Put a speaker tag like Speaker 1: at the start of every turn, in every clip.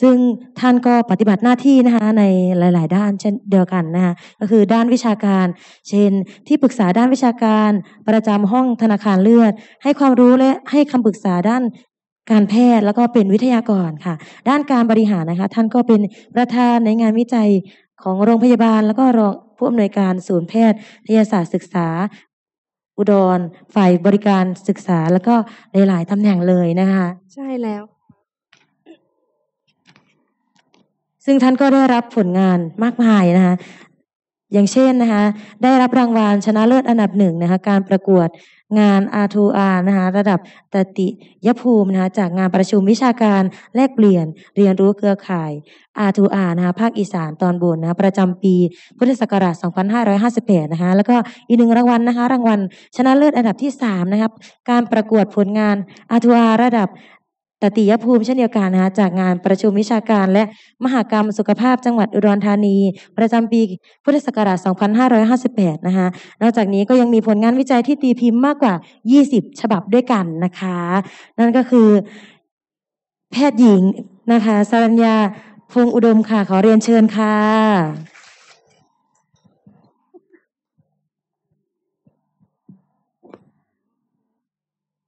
Speaker 1: ซึ่งท่านก็ปฏิบัติหน้าที่นะคะ ในหลาย ๆ ด้านเช่นเดียวกันนะคะก็คือด้านวิชาการเช่นที่ปรึกษาด้านวิชาการประจำห้องธนาคารเลือดให้ความรู้และให้คำปรึกษาด้านการแพทย์ แล้วก็เป็นวิทยากรค่ะ ด้านการบริหารนะคะ ท่านก็เป็นประธานในงานวิจัยของโรงพยาบาลแล้วก็รองผู้อำนวยการศูนย์แพทย์ทยศาสตร์ศึกษา อุดรฝ่ายบริการศึกษาแล้วก็หลาย ๆตำแหน่งเลยนะคะ ใช่แล้วซึ่งท่านก็ได้รับผลงานมากมายนะคะอย่างเช่นนะคะได้รับรางวัลชนะเลิศอันดับหนึ่งนะคะการประกวดงาน R2R นะคะระดับตติยภูมินะคะจากงานประชุมวิชาการแลกเปลี่ยนเรียนรู้เครือข่าย R2R นะคะภาคอีสานตอนบนนะะประจำปีพุทธศักราช 2558นะคะแล้วก็อีกหนึ่งรางวัลนะคะรางวัลชนะเลิศอันดับที่3นะครับ การประกวดผลงาน R2R ระดับตติยภูมิเช่นเดียวกันนะคะจากงานประชุมวิชาการและมหากรรมสุขภาพจังหวัดอุดรธานี ประจำปีพุทธศักราช 2558 นะคะนอกจากนี้ก็ยังมีผลงานวิจัยที่ตีพิมพ์มากกว่า 20 ฉบับด้วยกันนะคะ นั่นก็คือ แพทย์หญิงนะคะ สรัญญาพงอุดมค่ะขอเรียนเชิญค่ะ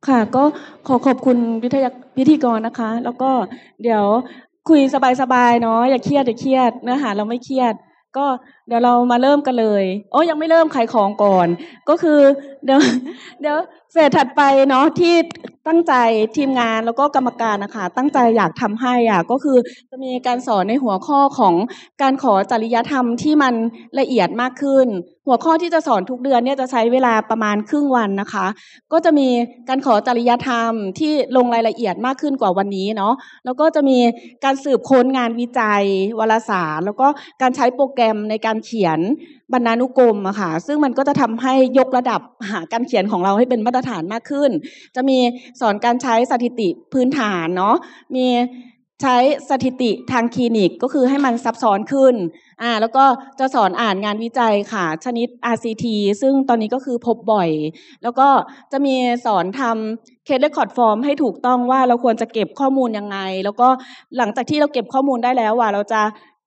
Speaker 2: ค่ะก็ขอขอบคุณพิทยพิธีกรนะคะ แล้วก็เดี๋ยวคุยสบายๆเนาะอย่าเครียดอย่าเครียดเนื้อหา เราไม่เครียดก็เดี๋ยวเรามาเริ่มกันเลย โอ้ยังไม่เริ่มขายของก่อน ก็คือ เดี๋ยวเดี๋ยวเฟสถัดไปเนาะที่ตั้งใจทีมงานแล้วก็กรรมการนะคะ ตั้งใจอยากทำให้อ่ะก็คือจะมีการสอนในหัวข้อของการขอจริยธรรมที่มันละเอียดมากขึ้น หัวข้อที่จะสอนทุกเดือนเนี่ยจะใช้เวลาประมาณครึ่งวันนะคะ ก็จะมีการขอจริยธรรมที่ลงรายละเอียดมากขึ้นกว่าวันนี้เนาะแล้วก็จะมีการสืบค้นงานวิจัยวารสาร แล้วก็การใช้โปรแกรมในการการเขียนบรรณานุกรมอะค่ะ ซึ่งมันก็จะทำให้ยกระดับหาการเขียนของเราให้เป็นมาตรฐานมากขึ้น จะมีสอนการใช้สถิติพื้นฐานเนาะ มีใช้สถิติทางคลินิก ก็คือให้มันซับซ้อนขึ้น อ่า แล้วก็จะสอนอ่านงานวิจัยค่ะชนิด RCT ซึ่งตอนนี้ก็คือพบบ่อย แล้วก็จะมีสอนทำเคสเรคคอร์ดฟอร์มให้ถูกต้องว่าเราควรจะเก็บข้อมูลยังไง แล้วก็หลังจากที่เราเก็บข้อมูลได้แล้วว่า เราจะ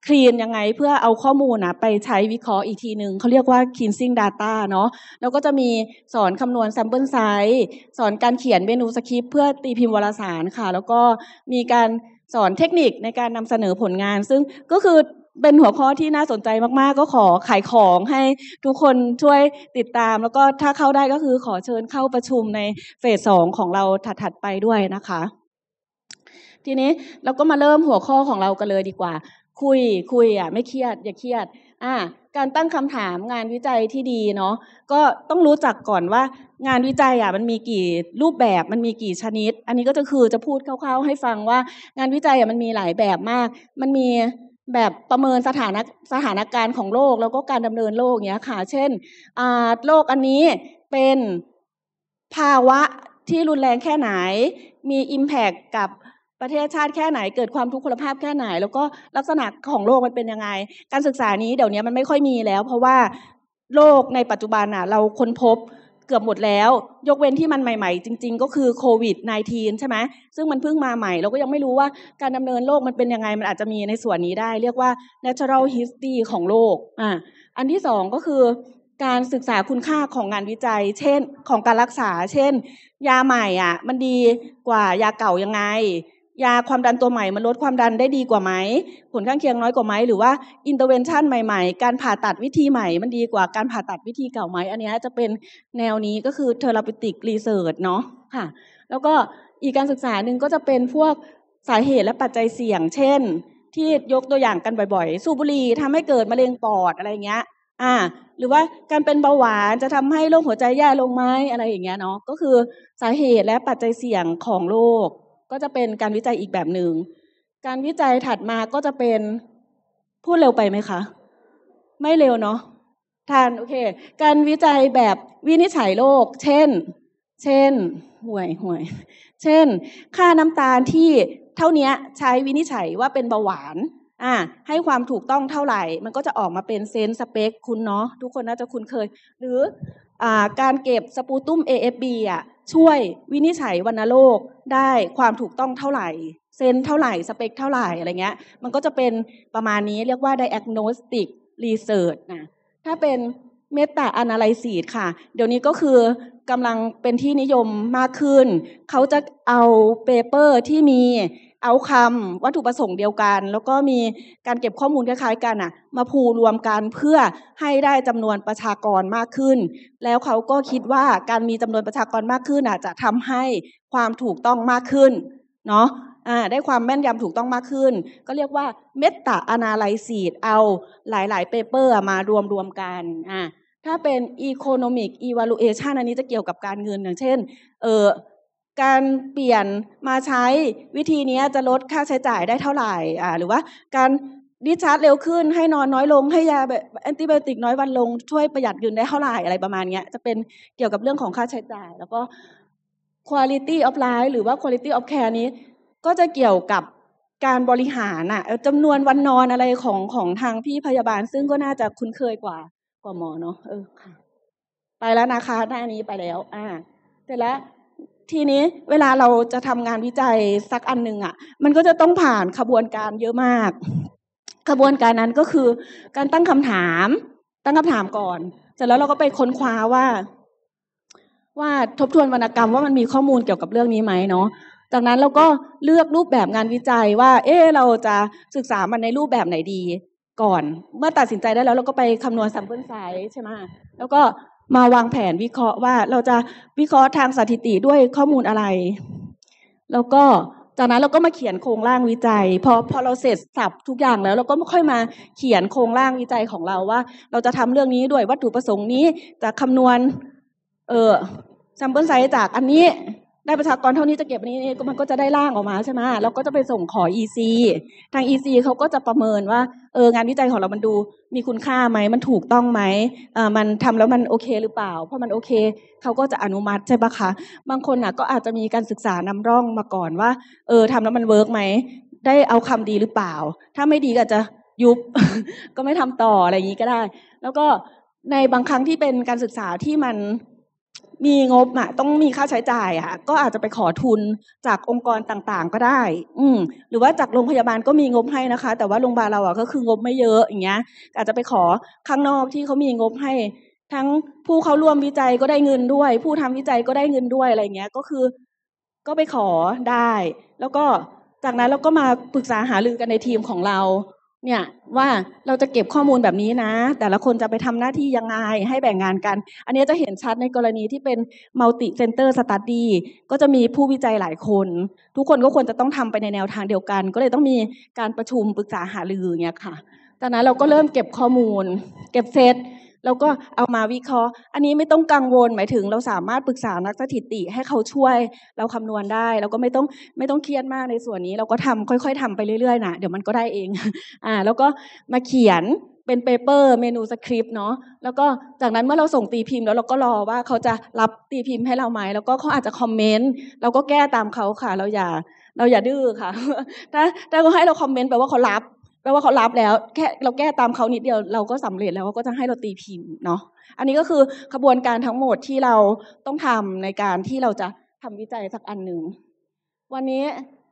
Speaker 2: คลีนยังไงเพื่อเอาข้อมูลนะไปใช้วิเคราะห์อีกทีหนึ่งเขาเรียกว่า cleansing data เนาะแล้วก็จะมีสอนคำนวณ sample size สอนการเขียนเมนูสคริปเพื่อตีพิมพ์วารสารค่ะ แล้วก็มีการสอนเทคนิคในการนำเสนอผลงาน ซึ่งก็คือเป็นหัวข้อที่น่าสนใจมากๆ ก็ขอขายของให้ทุกคนช่วยติดตาม แล้วก็ถ้าเข้าได้ก็คือขอเชิญเข้าประชุมในเฟสสองของเราถัดๆไปด้วยนะคะ ทีนี้เราก็มาเริ่มหัวข้อของเรากันเลยดีกว่าคุยคุยอ่ะไม่เครียดอย่าเครียด อ่าการตั้งคำถามงานวิจัยที่ดีเนาะก็ต้องรู้จักก่อนว่า งานวิจัยอ่ะมันมีกี่รูปแบบมันมีกี่ชนิด อันนี้ก็จะคือจะพูดคร่าวๆให้ฟังว่า งานวิจัยอ่ะมันมีหลายแบบมาก มันมีแบบประเมินสถานะสถานการณ์ของโลกแล้วก็การดำเนินโลกเนี้ยค่ะ เช่นโลกอันนี้เป็นภาวะที่รุนแรงแค่ไหน มี Impact กับประเทศชาติแค่ไหนเกิดความทุกข์คุณภาพแค่ไหน แล้วก็ลักษณะของโลกมันเป็นยังไง การศึกษานี้เดี๋ยวนี้มันไม่ค่อยมีแล้ว เพราะว่าโลกในปัจจุบันน่ะ เราค้นพบเกือบหมดแล้ว ยกเว้นที่มันใหม่ๆจริงๆก็คือโควิด -19 ใช่ไหมซึ่งมันเพิ่งมาใหม่ เราก็ยังไม่รู้ว่าการดำเนินโลกมันเป็นยังไงมันอาจจะมีในส่วนนี้ได้ เรียกว่า natural history ของโลกอ่าอันที่สองก็คือ การศึกษาคุณค่าของงานวิจัย เช่นของการรักษาเช่น ยาใหม่อ่ะ มันดีกว่ายาเก่ายังไงยาความดันตัวใหม่มันลดความดันได้ดีกว่าไหมผลข้างเคียงน้อยกว่าไหมหรือว่าอินเตอร์เวนชั่นใหม่ ๆ การผ่าตัดวิธีใหม่มันดีกว่าการผ่าตัดวิธีเก่าไหมอันนี้จะเป็นแนวนี้ก็คือเทอราปิติกรีเสิร์ชเนาะค่ะแล้วก็อีกการศึกษาหนึ่งก็จะเป็นพวกสาเหตุและปัจจัยเสี่ยงเช่น ที่ยกตัวอย่างกันบ่อย ๆ สูบบุหรี่ทำให้เกิดมะเร็งปอดอะไรเงี้ยอ่า หรือว่าการเป็นเบาหวานจะทำให้โรคหัวใจแย่ลงไหมอะไรอย่างเงี้ยเนาะก็คือสาเหตุและปัจจัยเสี่ยงของโรคก็จะเป็นการวิจัยอีกแบบหนึง่ง การวิจัยถัดมาก็จะเป็น พูดเร็วไปไหมคะ ไม่เร็วเนาะทานโอเค การวิจัยแบบวินิจฉัยโรคเช่น เช่น ห่วยห่วยเช่น ค่าน้ำตาลที่เท่านี้ใช้วินิจฉัยว่าเป็นเบาหวาน อ่า ให้ความถูกต้องเท่าไหร่ มันก็จะออกมาเป็นเซนสเปคคุณเนาะทุกคนน่าจะคุ้นเคย หรือ อ่า การเก็บสปูตุ้ม AFB อ่ะช่วยวินิจฉัยวัณโรคได้ความถูกต้องเท่าไหร่เซนเท่าไหร่ สเปคเท่าไหร่อะไรเงี้ย มันก็จะเป็นประมาณนี้เรียกว่า diagnostic research นะถ้าเป็นเมตาอนาลัยซีดค่ะ เดี๋ยวนี้ก็คือกำลังเป็นที่นิยมมากขึ้น เขาจะเอาเปเปอร์ที่มีเอาคำวัตถุประสงค์เดียวกัน แล้วก็มีการเก็บข้อมูลคล้ายๆกันอ่ะ มาผูรวมกันเพื่อให้ได้จำนวนประชากรมากขึ้น แล้วเขาก็คิดว่าการมีจำนวนประชากรมากขึ้นอาจจะทำให้ความถูกต้องมากขึ้น เนาะได้ความแม่นยำถูกต้องมากขึ้น ก็เรียกว่าเมตตาอนาลยซิสเอาหลาย ๆ เปเปอร์มารวมรวมกันอ่าถ้าเป็น economic evaluation อันนี้จะเกี่ยวกับการเงินอย่างเช่นเออการเปลี่ยนมาใช้วิธีนี้จะลดค่าใช้จ่ายได้เท่าไหร่อ่า หรือว่าการดิชาร์จเร็วขึ้นให้นอนน้อยลงให้ยาแอนติบโอติกน้อยวันลงช่วยประหยัดเงินได้เท่าไหร่อะไรประมาณนี้จะเป็นเกี่ยวกับเรื่องของค่าใช้จ่าย แล้วก็ quality of life หรือว่า quality of care นี้ก็จะเกี่ยวกับการบริหารอะจำนวนวันนอนอะไรของของทางพี่พยาบาลซึ่งก็น่าจะคุ้นเคยกว่า กว่าหมอเนาะเออค่ะ ไปแล้วนะคะหน้านี้ไปแล้ว อ่าเสร็จแล้วทีนี้ เวลาเราจะทำงานวิจัยสักอันหนึ่งอะ่ะมันก็จะต้องผ่านขบวนการเยอะมากขบวนการนั้นก็คือ การตั้งคำถาม ตั้งคำถามก่อนเสร็จแล้วเราก็ไปค้นคว้าว่า ว่าทบทวนวรรณกรรมว่ามันมีข้อมูลเกี่ยวกับเรื่องนี้ไหมเนาะจากนั้นเราก็เลือกรูปแบบงานวิจัยว่าเออเราจะศึกษามันในรูปแบบไหนดีก่อน เมื่อตัดสินใจได้แล้ว เราก็ไปคำนวณสัมเพิลไซส์ใช่ไหมแล้วก็มาวางแผนวิเคราะห์ว่าเราจะวิเคราะห์ทางสถิติด้วยข้อมูลอะไร แล้วก็จากนั้นเราก็มาเขียนโครงร่างวิจัยพอพอเราเสร็จสับทุกอย่างแล้ว เราก็ค่อยมาเขียนโครงร่างวิจัยของเราว่าเราจะทำเรื่องนี้ด้วยวัตถุประสงค์นี้ จะคำนวณ เออสัมเปิลไซส์จากอันนี้ได้ประชากรเท่านี้จะเก็บนนี้มันก็จะได้ร่างออกมาใช่ไหมเราก็จะไปส่งขอ EC ทาง EC เขาก็จะประเมินว่า เออ งานวิจัยของเรามันดูมีคุณค่าไหมมันถูกต้องไหมออมันทำแล้วมันโอเคหรือเปล่าเพราะมันโอเคเขาก็จะอนุมัติใช่ปะคะบางคนอ่ะ ก็อาจจะมีการศึกษานำร่องมาก่อนว่า เออทำแล้วมันเวิร์กไหมได้เอาคำดีหรือเปล่า ถ้าไม่ดีก็จะยุบ ก็ไม่ทำต่ออะไรอย่างนี้ก็ได้ แล้วก็ในบางครั้งที่เป็นการศึกษาที่มันมีงบอ่ะ ต้องมีค่าใช้จ่ายอ่ะก็อาจจะไปขอทุนจากองค์กรต่างๆก็ได้ อืม หรือว่าจากโรงพยาบาลก็มีงบให้นะคะ แต่ว่าโรงพยาบาลเราอ่ะ ก็คืองบไม่เยอะอย่างเงี้ย อาจจะไปขอข้างนอกที่เขามีงบให้ ทั้งผู้เขาร่วมวิจัยก็ได้เงินด้วย ผู้ทำวิจัยก็ได้เงินด้วยอะไรเงี้ยก็คือก็ไปขอได้ แล้วก็จากนั้นเราก็มาปรึกษาหารือกันในทีมของเราเนี่ยว่าเราจะเก็บข้อมูลแบบนี้นะ แต่ละคนจะไปทำหน้าที่ยังไงให้แบ่งงานกัน อันนี้จะเห็นชัดในกรณีที่เป็นมัลติเซนเตอร์สตัดดี้ก็จะมีผู้วิจัยหลายคน ทุกคนก็ควรจะต้องทำไปในแนวทางเดียวกัน ก็เลยต้องมีการประชุมปรึกษาหารือเงี้ยค่ะจากนั้นเราก็เริ่มเก็บข้อมูล เก็บเซตแล้วก็เอามาวิเคราะห์ อันนี้ไม่ต้องกังวลหมายถึงเราสามารถปรึกษานักสถิติให้เขาช่วยเราคำนวณได้ แล้วก็ไม่ต้องไม่ต้องเครียดมากในส่วนนี้ เราก็ทำค่อยๆทำไปเรื่อยๆนะ เดี๋ยวมันก็ได้เองอ่า แล้วก็มาเขียนเป็นเปเปอร์เมนูสคริปต์เนาะแล้วก็จากนั้นเมื่อเราส่งตีพิมพ์แล้ว เราก็รอว่าเขาจะรับตีพิมพ์ให้เราไหมแล้วก็เขาอาจจะคอมเมนต์เราก็แก้ตามเขาค่ะ เราอย่า เราอย่าดื้อค่ะ ถ้าถ้าเขาให้เราคอมเมนต์แปลว่าเขารับแลว่าเขารับแล้วแค่เราแก้ตามเขานิดเดียวเราก็สำเร็จแล้วก็จะให้เราตีพิมพ์เนาะอันนี้ก็คือขบวนการทั้งหมดที่เราต้องทำในการที่เราจะทำวิจัยสักอันหนึ่ง วันนี้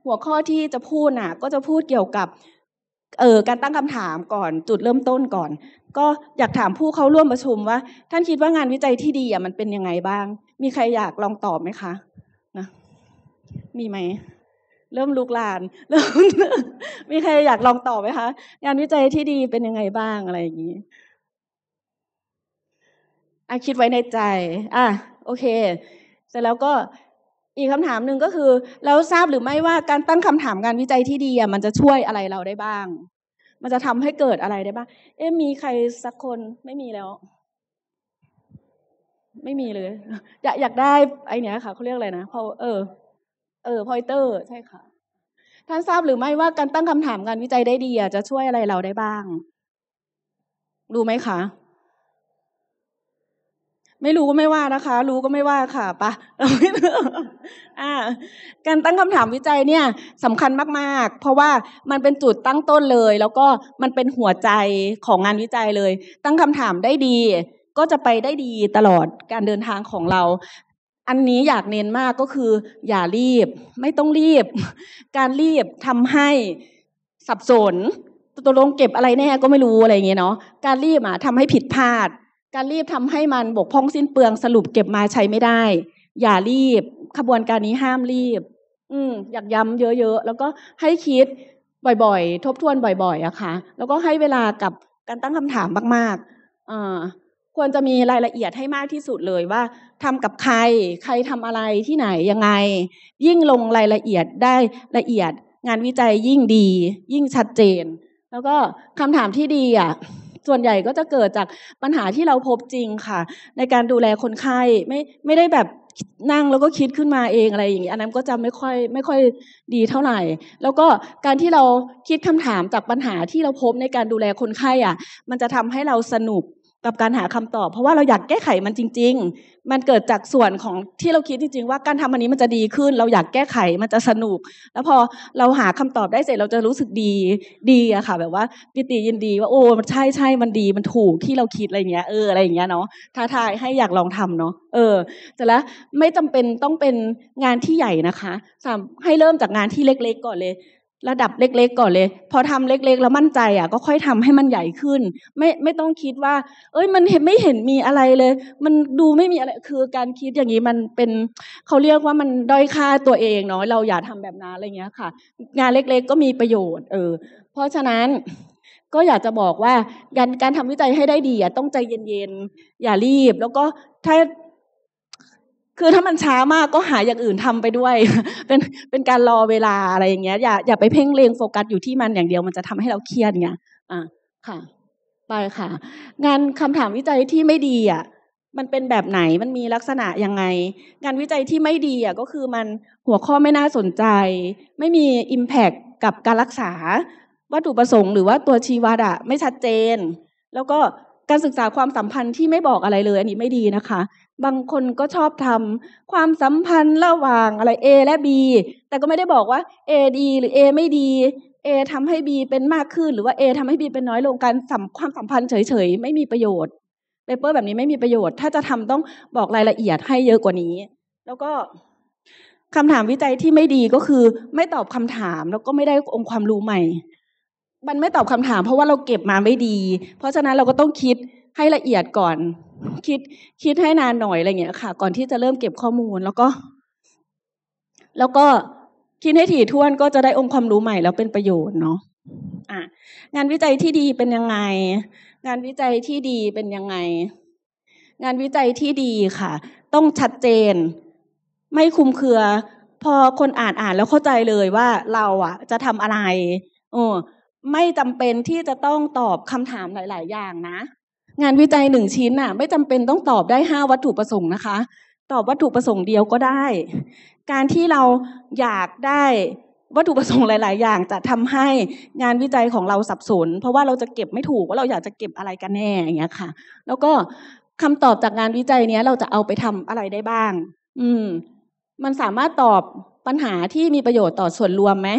Speaker 2: หัวข้อที่จะพูดน่ะ ก็จะพูดเกี่ยวกับเอ่อการตั้งคำถามก่อน จุดเริ่มต้นก่อน ก็อยากถามผู้เข้าร่วมประชุม ว่า ท่านคิดว่างานวิจัยที่ดีอ่ะมันเป็นยังไงบ้าง มีใครอยากลองตอบไหมคะนะมีไหมเริ่มลุกลานเริ่มมีใครอยากลองต่อไหมคะงานวิจัยที่ดีเป็นยังไงบ้างอะไรอย่างนี้อาคิดไว้ในใจ อ่ะโอเค เสร็จแล้วก็อีกคำถามหนึ่งก็คือเราทราบหรือไม่ว่าการตั้งคำถามงานวิจัยที่ดีมันจะช่วยอะไรเราได้บ้าง มันจะทำให้เกิดอะไรได้บ้างเอ๊ะ มีใครสักคนไม่มีแล้ว ไม่มีเลย อยากอยากได้ไอเนี้ยค่ะเขาเรียกอะไรนะพอเออเออพอยเตอร์ใช่ค่ะท่านทราบหรือไม่ว่าการตั้งคำถามการวิจัยได้ดี จะช่วยอะไรเราได้บ้าง รู้ไหมคะ ไม่รู้ก็ไม่ว่านะคะ รู้ก็ไม่ว่าค่ะปะะ่การตั้งคำถามวิจัยเนี่ย สำคัญมาก ๆ เพราะว่ามันเป็นจุดตั้งต้นเลย แล้วก็มันเป็นหัวใจของงานวิจัยเลย ตั้งคำถามได้ดี ก็จะไปได้ดีตลอดการเดินทางของเราอันนี้อยากเน้นมากก็คือ อย่ารีบ ไม่ต้องรีบ การรีบทำให้สับสนตัวลงเก็บอะไรแน่ก็ไม่รู้อะไรอย่างเงี้ยเนาะการรีบอ่ะทำให้ผิดพลาด การรีบทำให้มันบกพร่องสิ้นเปลืองสรุปเก็บมาใช้ไม่ได้ อย่ารีบขบวนการนี้ห้ามรีบ อืมอยากย้ำเยอะๆแล้วก็ให้คิดบ่อยๆ ทบทวนบ่อยๆอะค่ะ แล้วก็ให้เวลากับการตั้งคำถามมากๆอ่าควรจะมีรายละเอียดให้มากที่สุดเลยว่าทำกับใครใครทำอะไรที่ไหนยังไง ยิ่งลงรายละเอียดได้ละเอียดงานวิจัยยิ่งดี ยิ่งชัดเจน แล้วก็คำถามที่ดีอ่ะส่วนใหญ่ก็จะเกิดจากปัญหาที่เราพบจริงค่ะ ในการดูแลคนไข้ไม่ไม่ได้แบบนั่งแล้วก็คิดขึ้นมาเองอะไรอย่างนี้อันนั้นก็จะไม่ค่อยไม่ค่อยดีเท่าไหร่แล้วก็การที่เราคิดคำถามจากปัญหาที่เราพบในการดูแลคนไข้อ่ะมันจะทำให้เราสนุกกับการหาคำตอบเพราะว่าเราอยากแก้ไขมันจริง ๆ มันเกิดจากส่วนของที่เราคิดจริงๆ ว่าการทำอันนี้มันจะดีขึ้นเราอยากแก้ไขมันจะสนุก แล้วพอเราหาคำตอบได้เสร็จเราจะรู้สึกดีดีอะค่ะ แบบว่าปิติยินดีว่าโอ้มันใช่ใช่มันดีมันถูกที่เราคิดอะไรเงี้ย เอออะไรอย่างเงี้ยเนาะท้าทายให้อยากลองทำเนาะเออแต่ละไม่จำเป็นต้องเป็นงานที่ใหญ่นะคะสามให้เริ่มจากงานที่เล็กๆก่อนเลยระดับเล็กๆ ก่อนเลย พอทำเล็ก ๆ แล้วมั่นใจอ่ะก็ค่อยทำให้มันใหญ่ขึ้น ไม่ไม่ต้องคิดว่า เอ้ยมันเห็นไม่เห็นมีอะไรเลย มันดูไม่มีอะไรคือการคิดอย่างนี้มันเป็นเขาเรียกว่ามันด้อยค่าตัวเองเนาะเราอย่าทำแบบนั้นอะไรเงี้ยค่ะ งานเล็กๆก็มีประโยชน์เออ เพราะฉะนั้นก็อยากจะบอกว่าการการทำวิจัยให้ได้ดีอ่ะต้องใจเย็นๆอย่ารีบแล้วก็ถ้าคือถ้ามันช้ามากก็หาอย่างอื่นทำไปด้วย เป็นเป็นการรอเวลาอะไรอย่างเงี้ย อย่าอย่าไปเพ่งเลงโฟกัสอยู่ที่มันอย่างเดียวมันจะทำให้เราเครียดไงอ่าค่ะไปค่ะงานคำถามวิจัยที่ไม่ดีอ่ะ มันเป็นแบบไหนมันมีลักษณะยังไง งานวิจัยที่ไม่ดีอ่ะ ก็คือมันหัวข้อไม่น่าสนใจ ไม่มี Impact กับการรักษาวัตถุประสงค์หรือว่าตัวชีวัดอ่ะไม่ชัดเจน แล้วก็การศึกษาความสัมพันธ์ที่ไม่บอกอะไรเลยอันนี้ไม่ดีนะคะบางคนก็ชอบทำความสัมพันธ์ระหว่างอะไร A และ B แต่ก็ไม่ได้บอกว่า A ดีหรือ A ไม่ดี A ทำให้ B เป็นมากขึ้นหรือว่า A ทำให้ B เป็นน้อยลงการสัมความสัมพันธ์เฉยๆ ไม่มีประโยชน์เปเปอร์แบบนี้ไม่มีประโยชน์ ถ้าจะทำต้องบอกรายละเอียดให้เยอะกว่านี้ แล้วก็คำถามวิจัยที่ไม่ดีก็คือ ไม่ตอบคำถาม แล้วก็ไม่ได้องค์ความรู้ใหม่ มันไม่ตอบคำถามเพราะว่าเราเก็บมาไม่ดี เพราะฉะนั้นเราก็ต้องคิดให้ละเอียดก่อน คิดคิดให้นานหน่อยอะไรเงี้ยค่ะ ก่อนที่จะเริ่มเก็บข้อมูล แล้วก็ แล้วก็คิดให้ถี่ถ้วนก็จะได้องค์ความรู้ใหม่แล้วเป็นประโยชน์เนาะอ่ะงานวิจัยที่ดีเป็นยังไง งานวิจัยที่ดีเป็นยังไง งานวิจัยที่ดีค่ะ ต้องชัดเจน ไม่คุมเครือ พอคนอ่านอ่านแล้วเข้าใจเลยว่าเราอ่ะจะทำอะไรโอ้ไม่จำเป็นที่จะต้องตอบคำถามหลาย ๆ อย่างนะงานวิจัยหนึ่งชิ้นน่ะ ไม่จำเป็นต้องตอบได้ห้าวัตถุประสงค์นะคะ ตอบวัตถุประสงค์เดียวก็ได้ การที่เราอยากได้วัตถุประสงค์หลาย ๆ อย่างจะทำให้งานวิจัยของเราสับสน เพราะว่าเราจะเก็บไม่ถูกว่าเราอยากจะเก็บอะไรกันแน่อย่างเงี้ยค่ะ แล้วก็คำตอบจากงานวิจัยเนี้ย เราจะเอาไปทำอะไรได้บ้าง อืม มันสามารถตอบปัญหาที่มีประโยชน์ต่อส่วนรวมไหม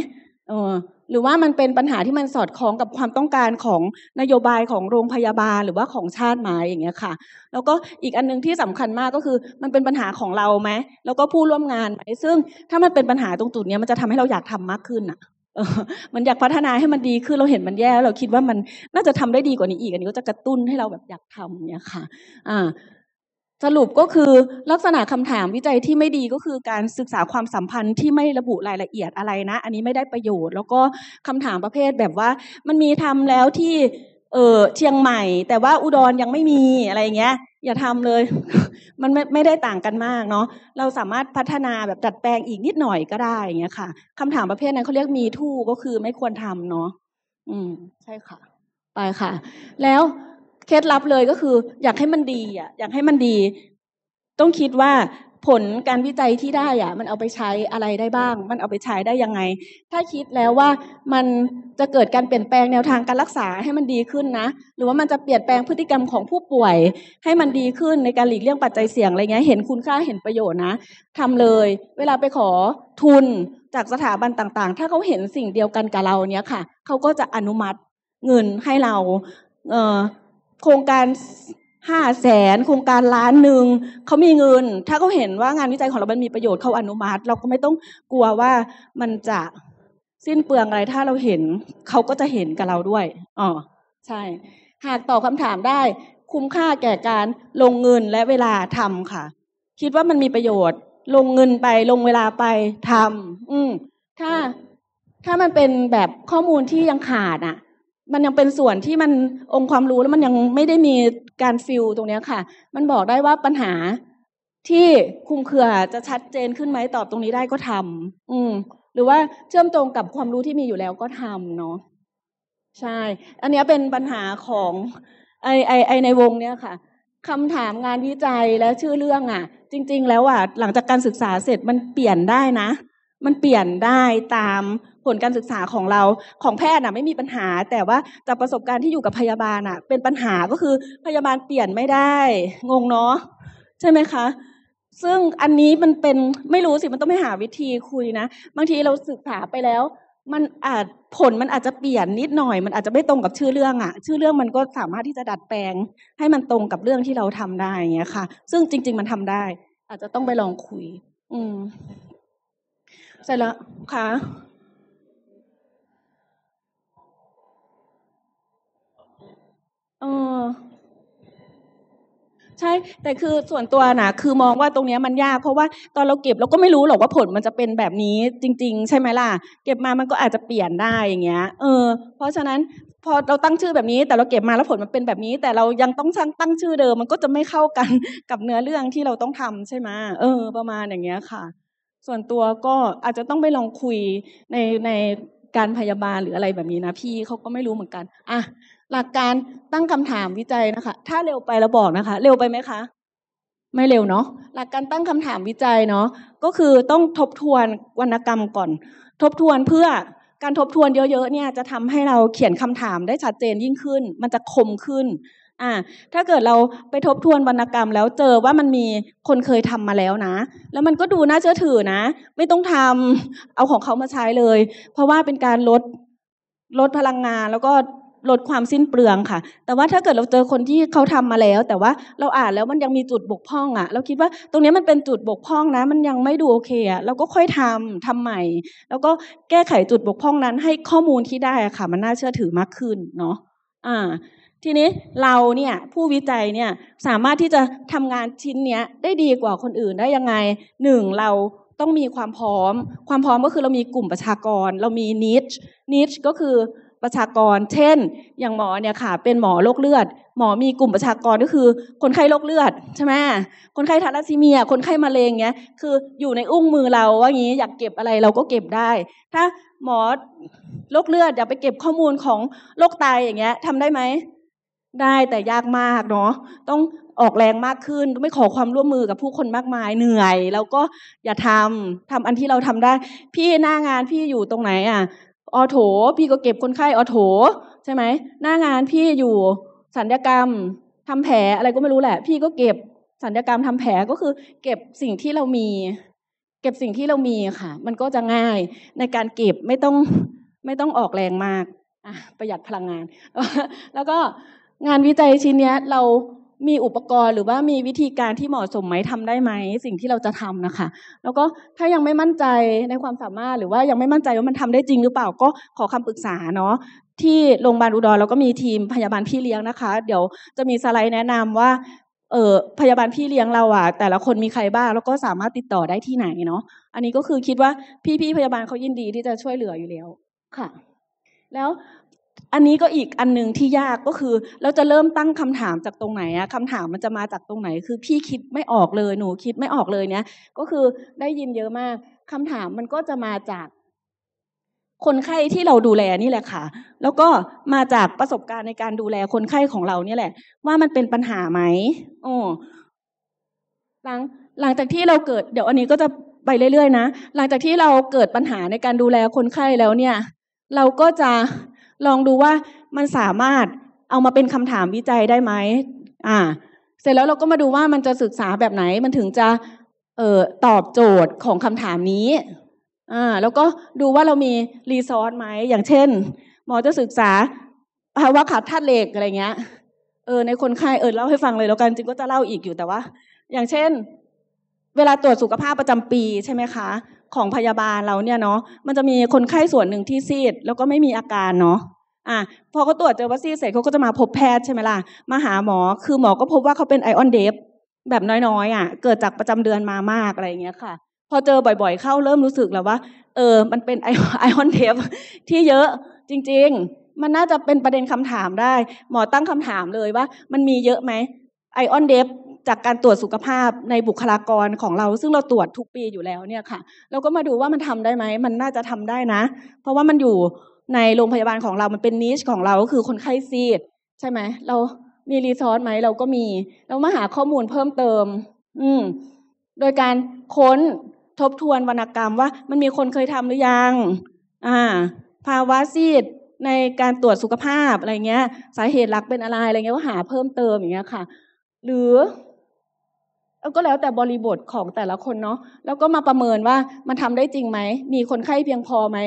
Speaker 2: เออหรือว่ามันเป็นปัญหาที่มันสอดคล้องกับความต้องการของนโยบายของโรงพยาบาลหรือว่าของชาติหมายอย่างเงี้ยค่ะ แล้วก็อีกอันนึงที่สำคัญมากก็คือมันเป็นปัญหาของเราไหมแล้วก็ผู้ร่วมงานไหมซึ่งถ้ามันเป็นปัญหาตรงจุดนี้มันจะทำให้เราอยากทำมากขึ้นอ่ะมันอยากพัฒนาให้มันดีขึ้นเราเห็นมันแย่เราคิดว่ามันน่าจะทำได้ดีกว่านี้อีกอันนี้ ก็จะกระตุ้นให้เราแบบอยากทำเนี่ยค่ะ อ่าสรุปก็คือลักษณะคำถามวิจัยที่ไม่ดีก็คือ การศึกษาความสัมพันธ์ที่ไม่ระบุรายละเอียดอะไรนะอันนี้ไม่ได้ประโยชน์ แล้วก็คำถามประเภทแบบว่า มันมีทำแล้วที่ เออเชียงใหม่ แต่ว่าอุดรยังไม่มีอะไรอย่างเงี้ย อย่าทำเลย มันไม่ไม่ได้ต่างกันมากเนาะเราสามารถพัฒนาแบบดัดแปลงอีกนิดหน่อยก็ได้อย่างเงี้ยค่ะ คำถามประเภทนั้นเขาเรียกมีทู่ก็คือไม่ควรทำเนาะอืมใช่ค่ะ ไปค่ะ แล้วเคล็ดลับเลยก็คืออยากให้มันดีอ่ะอยากให้มันดี ต้องคิดว่าผลการวิจัยที่ได้อ่ะมันเอาไปใช้อะไรได้บ้าง มันเอาไปใช้ได้ยังไง ถ้าคิดแล้วว่ามันจะเกิดการเปลี่ยนแปลงแนวทางการรักษาให้มันดีขึ้นนะหรือว่ามันจะเปลี่ยนแปลงพฤติกรรมของผู้ป่วยให้มันดีขึ้นในการหลีกเลี่ยงปัจจัยเสี่ยงอะไรเงี้ยเห็นคุณค่าเห็นประโยชน์นะทำเลย เวลาไปขอทุนจากสถาบันต่าง ๆ ถ้าเขาเห็นสิ่งเดียวกันกับเราเนี้ยค่ะ เขาก็จะอนุมัติเงินให้เรา เออโครงการห้าแสนโครงการล้านหนึ่งเขามีเงิน ถ้าเขาเห็นว่างานวิจัยของเรามันมีประโยชน์เขาอนุมัติ เราก็ไม่ต้องกลัวว่ามันจะสิ้นเปลืองอะไร ถ้าเราเห็นเขาก็จะเห็นกับเราด้วยอ๋อใช่ หากตอบคำถามได้ คุ้มค่าแก่การลงเงินและเวลาทำค่ะ คิดว่ามันมีประโยชน์ ลงเงินไป ลงเวลาไปทำอืมถ้าถ้ามันเป็นแบบข้อมูลที่ยังขาดอะ่ะมันยังเป็นส่วนที่มันองค์ ความรู้แล้วมันยังไม่ได้มีการฟิลตรงนี้ค่ะ มันบอกได้ว่าปัญหาที่คุม เครือจะชัดเจนขึ้นไหมตอบ ตรงนี้ได้ก็ทำอืม หรือว่าเชื่อมตรงกับความรู้ที่มีอยู่แล้วก็ทำเนาะใช่ อันนี้เป็นปัญหาของ ไอไอไอในวง เนี่ยค่ะคำถามงานวิจัยและชื่อเรื่องอ่ะ จริง ๆ แล้วอ่ะหลังจากการศึกษาเสร็จมันเปลี่ยนได้นะ มันเปลี่ยนได้ตามผลการศึกษาของเราของแพทย์นะไม่มีปัญหา แต่ว่าจากประสบการณ์ที่อยู่กับพยาบาลอะเป็นปัญหาก็คือพยาบาลเปลี่ยนไม่ได้ งงเนาะ ใช่ไหมคะ ซึ่งอันนี้มันเป็นไม่รู้สิ มันต้องไปหาวิธีคุยนะ บางทีเราศึกษาไปแล้ว มันอาจผลมันอาจจะเปลี่ยนนิดหน่อย มันอาจจะไม่ตรงกับชื่อเรื่องอะชื่อเรื่องมันก็สามารถที่จะดัดแปลง ให้มันตรงกับเรื่องที่เราทำได้งเงี้ยค่ะ ซึ่งจริง ๆ มันทำได้ อาจจะต้องไปลองคุย อืมใช่แล้วค่ะเออ ใช่ แต่คือส่วนตัวนะคือมองว่าตรงนี้มันยาก เพราะว่า ตอนเราเก็บเราก็ไม่รู้หรอกว่าผลมันจะเป็นแบบนี้ จริง ๆใช่ไหมล่ะ เก็บมามันก็อาจจะเปลี่ยนได้อย่างเงี้ยเออ เพราะฉะนั้น พอเราตั้งชื่อแบบนี้ แต่เราเก็บมาแล้วผลมันเป็นแบบนี้ แต่เรายังต้องสร้างตั้งชื่อเดิม มันก็จะไม่เข้ากันกับเนื้อเรื่องที่เราต้องทำใช่ไหมเออ ประมาณอย่างเงี้ยค่ะ ส่วนตัวก็อาจจะต้องไปลองคุยในในการพยาบาลหรืออะไรแบบนี้นะพี่เขาก็ไม่รู้เหมือนกันอ่ะหลักการตั้งคำถามวิจัยนะคะ ถ้าเร็วไปเราบอกนะคะ เร็วไปไหมคะ ไม่เร็วเนาะหลักการตั้งคำถามวิจัยเนาะก็คือต้องทบทวนวรรณกรรมก่อน ทบทวนเพื่อการทบทวนเยอะ ๆ เนี่ยจะทำให้เราเขียนคำถามได้ชัดเจนยิ่งขึ้น มันจะคมขึ้น อ่า ถ้าเกิดเราไปทบทวนวรรณกรรมแล้วเจอว่ามันมีคนเคยทำมาแล้วนะ แล้วมันก็ดูน่าเชื่อถือนะ ไม่ต้องทำเอาของเขามาใช้เลย เพราะว่าเป็นการลดลดพลังงานแล้วก็ลดความสิ้นเปลืองค่ะ แต่ว่าถ้าเกิดเราเจอคนที่เขาทำมาแล้ว แต่ว่าเราอ่านแล้วมันยังมีจุดบกพร่องอะ่ะ เราคิดว่าตรงนี้มันเป็นจุดบกพร่องนะ มันยังไม่ดูโอเคอะ่ะเราก็ค่อยทำทำใหม่ แล้วก็แก้ไขจุดบกพร่องนั้นให้ข้อมูลที่ได้ค่ะ มันน่าเชื่อถือมากขึ้นเนาะอ่า ทีนี้เราเนี่ย ผู้วิจัยเนี่ยสามารถที่จะทำงานชิ้นเนี้ยได้ดีกว่าคนอื่นได้ยังไงหนึ่งเราต้องมีความพร้อม ความพร้อมก็คือเรามีกลุ่มประชากร เรามีนิช นิชก็คือประชากรเช่น อย่างหมอเนี่ยค่ะ เป็นหมอโรคเลือด หมอมีกลุ่มประชากรก็คือ คนไข้โรคเลือด ใช่ไหมคนไข้ทาราซีเมีย คนไข้มะเร็งเงี้ย คืออยู่ในอุ้งมือเรา ว่างี้อยากเก็บอะไรเราก็เก็บได้ถ้าหมอโรคเลือดอยากไปเก็บข้อมูลของโรคไตอย่างเงี้ย ทำได้ไหมได้แต่ยากมากเนาะต้องออกแรงมากขึ้นไม่ขอความร่วมมือกับผู้คนมากมายเหนื่อย แล้วก็อย่าทำทำอันที่เราทำได้พี่หน้างานพี่อยู่ตรงไหนอ่ะอโถ พี่ก็เก็บคนไข้อโถ ใช่ไหมหน้างานพี่อยู่สัญญกรรมทำแผลอะไรก็ไม่รู้แหละ พี่ก็เก็บสัญญกรรมทำแผลก็คือ เก็บสิ่งที่เรามี เก็บสิ่งที่เรามีค่ะ มันก็จะง่ายในการเก็บไม่ต้อง ไม่ต้องออกแรงมากประหยัดพลังงานแล้วก็งานวิจัยชิ้นนี้เรามีอุปกรณ์หรือว่ามีวิธีการที่เหมาะสมไหมทำได้ไหม สิ่งที่เราจะทำนะคะ แล้วก็ถ้ายังไม่มั่นใจในความสามารถหรือว่ายังไม่มั่นใจว่ามันทำได้จริงหรือเปล่าก็ขอคำปรึกษาเนาะที่โรงพยาบาลอุดรเราก็มีทีมพยาบาลพี่เลี้ยงนะคะ เดี๋ยวจะมีสไลด์แนะนำว่า เออพยาบาลพี่เลี้ยงเราอะแต่ละคนมีใครบ้างแล้วก็สามารถติดต่อได้ที่ไหนเนาะอันนี้ก็คือคิดว่าพี่ๆพยาบาลเขายินดีที่จะช่วยเหลืออยู่แล้วค่ะ แล้วอันนี้ก็อีกอันหนึ่งที่ยากก็คือ เราจะเริ่มตั้งคำถามจากตรงไหนอะคำถามมันจะมาจากตรงไหน คือพี่คิดไม่ออกเลย หนูคิดไม่ออกเลยเนี้ยก็คือได้ยินเยอะมากคำถามมันก็จะมาจากคนไข้ที่เราดูแลนี่แหละค่ะ แล้วก็มาจากประสบการณ์ในการดูแลคนไข้ของเราเนี่ยแหละ ว่ามันเป็นปัญหาไหมอ๋อหลังหลังจากที่เราเกิด เดี๋ยวอันนี้ก็จะไปเรื่อยๆนะ หลังจากที่เราเกิดปัญหาในการดูแลคนไข้แล้วเนี่ย เราก็จะลองดูว่ามันสามารถเอามาเป็นคำถามวิจัยได้ไหมอ่า เสร็จแล้วเราก็มาดูว่ามันจะศึกษาแบบไหนมันถึงจะเอ่อตอบโจทย์ของคำถามนี้ อ่า แล้วก็ดูว่าเรามีรีซอสไหมอย่างเช่น หมอจะศึกษาภาวะขาดธาตุเหล็กอะไรเงี้ยเออ ในคนไข้เออเล่าให้ฟังเลยแล้วกันจริงก็จะเล่าอีกอยู่แต่ว่า อย่างเช่น เวลาตรวจสุขภาพประจำปีใช่ไหมคะของพยาบาลเราเนี่ยเนาะมันจะมีคนไข้ส่วนหนึ่งที่ซีด แล้วก็ไม่มีอาการเนาะอ่ะพอเขาตรวจเจอว่าซีดเสร็จเขาก็จะมาพบแพทย์ใช่ไหมล่ะมาหาหมอคือหมอก็พบว่าเขาเป็นไอออนเดฟแบบน้อยๆ อ่ะ เกิดจากประจำเดือนมามากอะไรอย่างเงี้ยค่ะ พอเจอบ่อยๆเข้าเริ่มรู้สึกแล้วว่า เออมันเป็นไอออนเดฟที่เยอะจริงๆ มันน่าจะเป็นประเด็นคำถามได้ หมอตั้งคำถามเลยว่ามันมีเยอะไหมไอออนเดฟจากการตรวจสุขภาพในบุคลากรของเราซึ่งเราตรวจทุกปีอยู่แล้วเนี่ยค่ะ เราก็มาดูว่ามันทำได้ไหม มันน่าจะทำได้นะ เพราะว่ามันอยู่ในโรงพยาบาลของเรามันเป็นนิชของเราก็คือคนไข้ซีด ใช่ไหมเรามีรีซอสไหมเราก็มี เรามาหาข้อมูลเพิ่มเติม อืมโดยการค้นทบทวนวรรณกรรมว่ามันมีคนเคยทำหรือยัง อ่า ภาวะซีด ในการตรวจสุขภาพอะไรเงี้ย สาเหตุหลักเป็นอะไรอะไรเงี้ยก็หาเพิ่มเติมอย่างเงี้ยค่ะ หรือก็แล้วแต่บริบทของแต่ละคนเนาะแล้วก็มาประเมินว่ามันทำได้จริงไหมมีคนไข้เพียงพอไหม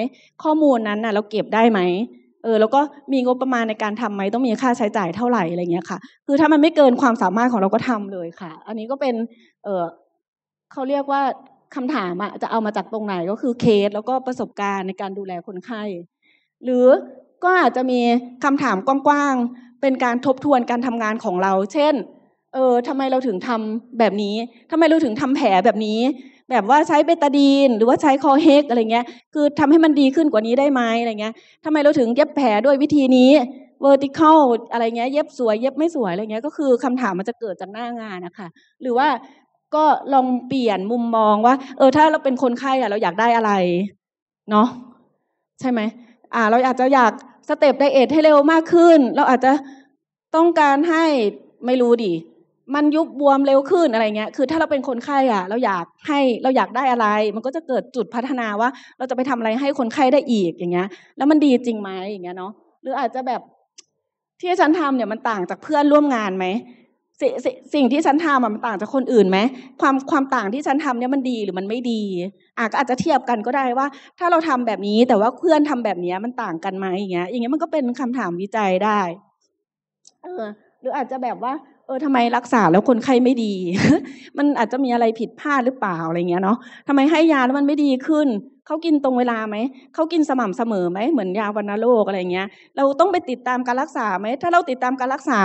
Speaker 2: ข้อมูลนั้นน่ะ เราเก็บได้ไหมเออแล้วก็มีงบประมาณในการทํำไหมต้องมีค่าใช้จ่ายเท่าไหร่อะไรเงี้ยค่ะ คือถ้ามันไม่เกินความสามารถของเราก็ทำเลยค่ะ อันนี้ก็เป็นเออเขาเรียกว่าคำถามอะจะเอามาจากตรงไหนก็คือเคส แล้วก็ประสบการณ์ในการดูแลคนไข้ หรือก็อาจจะมีคำถามกว้างๆเป็นการทบทวนการทำงานของเรา เช่นเออทำไมเราถึงทำแบบนี้ทำไมเราถึงทำแผลแบบนี้ แบบว่าใช้เบตาดีน หรือว่าใช้คอเฮกอะไรเงี้ย คือทำให้มันดีขึ้นกว่านี้ได้ไหมอะไรเงี้ยทำไมเราถึงเย็บแผลด้วยวิธีนี้ vertical อะไรเงี้ยเย็บสวยเย็บไม่สวยอะไรเงี้ย ก็คือคำถามมันจะเกิดจากหน้างานนะคะหรือว่าก็ลองเปลี่ยนมุมมองว่า เออ ถ้าเราเป็นคนไข้อะเราอยากได้อะไรเนาะใช่ไหมอ่า เราอาจจะอยากสเต็ปไดเอทให้เร็วมากขึ้น เราอาจจะต้องการให้ไม่รู้ดิมันยุบบวมเร็วขึ้นอะไรเงี้ย คือถ้าเราเป็นคนไข้อะเราอยากให้เราอยากได้อะไร มันก็จะเกิดจุดพัฒนาว่าเราจะไปทำอะไรให้คนไข้ได้อีกอย่างเงี้ย แล้วมันดีจริงไหมอย่างเงี้ยเนาะหรืออาจจะแบบที่ฉันทำเนี่ยมันต่างจากเพื่อนร่วมงานไหมสสสิ่งที่ฉันทำมันต่างจากคนอื่นไหมความความต่างที่ฉันทำเนี่ยมันดีหรือมันไม่ดีอาจอาจจะเทียบกันก็ได้ว่า ถ้าเราทำแบบนี้ แต่ว่าเพื่อนทำแบบนี้มันต่างกันไหมอย่างเงี้ยอย่างเงี้ยมันก็เป็นคำถามวิจัยได้ เออ หรืออาจจะแบบว่าเออทำไมรักษาแล้วคนไข้ไม่ดี มันอาจจะมีอะไรผิดพลาดหรือเปล่าอะไรเงี้ยเนาะทำไมให้ยาแล้วมันไม่ดีขึ้นเขากินตรงเวลาไหมเขากินสม่ำเสมอไหมเหมือนยาวันโรคอะไรเงี้ยเราต้องไปติดตามการรักษาไหมถ้าเราติดตามการรักษา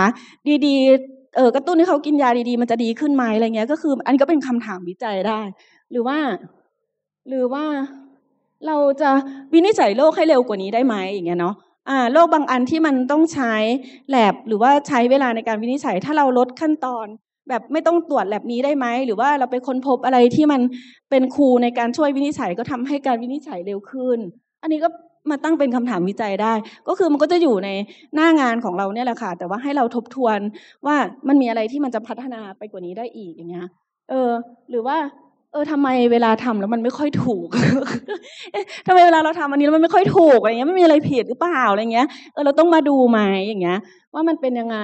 Speaker 2: ดี ๆ เออกระตุ้นให้เขากินยาดีๆ มันจะดีขึ้นไหมอะไรเงี้ย ก็คือ อันก็เป็นคำถามวิจัยได้ หรือว่าหรือว่าเราจะวินิจฉัยโรคให้เร็วกว่านี้ได้ไหมอย่างเงี้ยเนาะโรคบางอันที่มันต้องใช้แลบหรือว่าใช้เวลาในการวินิจฉัยถ้าเราลดขั้นตอน แบบไม่ต้องตรวจแลบนี้ได้ไหมหรือว่าเราไปค้นพบอะไรที่มันเป็นครูในการช่วยวินิจฉัยก็ทำให้การวินิจฉัยเร็วขึ้นอันนี้ก็มาตั้งเป็นคำถามวิจัยได้ ก็คือมันก็จะอยู่ในหน้างานของเราเนี่ยแหละค่ะ แต่ว่าให้เราทบทวนว่ามันมีอะไรที่มันจะพัฒนาไปกว่านี้ได้อีกอย่างเงี้ย เออ หรือว่าเออทำไมเวลาทำแล้วมันไม่ค่อยถูกทำไมเวลาเราทำอันนี้แล้วมันไม่ค่อยถูกอะไรเงี้ยไม่มีอะไรผิด หรือเปล่าอะไรเงี้ยเออเราต้องมาดูไหมอย่างเงี้ย ว่ามันเป็นยังไง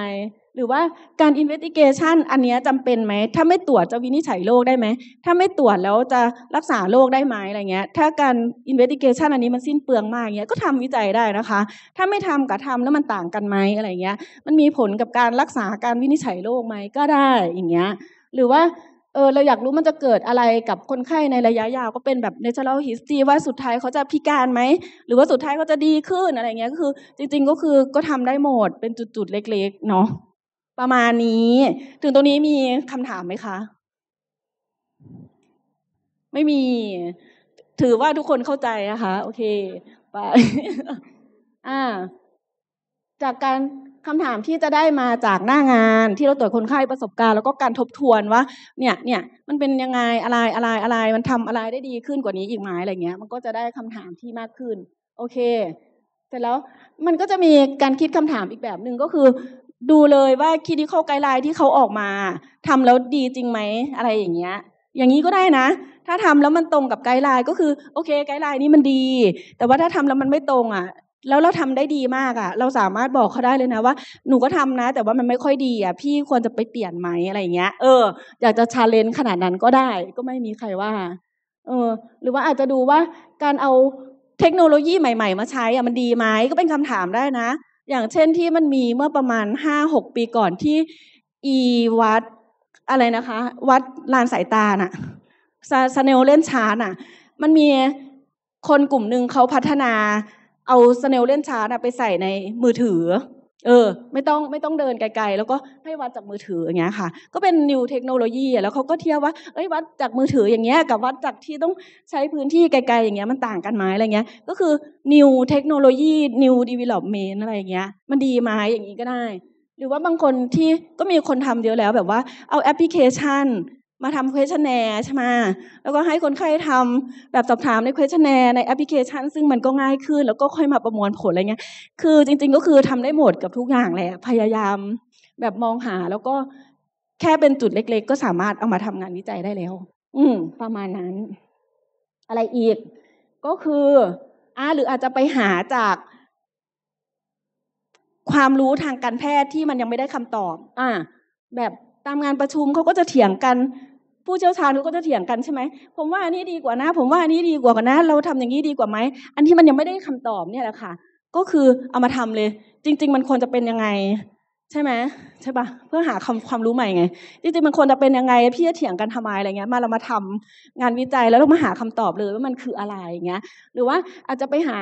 Speaker 2: หรือว่าการอินเวสติเกชันอันนี้จำเป็นไหมถ้าไม่ตรวจจะวินิจฉัยโรคได้ไหมถ้าไม่ตรวจแล้วจะรักษาโรคได้ไหมอะไรเงี้ยถ้าการอินเวสติเกชันอันนี้มันสิ้นเปลืองมากเงี้ยก็ทำวิจัยได้นะคะ ถ้าไม่ทำกับทำแล้วมันต่างกันไหมอะไรเงี้ย มันมีผลกับการรักษาการวินิจฉัยโรคไหมก็ได้อย่างเงี้ยหรือว่าเออเราอยากรู้มันจะเกิดอะไรกับคนไข้ในระยะยาวก็เป็นแบบ natural history ว่าสุดท้ายเขาจะพิการไหม หรือว่าสุดท้ายเขาจะดีขึ้นอะไรเงี้ยก็คือ จริง ๆ ก็คือก็ทำได้หมดเป็นจุดๆ เล็กๆ เนาะประมาณนี้ ถึงตรงนี้มีคำถามไหมคะ ไม่มี ถือว่าทุกคนเข้าใจนะคะ โอเค ไป อ่า จากการคำถามที่จะได้มาจากหน้างานที่เราตรวจคนไข้ประสบการณ์ แล้วก็การทบทวนว่า เนี่ยเนี่ยมันเป็นยังไงอะไรอะไรอะไร มันทำอะไรได้ดีขึ้นกว่านี้อีกไหมอะไรเงี้ย มันก็จะได้คำถามที่มากขึ้น โอเคเสร็จแล้วมันก็จะมีการคิดคำถามอีกแบบหนึ่งก็คือดูเลยว่าคีดิคอลไกด์ไลน์ที่เขาออกมา ทำแล้วดีจริงไหมอะไรอย่างเงี้ย อย่างนี้ก็ได้นะ ถ้าทำแล้วมันตรงกับไกด์ไลน์ก็คือ โอเคไกด์ไลน์นี้มันดี แต่ว่าถ้าทำแล้วมันไม่ตรงอ่ะแล้วเราทำได้ดีมากอะ่ะ เราสามารถบอกเขาได้เลยนะว่าหนูก็ทำนะแต่ว่ามันไม่ค่อยดีอะ่ะพี่ควรจะไปเปลี่ยนไหมอะไรเงี้ยเออ อยากจะชาเลนจ์ขนาดนั้นก็ได้ ก็ไม่มีใครว่า เออ หรือว่าอาจจะดูว่าการเอาเทคโนโลยีใหม่ๆมาใช้อะ่ะมันดีไหมก็เป็นคำถามได้นะ อย่างเช่นที่มันมีเมื่อประมาณห้าหกปีก่อนที่ อีวัดอะไรนะคะ วัดลานสายตาน่ะซาเนลเล่นชาร์น่ะ มันมีคนกลุ่มหนึ่งเขาพัฒนาเอาสเนลเล่นชาร์ตไปใส่ในมือถือ เออ ไม่ต้องไม่ต้องเดินไกลๆแล้วก็ให้วัดจากมือถืออย่างเงี้ยค่ะ ก็เป็นนิวเทคโนโลยีแล้วเขาก็เทียบว่าเอ้ยวัดจากมือถืออย่างเงี้ย กับวัดจากที่ต้องใช้พื้นที่ไกลๆอย่างเงี้ยมันต่างกันไหมอะไรเงี้ย ก็คือนิวเทคโนโลยีนิวดีเวล็อปเมนต์อะไรเงี้ย มันดีไหมอย่างนี้ก็ได้ หรือว่าบางคนที่ก็มีคนทำเยอะแล้วแบบว่าเอาแอปพลิเคชันมาทำเควสชันแน a ใช่ไหมแล้วก็ให้คนไข้ทำแบบสอบถามในเควสชันแน a ในแอปพลิเคชันซึ่งมันก็ง่ายขึ้น แล้วก็ค่อยมาประมวลผลอะไรเงี้ยคือจริงๆก็คือทำได้หมดกับทุกอย่างแหละพยายาม แบบมองหา แล้วก็แค่เป็นจุดเล็กๆ ก็สามารถเอามาทำงานวิจัยได้แล้ว อืม ประมาณนั้น อะไรอีก ก็คืออ่าหรืออาจจะไปหาจาก ความรู้ทางการแพทย์ที่มันยังไม่ได้คำตอบ อ่า แบบตามงานประชุมเขาก็จะเถียงกันผู้เชี่ยวชาญก็จะเถียงกันใช่ไหมผมว่าอันนี้ดีกว่านะ ผมว่าอันนี้ดีกว่ากันนะ เราทำอย่างนี้ดีกว่าไหม อันที่มันยังไม่ได้คำตอบเนี่ยแหละค่ะ ก็คือเอามาทำเลย จริง ๆ มันควรจะเป็นยังไง ใช่ไหมใช่ปะเพื่อหาความความรู้ใหม่ไงจริง ๆมันควรจะเป็นยังไงพี่จะเถียงกันทำไมอะไรเงี้ย มาเรามาทำงานวิจัยแล้วเรามาหาคำตอบเลยว่ามันคืออะไรอย่างเงี้ย หรือว่าอาจจะไปหา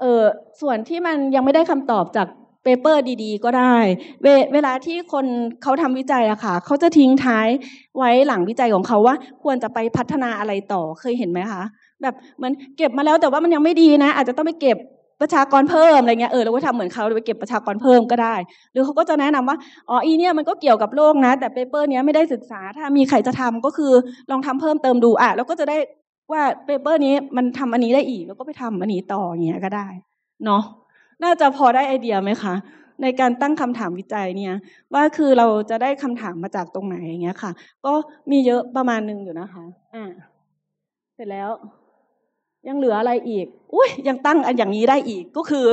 Speaker 2: เออส่วนที่มันยังไม่ได้คำตอบจากเปเปอร์ดีๆ ก็ได้ เวลาที่คนเขาทำวิจัยอะค่ะ เขาจะทิ้งท้ายไว้หลังวิจัยของเขาว่าควรจะไปพัฒนาอะไรต่อเคยเห็นไหมคะแบบเหมือนเก็บมาแล้วแต่ว่ามันยังไม่ดีนะ อาจจะต้องไปเก็บประชากรเพิ่มอะไรเงี้ยเออเราก็ทำเหมือนเขาไปเก็บประชากรเพิ่มก็ได้ หรือเขาก็จะแนะนำว่าอ๋ออีเนี่ยมันก็เกี่ยวกับโลกนะ แต่เปเปอร์เนี้ยไม่ได้ศึกษา ถ้ามีใครจะทำก็คือลองทำเพิ่มเติมดูอ่ะ แล้วก็จะได้ว่าเปเปอร์นี้มันทำอันนี้ได้อีก แล้วก็ไปทำอันนี้ต่อเงี้ยก็ได้ เนาะน่าจะพอได้ไอเดียไหมคะ ในการตั้งคำถามวิจัยเนี่ย ว่าคือเราจะได้คำถามมาจากตรงไหนอย่างเงี้ยค่ะ ก็มีเยอะประมาณนึงอยู่นะคะ อ่า เสร็จแล้วยังเหลืออะไรอีก อุ้ยยังตั้งอันอย่างนี้ได้อีก ก็คือ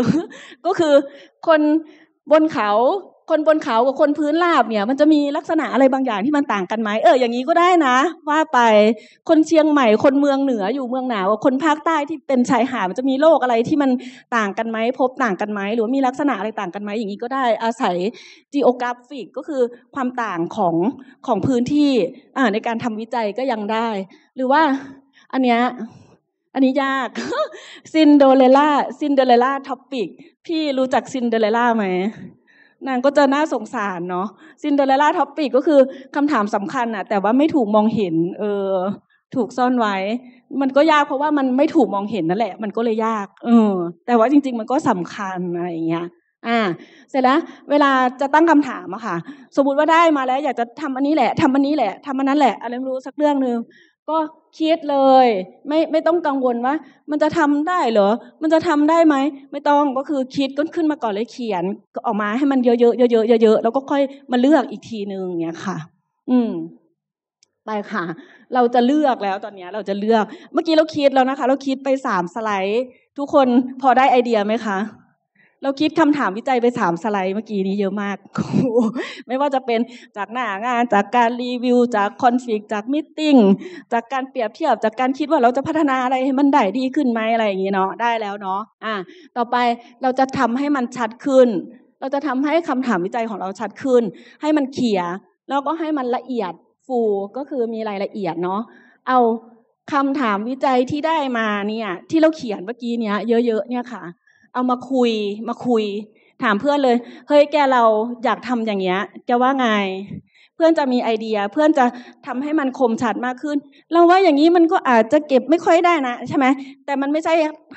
Speaker 2: ก็คือคนบนเขาคนบนเขากับคนพื้นราบเนี่ย มันจะมีลักษณะอะไรบางอย่างที่มันต่างกันไหมเอออย่างนี้ก็ได้นะ ว่าไปคนเชียงใหม่คนเมืองเหนืออยู่เมืองหนาวกับคนภาคใต้ที่เป็นชายหาดมันจะมีโรคอะไรที่มันต่างกันไหมพบต่างกันไหมหรือมีลักษณะอะไรต่างกันไหมอย่างนี้ก็ได้อาศัยจีโอกราฟิกก็คือความต่างของของพื้นที่ อ่าในการทำวิจัยก็ยังได้ หรือว่า อันเนี้ยอันนี้ยากซินโดเรล่าซินเดเรล่าท็อปิกพี่รู้จักซินเดเรล่าไหมนางก็จะน่าสงสารเนาะซินเดอเรลล่าท็อปปิกก็คือคำถามสำคัญอะแต่ว่าไม่ถูกมองเห็น เออถูกซ่อนไว้ มันก็ยากเพราะว่ามันไม่ถูกมองเห็นนั่นแหละมันก็เลยยาก เออ แต่ว่าจริง ๆ มันก็สำคัญอะไรอย่างเงี้ยอ่า เสร็จแล้ว เวลาจะตั้งคำถามอะค่ะ สมมติว่าได้มาแล้ว อยากจะทำอันนี้แหละ ทำอันนี้แหละทำอันนั้นแหละอะไรไม่รู้สักเรื่องหนึ่งก็คิดเลย ไม่ไม่ต้องกังวลว่ามันจะทำได้เหรอ มันจะทำได้ไหมไม่ต้องก็คือคิดก็ขึ้นมาก่อนเลยเขียนออกมาให้มันเยอะๆเยอะๆเยอะๆแล้วก็ค่อยมาเลือกอีกทีหนึ่งเนี่ยค่ะ อืมไปค่ะ เราจะเลือกแล้วตอนนี้เราจะเลือกเมื่อกี้เราคิดแล้วนะคะ เราคิดไปสามสไลด์ทุกคนพอได้ไอเดียไหมคะเราคิดคำถามวิจัยไปสามสไลด์เมื่อกี้นี้เยอะมากไม่ว่าจะเป็นจากหน้างานจากการรีวิวจากคอนฟิกจากมิ팅จากการเปรียบเทียบจากการคิดว่าเราจะพัฒนาอะไรให้มันได้ดีขึ้นไหมอะไรอย่างนี้เนาะได้แล้วเนาะอ่าต่อไปเราจะทำให้มันชัดขึ้นเราจะทำให้คำถามวิจัยของเราชัดขึ้นให้มันเขียแล้วก็ให้มันละเอียดฟูก็คือมีรายละเอียดเนาะเอาคำถามวิจัยที่ได้มาเนี่ยที่เราเขียนเมื่อกี้เนี้ยเยอะๆเนี่ยค่ะเอามาคุยมาคุย ถามเพื่อนเลย เฮ้ยแกเราอยากทำอย่างเงี้ยแกว่าไงเพื่อนจะมีไอเดีย เพื่อนจะทำให้มันคมชัดมากขึ้น เราว่าอย่างนี้มันก็อาจจะเก็บไม่ค่อยได้นะใช่ไหมแต่มันไม่ใช่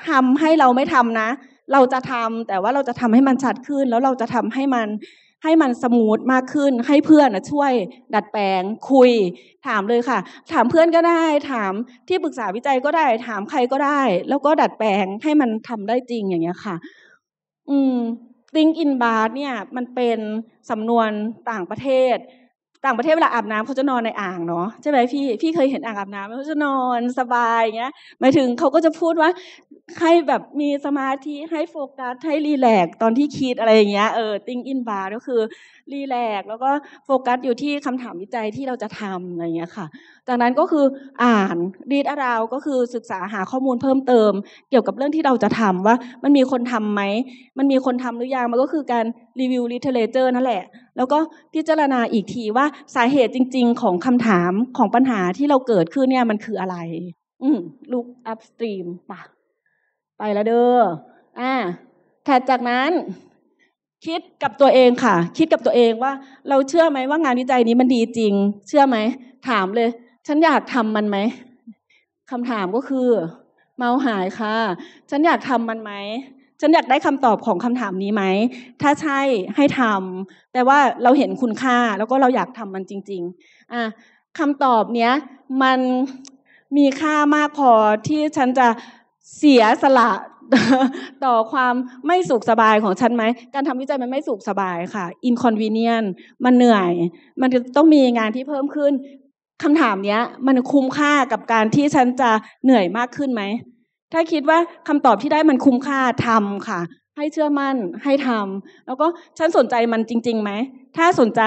Speaker 2: ทำให้เราไม่ทำนะ เราจะทำ แต่ว่าเราจะทำให้มันชัดขึ้น แล้วเราจะทำให้มันให้มันสมูทมากขึ้นให้เพื่อนช่วยดัดแปลงคุย ถามเลยค่ะ ถามเพื่อนก็ได้ ถามที่ปรึกษาวิจัยก็ได้ ถามใครก็ได้ แล้วก็ดัดแปลงให้มันทำได้จริงอย่างเงี้ยค่ะ อืม think in bath เนี่ย มันเป็นสำนวนต่างประเทศต่างประเทศเวลาอาบน้ำเขาจะนอนในอ่างเนาะใช่ไหมพี่พี่เคยเห็นอ่างอาบน้ำเขาจะนอนสบายอย่างเงี้ย หมายถึงเขาก็จะพูดว่าให้แบบมีสมาธิให้โฟกัสให้รีแลกตอนที่คิดอะไรอย่างเงี้ย เออติงอินบาร์ก็คือรีแลกแล้วก็โฟกัส อยู่ที่คำถามวิจัยที่เราจะทำอะไรเงี้ยค่ะ จากนั้นก็คืออ่านรีดอาราวก็คือศึกษาหาข้อมูลเพิ่มเติม เกี่ยวกับเรื่องที่เราจะทำว่ามันมีคนทํำไหมมันมีคนทำหรือยังมันก็คือการรีวิวลิเทเลเจอร์นั่นแหละ แล้วก็พิจารณาอีกทีว่าสาเหตุจริง ๆของคำถามของปัญหาที่เราเกิดขึ้นเนี่ยมันคืออะไรอืมลุกอัพสตรีมป่ะไปแล้วเด้อ อ่าถัดจากนั้นคิดกับตัวเองค่ะ คิดกับตัวเองว่า เราเชื่อไหมว่างานวิจัยนี้มันดีจริง เชื่อไหม ถามเลย ฉันอยากทำมันไหมคำถามก็คือ เมาหายค่ะ ฉันอยากทำมันไหมฉันอยากได้คำตอบของคำถามนี้ไหม ถ้าใช่ให้ทำ แต่ว่าเราเห็นคุณค่าแล้วก็เราอยากทำมันจริง ๆ อ่ะคำตอบเนี้ย มันมีค่ามากพอที่ฉันจะเสียสละต่อความไม่สุขสบายของฉันไหม การทำวิจัยมันไม่สุขสบายค่ะ อินคอนเวเนียน มันเหนื่อย มันจะต้องมีงานที่เพิ่มขึ้น คำถามเนี้ย มันคุ้มค่ากับการที่ฉันจะเหนื่อยมากขึ้นไหม ถ้าคิดว่าคำตอบที่ได้มันคุ้มค่าทำค่ะ ให้เชื่อมั่น ให้ทำ แล้วก็ฉันสนใจมันจริงๆไหม ถ้าสนใจ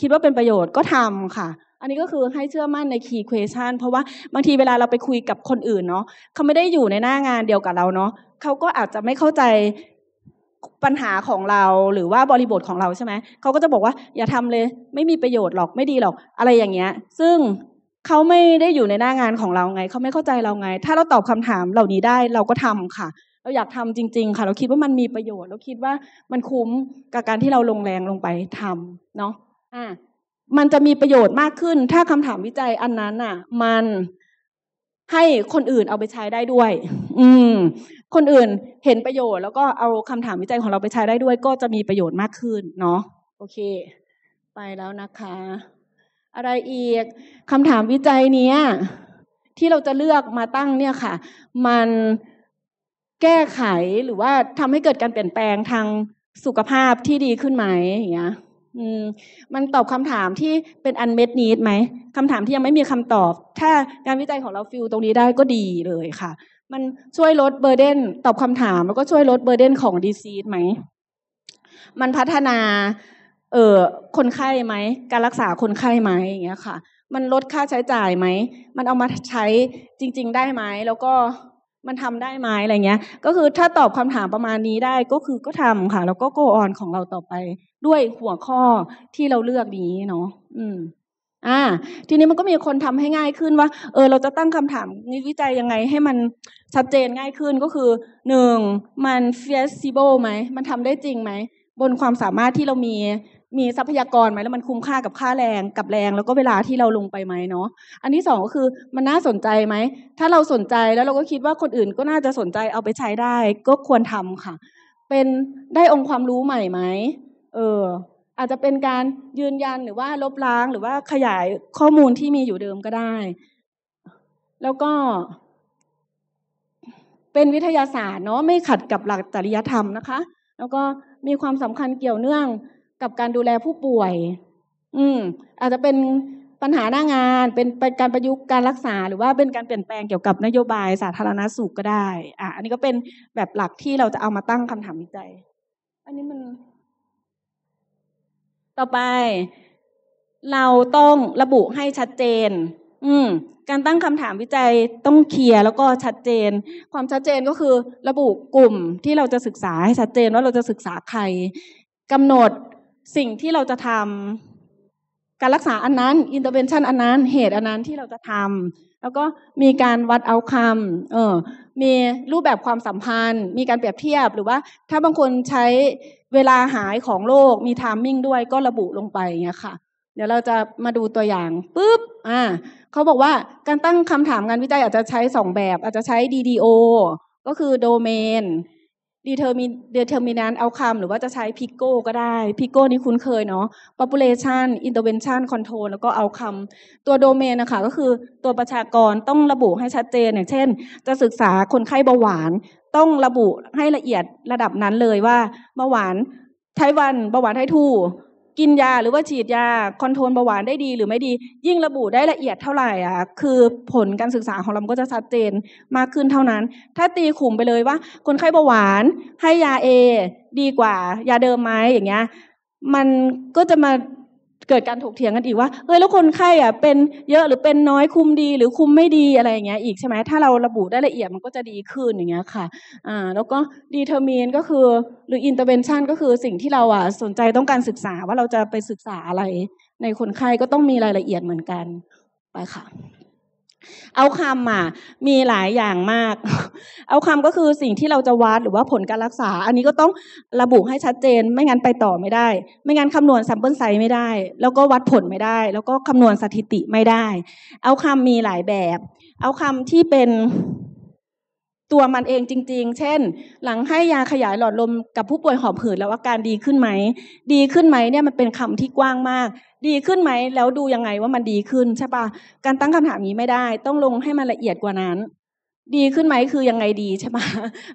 Speaker 2: คิดว่าเป็นประโยชน์ก็ทำค่ะอันนี้ก็คือให้เชื่อมั่นในคีย์เควชันเพราะว่าบางทีเวลาเราไปคุยกับคนอื่นเนาะเขาไม่ได้อยู่ในหน้างานเดียวกับเราเนาะเขาก็อาจจะไม่เข้าใจปัญหาของเราหรือว่าบริบทของเราใช่ไหมเขาก็จะบอกว่าอย่าทำเลย ไม่มีประโยชน์หรอกไม่ดีหรอก อะไรอย่างเงี้ย ซึ่งเขาไม่ได้อยู่ในหน้างานของเราไง เขาไม่เข้าใจเราไง ถ้าเราตอบคำถามเหล่านี้ได้เราก็ทำค่ะ เราอยากทำจริงๆค่ะ เราคิดว่ามันมีประโยชน์เราคิดว่ามันคุ้มกับการที่เราลงแรงลงไปทำเนาะอ่ามันจะมีประโยชน์มากขึ้น ถ้าคำถามวิจัยอันนั้นน่ะ มันให้คนอื่นเอาไปใช้ได้ด้วย อืม คนอื่นเห็นประโยชน์ แล้วก็เอาคำถามวิจัยของเราไปใช้ได้ด้วย ก็จะมีประโยชน์มากขึ้นเนาะโอเค ไปแล้วนะคะ อะไรอีกคำถามวิจัยเนี้ย ที่เราจะเลือกมาตั้งเนี่ยค่ะ มันแก้ไขหรือว่าทำให้เกิดการเปลี่ยนแปลงทางสุขภาพที่ดีขึ้นไหมอย่างเงี้ยมมันตอบคำถามที่เป็นอันเม็ดนีดไหมคำถามที่ยังไม่มีคำตอบ ถ้าการวิจัยของเราฟิลตรงนี้ได้ก็ดีเลยค่ะ มันช่วยลดเบอร์เดนตอบคำถามแล้วก็ช่วยลดเบอร์เดนของดีซีดไหม มันพัฒนา เอ่อคนไข้ไหม การรักษาคนไข้ไหมอย่างเงี้ยค่ะ มันลดค่าใช้จ่ายไหมมันเอามาใช้จริง ๆได้ไหม แล้วก็มันทำได้ไหมอะไรเงี้ย ก็คือถ้าตอบคำถามประมาณนี้ได้ก็คือก็ทำค่ะ แล้วก็โกออนของเราต่อไปด้วยหัวข้อที่เราเลือกนี้เนาะ อืม อ่า ทีนี้มันก็มีคนทำให้ง่ายขึ้นว่า เออ เราจะตั้งคำถามนี้วิจัยยังไงให้มันชัดเจนง่ายขึ้นก็คือ หนึ่งมัน feasible ไหมมันทำได้จริงไหม บนความสามารถที่เรามี มีทรัพยากรไหม แล้วมันคุ้มค่ากับค่าแรง กับแรงแล้วก็เวลาที่เราลงไปไหมเนาะ อันที่สองก็คือ มันน่าสนใจไหม ถ้าเราสนใจแล้วเราก็คิดว่าคนอื่นก็น่าจะสนใจเอาไปใช้ได้ ก็ควรทำค่ะ เป็นได้องค์ความรู้ใหม่ไหมเอออาจจะเป็นการยืนยันหรือว่าลบล้างหรือว่าขยายข้อมูลที่มีอยู่เดิมก็ได้ แล้วก็ เป็นวิทยาศาสตร์เนาะไม่ขัดกับหลักจริยธรรมนะคะ แล้วก็มีความสำคัญเกี่ยวเนื่องกับการดูแลผู้ป่วย อืม อาจจะเป็นปัญหาหน้างาน เป็นปการประยุกต์การรักษาหรือว่าเป็นการเปลี่ยนแปลงเกี่ยวกับนโยบายสาธารณสุขก็ได้ อ่ะ อันนี้ก็เป็นแบบหลักที่เราจะเอามาตั้งคำถามวิจัยอันนี้มันต่อไป เราต้องระบุให้ชัดเจน อืม การตั้งคำถามวิจัยต้องเคลียร์แล้วก็ชัดเจน ความชัดเจนก็คือ ระบุกลุ่มที่เราจะศึกษาให้ชัดเจนว่าเราจะศึกษาใครกำหนดสิ่งที่เราจะทำ การรักษาอันนั้น อินเตอร์เวนชันอันนั้นเหตุอันนั้นที่เราจะทำ แล้วก็มีการวัดเอาคำเออมีรูปแบบความสัมพันธ์ มีการเปรียบเทียบหรือว่า ถ้าบางคนใช้เวลาหายของโรคมีไทมิ่งด้วยก็ระบุลงไปเงี้ยค่ะ เดี๋ยวเราจะมาดูตัวอย่างปุ๊บอ่าเขาบอกว่าการตั้งคำถามงานวิจัยอาจจะใช้สองแบบ อาจจะใช้ DDO ก็คือ Domain Determin นเดเทอร์ a n t Outcome หรือว่าจะใช้ PICO ก็ได้ PICO นี่คุ้นเคยเนาะ Population Intervention Control แล้วก็ Outcome ตัว Domain นะคะก็คือตัวประชากรต้องระบุให้ชัดเจนอย่าง เช่น จะศึกษาคนไข้เบาหวานต้องระบุให้ละเอียดระดับนั้นเลยว่าเบาหวานไทวันเบาหวานไททูกินยาหรือว่าฉีดยา คอนโทรลเบาหวานได้ดีหรือไม่ดี ยิ่งระบุได้ละเอียดเท่าไหร่อ่ะคือผลการศึกษาของเราก็จะชัดเจนมากขึ้นเท่านั้น ถ้าตีขุมไปเลยว่าคนไข้เบาหวานให้ยาเอดีกว่า ยาเดิมไหมอย่างเงี้ยมันก็จะมาเกิดการถกเถียงกันอีกว่าเออแล้วคนไข้อ่ะเป็นเยอะหรือเป็นน้อยคุมดี หรือคุมไม่ดีอะไรอย่างเงี้ย อีกใช่ไหมถ้าเราระบุได้ละเอียดมันก็จะดีขึ้นอย่างเงี้ยค่ะอ่าแล้วก็ดีเทอร์มีนก็คือหรืออินเตอร์เวนชั่นก็คือสิ่งที่เราอ่ะสนใจต้องการศึกษาว่าเราจะไปศึกษาอะไรในคนไข้ก็ต้องมีรายละเอียดเหมือนกันไปค่ะเอาคำอ่ะมีหลายอย่างมาก เอาคำก็คือสิ่งที่เราจะวัดหรือว่าผลการรักษา อันนี้ก็ต้องระบุให้ชัดเจน ไม่งั้นไปต่อไม่ได้ ไม่งั้นคำนวณซัมเปิลไซส์ไม่ได้ แล้วก็วัดผลไม่ได้ แล้วก็คำนวณสถิติไม่ได้ เอาคำมีหลายแบบ เอาคำที่เป็นตัวมันเองจริงๆ เช่น หลังให้ยาขยายหลอดลมกับผู้ป่วยหอบหืดแล้วอาการดีขึ้นไหม ดีขึ้นไหมเนี่ยมันเป็นคำที่กว้างมาก ดีขึ้นไหม แล้วดูยังไงว่ามันดีขึ้นใช่ปะ การตั้งคำถามนี้ไม่ได้ ต้องลงให้มันละเอียดกว่านั้น ดีขึ้นไหมคือยังไงดีใช่ปะ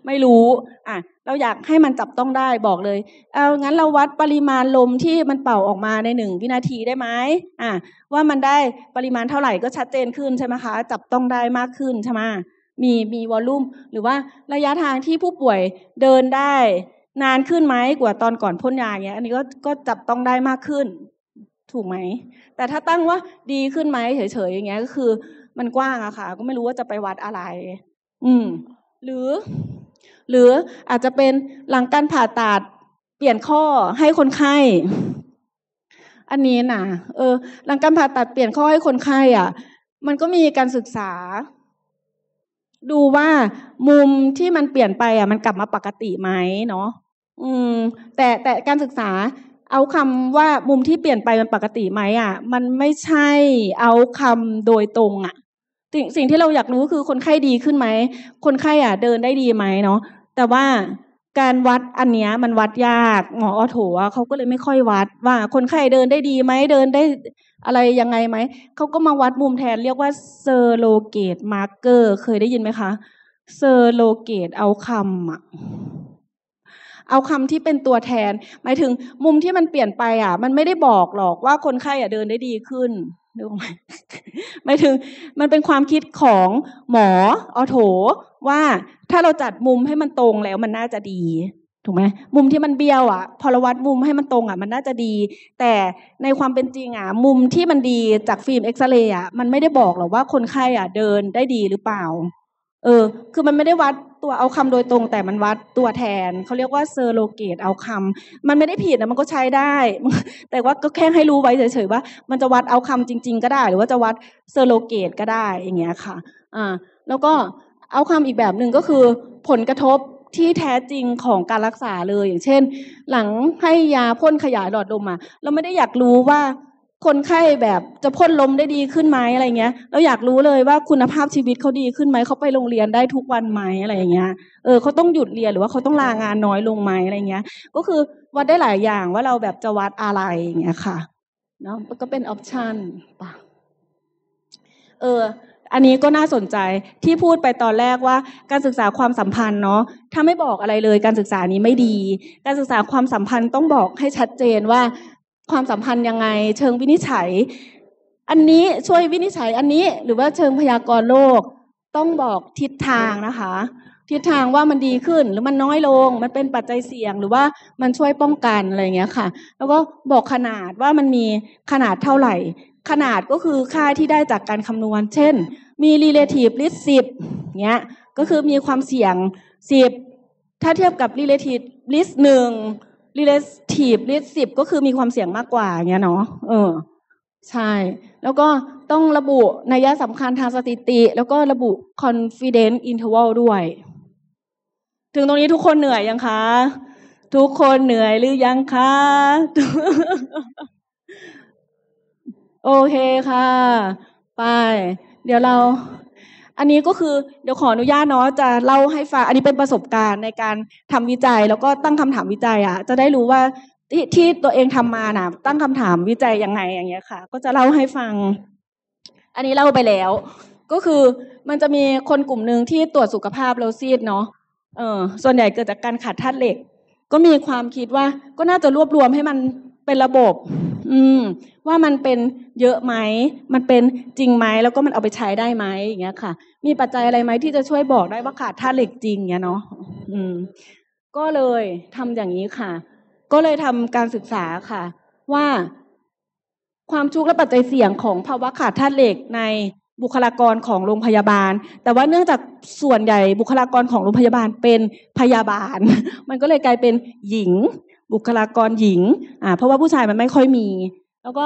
Speaker 2: ไม่รู้ อ่ะ เราอยากให้มันจับต้องได้บอกเลย เอางั้นเราวัดปริมาณลมที่มันเป่าออกมาในหนึ่งวินาทีได้ไหมอ่ะ ว่ามันได้ปริมาณเท่าไหร่ก็ชัดเจนขึ้นใช่ไหมคะ จับต้องได้มากขึ้นใช่ไหมมีมีวอลลุ่ม หรือว่าระยะทางที่ผู้ป่วยเดินได้ นานขึ้นไหมกว่าตอนก่อนพ่นยาเงี้ย อันนี้ก็ก็จับต้องได้มากขึ้น ถูกไหม แต่ถ้าตั้งว่าดีขึ้นไหมเฉยๆอย่างเงี้ยก็คือ มันกว้างอะค่ะ ก็ไม่รู้ว่าจะไปวัดอะไร อืม หรือ หรืออาจจะเป็นหลังการผ่าตาดัดเปลี่ยนข้อให้คนไข้ อันนี้นะเออ หลังการผ่าตัดเปลี่ยนข้อให้คนไข้อ่ะ มันก็มีการศึกษาดูว่ามุมที่มันเปลี่ยนไปอ่ะ มันกลับมาปกติไหมเนาะอืม แต่แต่การศึกษา เอาคำว่ามุมที่เปลี่ยนไปมันปกติไหมอ่ะ มันไม่ใช่เอาคำโดยตรง อ่ะสิ่งสิ่งที่เราอยากรู้คือคนไข้ดีขึ้นไหมคนไข้อ่ะ เดินได้ดีไหมเนาะแต่ว่าการวัดอันเนี้ยมันวัดยากหมออโถเขาก็เลยไม่ค่อยวัดว่าคนไข้เดินได้ดีไหมเดินได้อะไรยังไงไหม เขาก็มาวัดมุมแทนเรียกว่าเซอร์โลเกตมาร์เกอร์ เคยได้ยินไหมคะ เซอร์โลเกตเอาคำอะเอาคำที่เป็นตัวแทน หมายถึงมุมที่มันเปลี่ยนไปอ่ะ มันไม่ได้บอกหรอกว่าคนไข้อ่ะเดินได้ดีขึ้นนึกออกไหมหมายถึงมันเป็นความคิดของหมออโถว่าถ้าเราจัดมุมให้มันตรงแล้วมันน่าจะดีถูกไหมมุมที่มันเบี้ยวอ่ะพอรวัดมุมให้มันตรงอ่ะมันน่าจะดี แต่ในความเป็นจริงอ่ะ มุมที่มันดีจากฟิล์มเอ็กซเรย์อ่ะมันไม่ได้บอกหรอกว่าคนไข้อ่ะ เดินได้ดีหรือเปล่า เออ คือมันไม่ได้วัดตัวเอาคำโดยตรง แต่มันวัดตัวแทนเขาเรียกว่าเซอร์โลเกตเอาคำมันไม่ได้ผิดนะมันก็ใช้ได้ แต่ว่าก็แค่ให้รู้ไว้เฉยๆว่า มันจะวัดเอาคำจริงๆ ก็ได้ หรือว่าจะวัดเซอร์โลเกตก็ได้อย่างเงี้ยค่ะ อ่า แล้วก็เอาคำอีกแบบหนึ่งก็คือผลกระทบที่แท้จริงของการรักษาเลย อย่างเช่น หลังให้ยาพ่นขยายหลอดลมอ่ะเราไม่ได้อยากรู้ว่าคนไข้แบบจะพ่นลมได้ดีขึ้นไหมอะไรเงี้ยเราอยากรู้เลยว่าคุณภาพชีวิตเขาดีขึ้นไหม เขาไปโรงเรียนได้ทุกวันไหมอะไรเงี้ยเออเขาต้องหยุดเรียนหรือว่าเขาต้องลางานน้อยลงไหมอะไรเงี้ยก็คือวัดได้หลายอย่างว่าเราแบบจะวัดอะไรอย่างเงี้ยค่ะเนาะก็เป็นออปชันป่ะเอออันนี้ก็น่าสนใจที่พูดไปตอนแรกว่าการศึกษาความสัมพันธ์เนาะถ้าไม่บอกอะไรเลยการศึกษานี้ไม่ดี การศึกษาความสัมพันธ์ต้องบอกให้ชัดเจนว่าความสัมพันธ์ยังไงเชิงวินิจฉัย อันนี้ช่วยวินิจฉัยอันนี้หรือว่าเชิงพยากรณ์โลกต้องบอกทิศทางนะคะ ทิศทางว่ามันดีขึ้น หรือมันน้อยลงมันเป็นปัจจัยเสี่ยง หรือว่ามันช่วยป้องกันอะไรเงี้ยค่ะ แล้วก็บอกขนาดว่ามันมีขนาดเท่าไหร่ขนาดก็คือค่าที่ได้จากการคำนวณ เช่น มี relative risk 10เนี้ย ก็คือมีความเสี่ยง 10 ถ้าเทียบกับ relative risk 1 relative risk 10 ก็คือมีความเสี่ยงมากกว่าเงี้ยเนาะเออ ใช่ แล้วก็ต้องระบุ นัยสำคัญทางสถิติ แล้วก็ระบุ confidence interval ด้วย ถึงตรงนี้ทุกคนเหนื่อยยังคะ ทุกคนเหนื่อยหรือยังคะโอเคค่ะ ไป เดี๋ยวเรา อันนี้ก็คือเดี๋ยวขออนุญาตเนาะจะเล่าให้ฟังอันนี้เป็นประสบการณ์ในการทำวิจัยแล้วก็ตั้ง คำถามวิจัย อ่ะ จะได้รู้ว่าที่ที่ตัวเองทำมานะตั้งคำถามวิจัยยังไงอย่างเงี้ยค่ะ ก็จะเล่าให้ฟัง อันนี้เล่าไปแล้ว ก็คือมันจะมีคนกลุ่มหนึ่งที่ตรวจสุขภาพโลซีดเนาะเออส่วนใหญ่เกิดจากการขาดธาตุเหล็ก ก็มีความคิดว่าก็น่าจะรวบรวมให้มันเป็นระบบอืมว่ามันเป็นเยอะไหม มันเป็นจริงไหม แล้วก็มันเอาไปใช้ได้ไหมอย่างเงี้ยค่ะ มีปัจจัยอะไรไหมที่จะช่วยบอกได้ว่าขาดธาตุเหล็กจริงเงี้ยเนาะอืม ก็เลยทำอย่างนี้ค่ะ ก็เลยทำการศึกษาค่ะ ว่าความชุกและปัจจัยเสี่ยงของภาวะขาดธาตุเหล็กในบุคลากรของโรงพยาบาล แต่ว่าเนื่องจากส่วนใหญ่บุคลากรของโรงพยาบาลเป็นพยาบาล มันก็เลยกลายเป็นหญิงบุคลากรหญิงอ่า เพราะว่าผู้ชายมันไม่ค่อยมี แล้วก็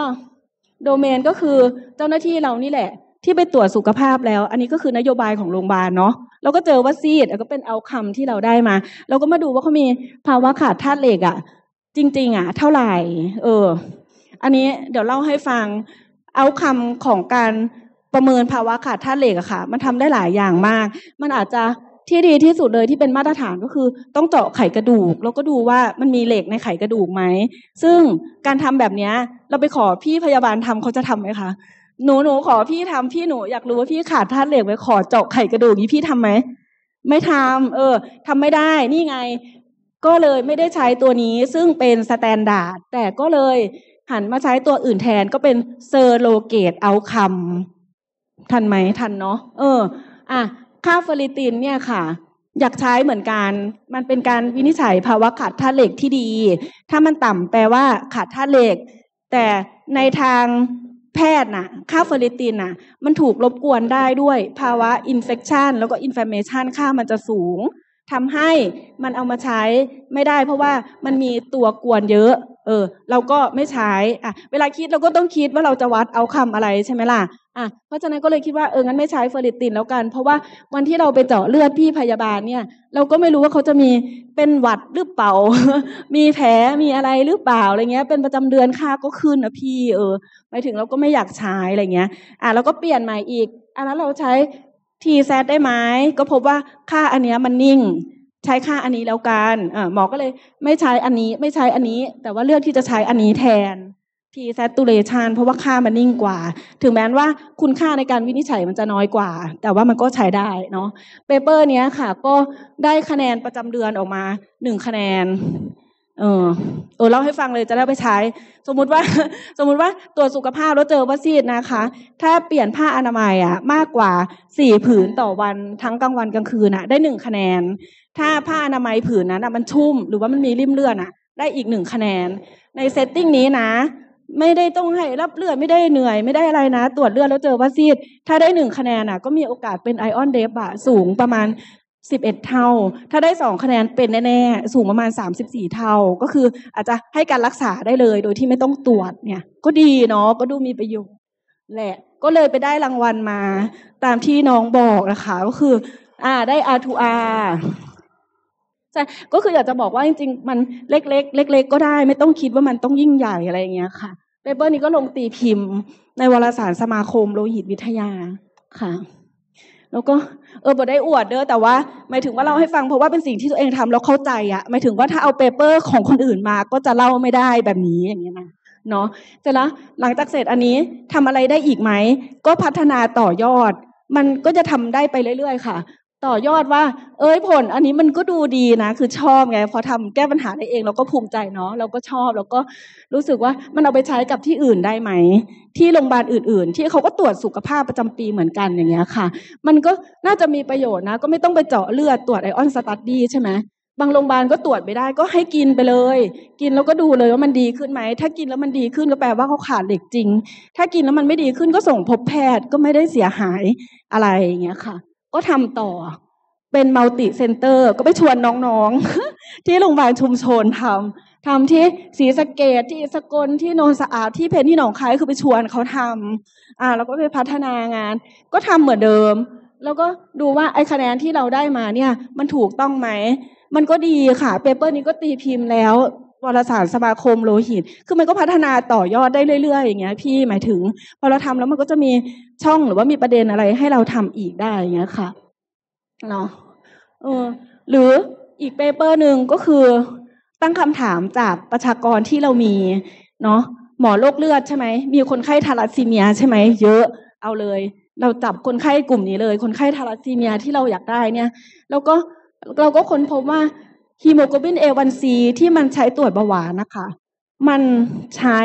Speaker 2: โดเมนก็คือเจ้าหน้าที่เรานี่แหละ ที่ไปตรวจสุขภาพแล้ว อันนี้ก็คือนโยบายของโรงพยาบาลเนาะเราก็เจอว่าซีดก็เป็นเอาคำที่เราได้มา เราก็มาดูว่าเขามีภาวะขาดธาตุเหล็กอะ่ะ จริงๆอะ่ะ เท่าไหร่ เออ อันนี้เดี๋ยวเล่าให้ฟัง เอาคำของการประเมินภาวะขาดธาตุเหล็กอะค่ะ มันทำได้หลายอย่างมาก มันอาจจะที่ดีที่สุดเลยที่เป็นมาตรฐานก็คือ ต้องเจาะไขกระดูก แล้วก็ดูว่ามันมีเหล็กในไขกระดูกไหมซึ่งการทำแบบนี้เราไปขอพี่พยาบาลทำเขาจะทํำไหมคะหนูหนูขอพี่ทำพี่หนูอยากรู้ว่าพี่ขาดธาตุเหล็กไว้ขอเจาะไขกระดูกนี้พี่ทํำไหมไม่ทำ เออ ทำไม่ได้นี่ไง ก็เลยไม่ได้ใช้ตัวนี้ซึ่งเป็นสแตนดาร์ดแต่ก็เลยหันมาใช้ตัวอื่นแทนก็เป็นเซอร์โลเกตเอาคัมทันไหมทันเนาะเออ อ่ะค่าเฟอริตินเนี่ยค่ะ อยากใช้เหมือนกัน มันเป็นการวินิจฉัยภาวะขาดธาตุเหล็กที่ดี ถ้ามันต่ำแปลว่าขาดธาตุเหล็ก แต่ในทางแพทย์นะค่าเฟอริตินน่ะ มันถูกรบกวนได้ด้วย ภาวะอินเฟคชันแล้วก็อินฟลามชันค่ามันจะสูงทำให้มันเอามาใช้ไม่ได้ เพราะว่ามันมีตัวกวนเยอะ เออ เราก็ไม่ใช้ อ่ะ เวลาคิดเราก็ต้องคิดว่าเราจะวัดเอาคำอะไรใช่ไหมล่ะ อ่ะ เพราะฉะนั้นก็เลยคิดว่าเอองั้นไม่ใช้เฟอริตินแล้วกัน เพราะว่าวันที่เราไปเจาะเลือดพี่พยาบาลเนี่ย เราก็ไม่รู้ว่าเขาจะมีเป็นหวัดหรือเปล่า มีแผลมีอะไรหรือเปล่าอะไรเงี้ย เป็นประจำเดือนค่าก็ขึ้นนะพี่ เออ หมายถึงเราก็ไม่อยากใช้อะไรเงี้ย อ่ะเราก็เปลี่ยนใหม่อีก อันแล้วเราใช้ทีแซดได้ไหม ก็พบว่าค่าอันนี้มันนิ่ง ใช้ค่าอันนี้แล้วกันหมอก็เลยไม่ใช้อันนี้ ไม่ใช้อันนี้ แต่ว่าเลือกที่จะใช้อันนี้แทนทีแซตูเลชันเพราะว่าค่ามันนิ่งกว่า ถึงแม้ว่าคุณค่าในการวินิจฉัยมันจะน้อยกว่า แต่ว่ามันก็ใช้ได้เนาะเปเปอร์เนี้ยค่ะ ก็ได้คะแนนประจำเดือนออกมาหนึ่งคะแนนเออโออเล่าให้ฟังเลยจะได้ไปใช้ สมมุติว่าสมมุติว่าตรวจสุขภาพแล้วเจอว่าซีดนะคะ ถ้าเปลี่ยนผ้าอนามัยอะมากกว่าสี่ผืนต่อวันทั้งกลางวันกลางคืนอะได้หนึ่งคะแนน ถ้าผ้าอนามัยผืนนั้นอะมันชุ่มหรือว่ามันมีริมเลือดอะได้อีกหนึ่งคะแนน ในเซตติ้งนี้นะ ไม่ได้ต้องให้รับเลือดไม่ได้เหนื่อยไม่ได้อะไรนะ ตรวจเลือดแล้วเจอว่าซีดถ้าได้หนึ่งคะแนนอะก็มีโอกาสเป็นไอออนเดฟอะสูงประมาณสิบเอ็ดเท่า ถ้าได้สองคะแนนเป็นแน่ๆ สูงประมาณสามสิบสี่เท่า ก็คืออาจจะให้การรักษาได้เลยโดยที่ไม่ต้องตรวจเนี่ย ก็ดีเนาะก็ดูมีประโยชน์แหละก็เลยไปได้รางวัลมา ตามที่น้องบอกนะคะก็คือ อ่าได้ R2R ใช่ก็คืออยากจะบอกว่า จริงๆ มันเล็กๆเล็กๆก็ได้ไม่ต้องคิดว่ามันต้องยิ่งใหญ่อะไรอย่างเงี้ยค่ะเปเปอร์นี้ก็ลงตีพิมพ์ ในวารสารสมาคมโลหิตวิทยาค่ะแล้วก็เออบอได้อวดเด้อ แต่ว่าหมายถึงว่าเราให้ฟังเพราะว่าเป็นสิ่งที่ตัวเองทำแล้วเข้าใจอะหมายถึงว่าถ้าเอาเปเปอร์ของคนอื่นมาก็จะเล่าไม่ได้แบบนี้อย่างเงี้ยนะเนาะเสร็จแล้วหลังจากเสร็จอันนี้ทำอะไรได้อีกไหม ก็พัฒนาต่อยอด มันก็จะทำได้ไปเรื่อยๆค่ะต่อยอดว่า เอ้ยผล อันนี้มันก็ดูดีนะ คือชอบไงพอทำแก้ปัญหาได้เองเราก็ภูมิใจเนาะเราก็ชอบเราก็รู้สึกว่ามันเอาไปใช้กับที่อื่นได้ไหม ที่โรงพยาบาลอื่นๆ ที่เขาก็ตรวจสุขภาพประจำปีเหมือนกันอย่างเงี้ยค่ะ มันก็น่าจะมีประโยชน์นะ ก็ไม่ต้องไปเจาะเลือดตรวจไอออนสตัดดี้ใช่ไหม บางโรงพยาบาลก็ตรวจไม่ได้ก็ให้กินไปเลย กินแล้วก็ดูเลยว่ามันดีขึ้นไหมถ้ากินแล้วมันดีขึ้นก็แปลว่าเขาขาดเหล็กจริง ถ้ากินแล้วมันไม่ดีขึ้นก็ส่งพบแพทย์ก็ไม่ได้เสียหายอะไรอย่างเงี้ยค่ะก็ทำต่อเป็นมัลติเซ็นเตอร์ก็ไปชวนน้องๆ ที่โรงพยาบาลชุมชนทำทำที่ศรีสะเกดที่สกลที่โนนสะอาดที่เพนที่หนองคายคือไปชวนเขาทำอ่า แล้วก็ไปพัฒนางาน ก็ทำเหมือนเดิม แล้วก็ดูว่าไอ้คะแนนที่เราได้มาเนี่ยมันถูกต้องไหม มันก็ดีค่ะ เปเปอร์นี้ก็ตีพิมพ์แล้ววารสารสมาคมโลหิต คือมันก็พัฒนาต่อยอดได้เรื่อยๆอย่างเงี้ย พี่หมายถึงพอเราทำแล้วมันก็จะมีช่องหรือว่ามีประเด็นอะไรให้เราทำอีกได้อย่างเงี้ยค่ะเนาะเออหรืออีกเปเปอร์หนึ่งก็คือตั้งคำถามจากประชากรที่เรามี เนาะหมอโรคเลือดใช่ไหมมีคนไข้ทาลัสซีเมียใช่ไหมเยอะเอาเลย เราจับคนไข้กลุ่มนี้เลย คนไข้ทาลัสซีเมียที่เราอยากได้ เนี่ย แล้วก็เราก็ค้นพบว่าฮีโมโกลบิน A1C ที่มันใช้ตรวจเบาหวานนะคะ มันใช้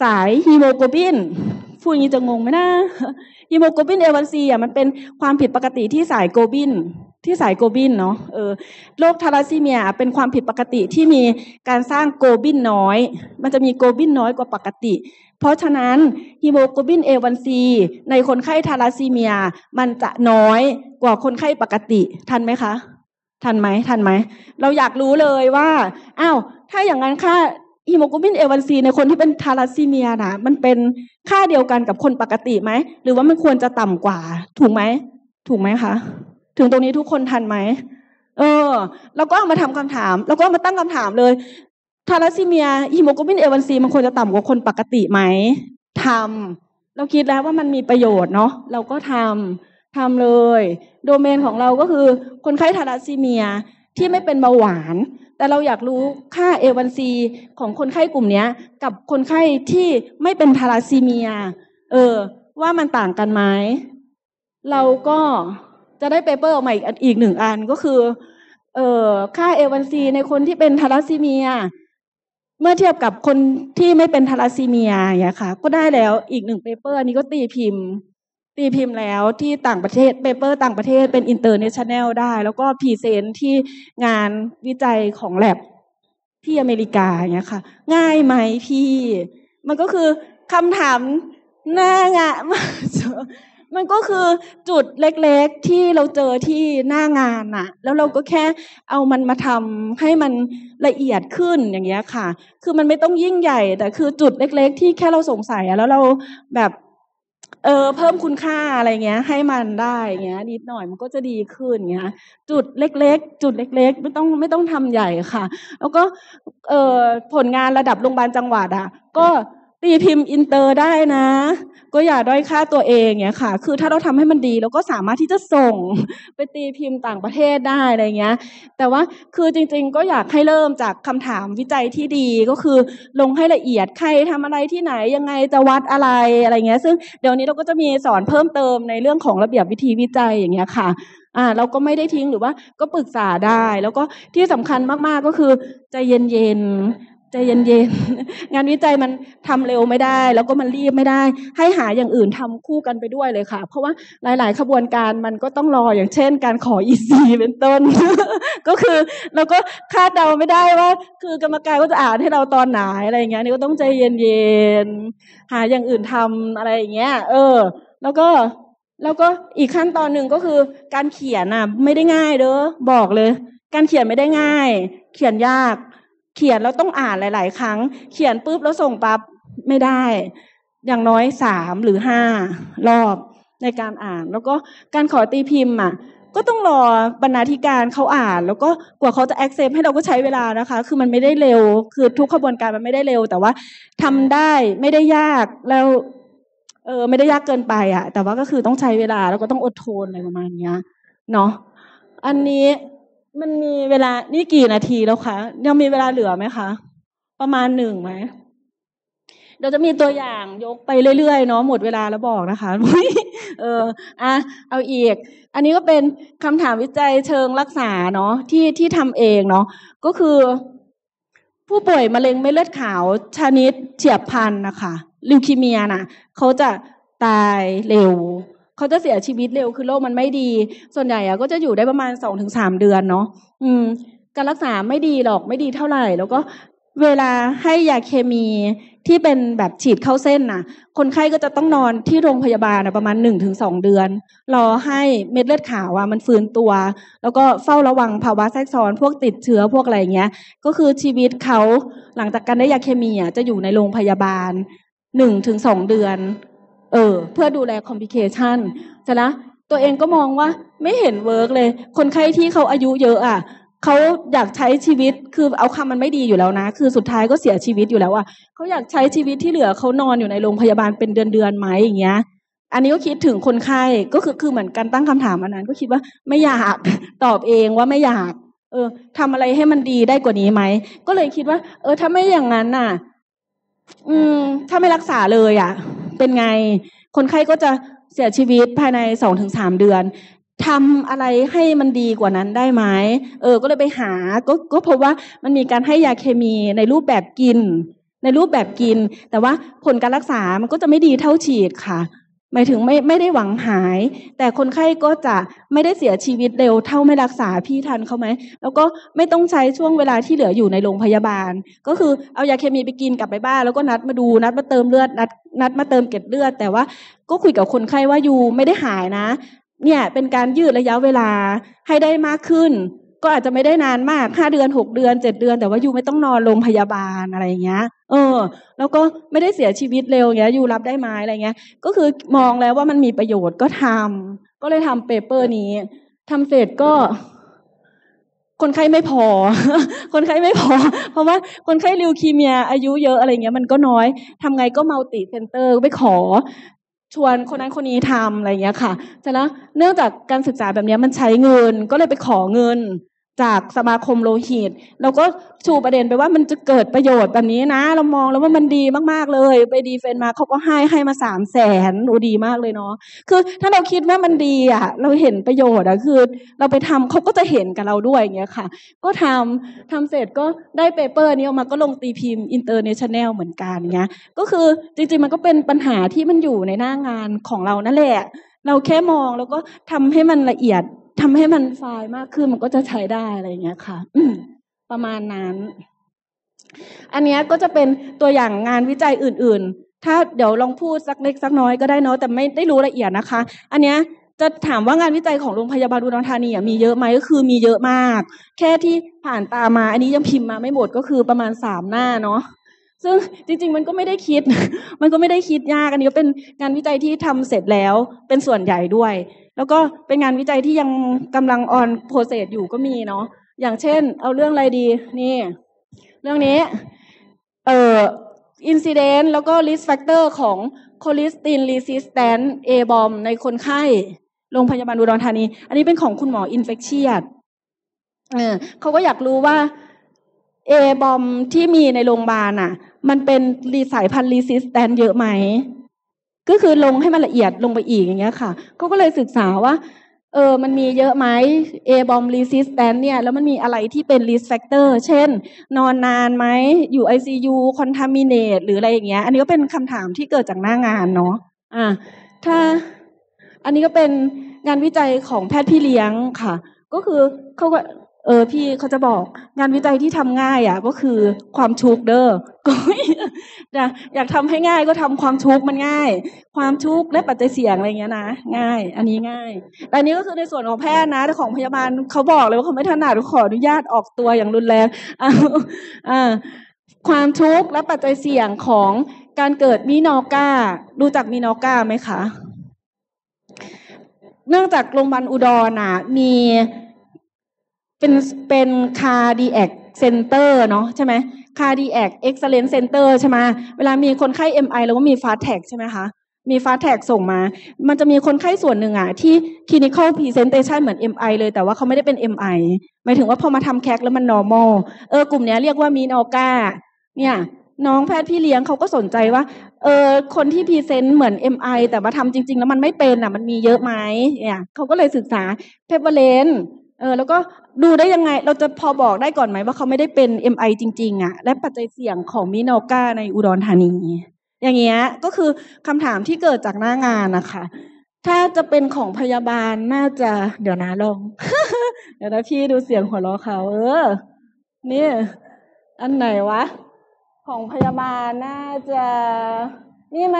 Speaker 2: สายฮีโมโกลบินฟูยนี้จะงงไหมนะ ฮีโมโกลบิน A1C อ่ะมันเป็นความผิดปกติที่สายโกลบินที่สายโกลบินเนาะเออโรคทาราซีเมียเป็นความผิดปกติที่มีการสร้างโกลบินน้อย มันจะมีโกลบินน้อยกว่าปกติ เพราะฉะนั้นฮีโมโกลบิน A1C ในคนไข้ทาราซีเมียมันจะน้อยกว่าคนไข้ปกติ ทันไหมคะทันไหมทันไหมเราอยากรู้เลยว่าอ้าวถ้าอย่างนั้นค่าฮีโมโกลบินเอวันซี ในคนที่เป็นทาราซีเมียนะมันเป็นค่าเดียวกันกับคนปกติไหม หรือว่ามันควรจะต่ำกว่า ถูกไหมถูกไหมคะถึงตรงนี้ทุกคนทันไหมเออ เราก็เอามาทำคำถาม เราก็ามาตั้งคำถามเลยทาราซีเมียฮีโมโกลบินเอวันซีมันควรจะต่ำกว่าคนปกติไหมทำ เราคิดแล้วว่ามันมีประโยชน์เนาะเราก็ทำทำเลย โดเมนของเราก็คือ คนไข้ทาราซีเมียที่ไม่เป็นเบาหวาน แต่เราอยากรู้ค่า A1C ของคนไข้กลุ่มนี้กับคนไข้ที่ไม่เป็นทาราซีเมีย เออ ว่ามันต่างกันไหมเราก็จะได้เปเปอร์ออกมาอีกอีกหนึ่งอันก็คือ เออค่า A1C ในคนที่เป็นทาราซีเมีย เมื่อเทียบกับคนที่ไม่เป็นทาราซีเมียอย่างค่ะ ก็ได้แล้วอีกหนึ่งเปเปอร์อันนี้ก็ตีพิมพ์ตีพิมพ์แล้วที่ต่างประเทศ เปเปอร์ต่างประเทศเป็นอินเตอร์เนชั่นแนลได้ แล้วก็พรีเซนต์ที่งานวิจัยของแลบที่อเมริกาเงี้ยค่ะ ง่ายไหมพี่ มันก็คือคำถามหน้างานมันก็คือจุดเล็กๆที่เราเจอที่หน้างานน่ะ แล้วเราก็แค่เอามันมาทำให้มันละเอียดขึ้นอย่างเงี้ยค่ะ คือมันไม่ต้องยิ่งใหญ่แต่คือจุดเล็กๆ ที่แค่เราสงสัยแล้วเราแบบเออเพิ่มคุณค่าอะไรเงี้ย ให้มันได้เงี้ยนิดหน่อยมันก็จะดีขึ้นเงี้ยจุดเล็กๆจุดเล็กๆ ไม่ต้องไม่ต้องทำใหญ่ค่ะ แล้วก็เออผลงานระดับโรงพยาบาลจังหวัด อ่ะ ก็ตีพิมพ์อินเตอร์ได้นะก็อย่าด้อยค่าตัวเองเนี่ยค่ะ คือถ้าเราทำให้มันดีเราก็สามารถที่จะส่งไปตีพิมพ์ต่างประเทศได้อะไรเงี้ย แต่ว่าคือจริงๆ ก็อยากให้เริ่มจากคำถามวิจัยที่ดีก็คือลงให้ละเอียดใครทำอะไรที่ไหนยังไงจะวัดอะไรอะไรเงี้ย ซึ่งเดี๋ยวนี้เราก็จะมีสอนเพิ่มเติมในเรื่องของระเบียบวิธีวิจัยอย่างเงี้ยค่ะ อ่าเราก็ไม่ได้ทิ้งหรือว่า ก็ปรึกษาได้ แล้วก็ที่สำคัญมากๆก็คือใจเย็นๆใจเย็นๆงานวิจัยมันทำเร็วไม่ได้ แล้วก็มันรีบไม่ได้ ให้หาอย่างอื่นทำคู่กันไปด้วยเลยค่ะ เพราะว่าหลาย ๆขบวนการมันก็ต้องรออย่างเช่น การขออีซีเป็นต้น ก็คือ เราก็คาดเดาไม่ได้ว่า คือกรรมการก็จะอ่านให้เราตอนไหนอะไรอย่างเงี้ยนี่ก็ต้องใจเย็นๆหาอย่างอื่นทำอะไรอย่างเงี้ย เออ แล้วก็แล้วก็อีกขั้นตอนหนึ่งก็คือการเขียนอ่ะไม่ได้ง่ายเด้อบอกเลย การเขียนไม่ได้ง่าย เขียนยากเขียนแล้วต้องอ่านหลาย ๆ ครั้งเขียนปุ๊บแล้วส่งปั๊บ ไม่ได้อย่างน้อยสามหรือห้ารอบในการอ่าน แล้วก็การขอตีพิมพ์อ่ะก็ต้องรอบรรณาธิการเขาอ่าน แล้วก็กว่าเขาจะแอคเซปต์ให้เราก็ใช้เวลานะคะ คือมันไม่ได้เร็ว คือทุกขบวนการมันไม่ได้เร็ว แต่ว่าทำได้ไม่ได้ยากแล้ว เออไม่ได้ยากเกินไป อ่ะ แต่ว่าก็คือต้องใช้เวลาแล้วก็ต้องอดทนอะไรประมาณเนี้ยเนาะอันนี้มันมีเวลานี่กี่นาทีแล้วคะยังมีเวลาเหลือไหมคะ ประมาณหนึ่งไหมเดี๋ยวจะมีตัวอย่างยกไปเรื่อยๆเนาะหมดเวลาแล้วบอกนะคะเอออ่ะเอาอีก อันนี้ก็เป็นคำถามวิจัยเชิงรักษาเนาะที่ที่ทำเองเนาะก็คือผู้ป่วยมะเร็งไม่เลือดขาวชนิดเฉียบพลันนะคะลิวคีเมียนะ่ะ เขาจะตายเร็วเขาจะเสียชีวิตเร็วคือโรคมันไม่ดี ส่วนใหญ่อะก็จะอยู่ได้ประมาณสองถึงสามเดือนเนาะอืม การรักษาไม่ดีหรอกไม่ดีเท่าไหร่ แล้วก็เวลาให้ยาเคมีที่เป็นแบบฉีดเข้าเส้นน่ะ คนไข้ก็จะต้องนอนที่โรงพยาบาลประมาณหนึ่งถึงสองเดือน รอให้เม็ดเลือดขาวอะมันฟื้นตัว แล้วก็เฝ้าระวังภาวะแทรกซ้อนพวกติดเชื้อพวกอะไรเงี้ย ก็คือชีวิตเขาหลังจากการได้ยาเคมีอะจะอยู่ในโรงพยาบาลหนึ่งถึงสองเดือนเออ เพื่อดูแลคอมพิเคชันจะนะตัวเองก็มองว่าไม่เห็นเวิร์กเลย คนไข้ที่เขาอายุเยอะ อ่ะเขาอยากใช้ชีวิตคือเอาคำมันไม่ดีอยู่แล้วนะ คือสุดท้ายก็เสียชีวิตอยู่แล้วอ่ะเขาอยากใช้ชีวิตที่เหลือเขานอนอยู่ในโรงพยาบาลเป็นเดือนเดือนไหมอย่างเงี้ย อันนี้ก็คิดถึงคนไข้ก็คือคือเหมือนกันตั้งคำถามอันนั้นก็คิดว่าไม่อยากตอบเองว่าไม่อยากเออทำอะไรให้มันดีได้กว่านี้ไหมก็เลยคิดว่า เออถ้าไม่อย่างนั้นน่ะอืมถ้าไม่รักษาเลยอะ่ะ เป็นไง คนไข้ก็จะเสียชีวิตภายในสองถึงสามเดือนทำอะไรให้มันดีกว่านั้นได้ไหมเออ ก็เลยไปหา ก็ก็พบว่ามันมีการให้ยาเคมีในรูปแบบกิน ในรูปแบบกิน แต่ว่าผลการรักษามันก็จะไม่ดีเท่าฉีดค่ะหมายถึงไม่ไม่ได้หวังหาย แต่คนไข้ก็จะไม่ได้เสียชีวิตเร็วเท่าไม่รักษาพี่ทันเขาไหมแล้วก็ไม่ต้องใช้ช่วงเวลาที่เหลืออยู่ในโรงพยาบาล ก็คือเอายาเคมีไปกินกลับไปบ้านแล้วก็นัดมาดูนัดมาเติมเลือด นัด นัดมาเติมเกล็ดเลือด แต่ว่าก็คุยกับคนไข้ว่าอยู่ไม่ได้หายนะ เนี่ยเป็นการยืดระยะเวลาให้ได้มากขึ้นก็อาจจะไม่ได้นานมากห้าเดือนหกเดือนเจ็ดเดือน แต่ว่ายูไม่ต้องนอนโรงพยาบาลอะไรอย่างเงี้ย เออ แล้วก็ไม่ได้เสียชีวิตเร็วเงี้ยยูรับได้ไหมอะไรเงี้ย ก็คือมองแล้วว่ามันมีประโยชน์ก็ทำ ก็เลยทำเปเปอร์นี้ ทำเสร็จก็ คนไข้ไม่พอ คนไข้ไม่พอ เพราะว่า คนไข้ลิวคีเมีย อายุเยอะอะไรเงี้ยมันก็น้อย ทำไงก็มัลติเซนเตอร์ไปขอชวนคนนั้นคนนี้ทำอะไรเงี้ยค่ะ แต่แล้วเนื่องจากการศึกษาแบบนี้มันใช้เงิน ก็เลยไปขอเงินจากสมาคมโลหิต เราก็ชูประเด็นไปว่ามันจะเกิดประโยชน์แบบนี้นะ เรามองแล้วว่ามันดีมากๆเลย ไปดีเฟนมาเขาก็ให้ให้มาสามแสนโอ้ดีมากเลยเนาะคือถ้าเราคิดว่ามันดีอะเราเห็นประโยชน์อะคือเราไปทำเขาก็จะเห็นกับเราด้วยอย่างเงี้ยค่ะ ก็ทำทำเสร็จก็ได้เปเปอร์นี้ออกมาก็ลงตีพิมพ์อินเตอร์เนชั่นแนลเหมือนกันเงี้ยก็คือจริงๆมันก็เป็นปัญหาที่มันอยู่ในหน้างานของเรานั่นแหละเราแค่มองแล้วก็ทำให้มันละเอียดทำให้มันฟายมากขึ้นมันก็จะใช้ได้อะไรอย่างเงี้ยค่ะประมาณนั้น อันนี้ก็จะเป็นตัวอย่างงานวิจัยอื่นๆ ถ้าเดี๋ยวลองพูดสักเล็กสักน้อยก็ได้เนาะแต่ไม่ได้รู้ละเอียดนะคะ อันเนี้ยจะถามว่างานวิจัยของโรงพยาบาลอุดรธานีมีเยอะไหมก็คือมีเยอะมาก แค่ที่ผ่านตามาอันนี้ยังพิมพ์มาไม่หมดก็คือประมาณสามหน้าเนาะซึ่งจริงๆมันก็ไม่ได้คิด มันก็ไม่ได้คิดยาก อันนี้ก็เป็นงานวิจัยที่ทำเสร็จแล้วเป็นส่วนใหญ่ด้วยแล้วก็เป็นงานวิจัยที่ยังกำลังออนโปรเซสอยู่ก็มีเนาะอย่างเช่น เอาเรื่องอะไรดี นี่ เรื่องนี้ เอ่ออินซิเดนต์แล้วก็ลิสแฟกเตอร์ของโคลิสตินรีซิสแตนเอบอม ในคนไข้โรงพยาบาลอุดรธานี อันนี้เป็นของคุณหมออินเฟคชียดเขาก็อยากรู้ว่าเอบอมที่มีในโรงพยาบาลอ่ะ มันเป็นรีสายพันธุ์รีซิสแตนเยอะไหมก็คือลงให้มันละเอียดลงไปอีกอย่างเงี้ยค่ะ เขาก็เลยศึกษาว่า เออ มันมีเยอะไหม A bomb resistance เนี่ย แล้วมันมีอะไรที่เป็น risk factor เช่นนอนนานไหมอยู่ ICU contaminate หรืออะไรอย่างเงี้ย อันนี้ก็เป็นคำถามที่เกิดจากหน้างานเนาะอ่า ถ้าอันนี้ก็เป็นงานวิจัยของแพทย์พี่เลี้ยงค่ะ ก็คือเขาก็เออพี่เขาจะบอกงานวิจัยที่ทำง่าย อ่ะ ก็คือความชุกเด้อกอยากทำให้ง่ายก็ทำความชุกมันง่าย ความชุกและปัจจัยเสี่ยงอะไรเงี้ยนะง่าย อันนี้ง่ายแต่นี้ก็คือในส่วนของแพทย์นะแต่ของพยาบาลเขาบอกเลยว่าเขาไม่ถนัดขออนุญาตออกตัวอย่างรุนแรงอ่าความทุกข์และปัจจัยเสี่ยงของการเกิดมีนอการู้จักมีนอกาไหมคะเนื่องจากโรงพยาบาลอุดรน่ะมีเป็นเป็นคาดีแอคเซ็นเตอร์เนาะใช่ไหมคาดีแอคเอ็กซ์เลนเซ็นเตอร์ใช่ไหม เวลามีคนไข้ MI แล้วก็มีฟาสแท็กใช่ไหมคะ มีฟาสแท็กส่งมา มันจะมีคนไข้ส่วนหนึ่งอะที่คลินิคอลพรีเซนเตชันเหมือน MI เลย แต่ว่าเขาไม่ได้เป็น MI หมายถึงว่าพอมาทำแคคแล้วมัน normal เออ กลุ่มนี้เรียกว่ามีนอกาเนี่ยน้องแพทย์พี่เลี้ยงเขาก็สนใจว่า เออ คนที่พรีเซนต์เหมือน MI แต่มาทำจริง ๆ แล้วมันไม่เป็นอ่ะมันมีเยอะไหมเนี่ยเขาก็เลยศึกษาเพปเปอร์เลนเออแล้วก็ดูได้ยังไงเราจะพอบอกได้ก่อนไหมว่าเขาไม่ได้เป็น MI จริง ๆอะและปัจจัยเสี่ยงของมิโนกาในอุดรธานี อย่างเงี้ย ก็คือคำถามที่เกิดจากหน้างานนะคะ ถ้าจะเป็นของพยาบาลน่าจะ เดี๋ยวนะลอง เดี๋ยวนะพี่ดูเสียงหัวเราะเขา เออ นี่ อันไหนวะ ของพยาบาลน่าจะ นี่ไหม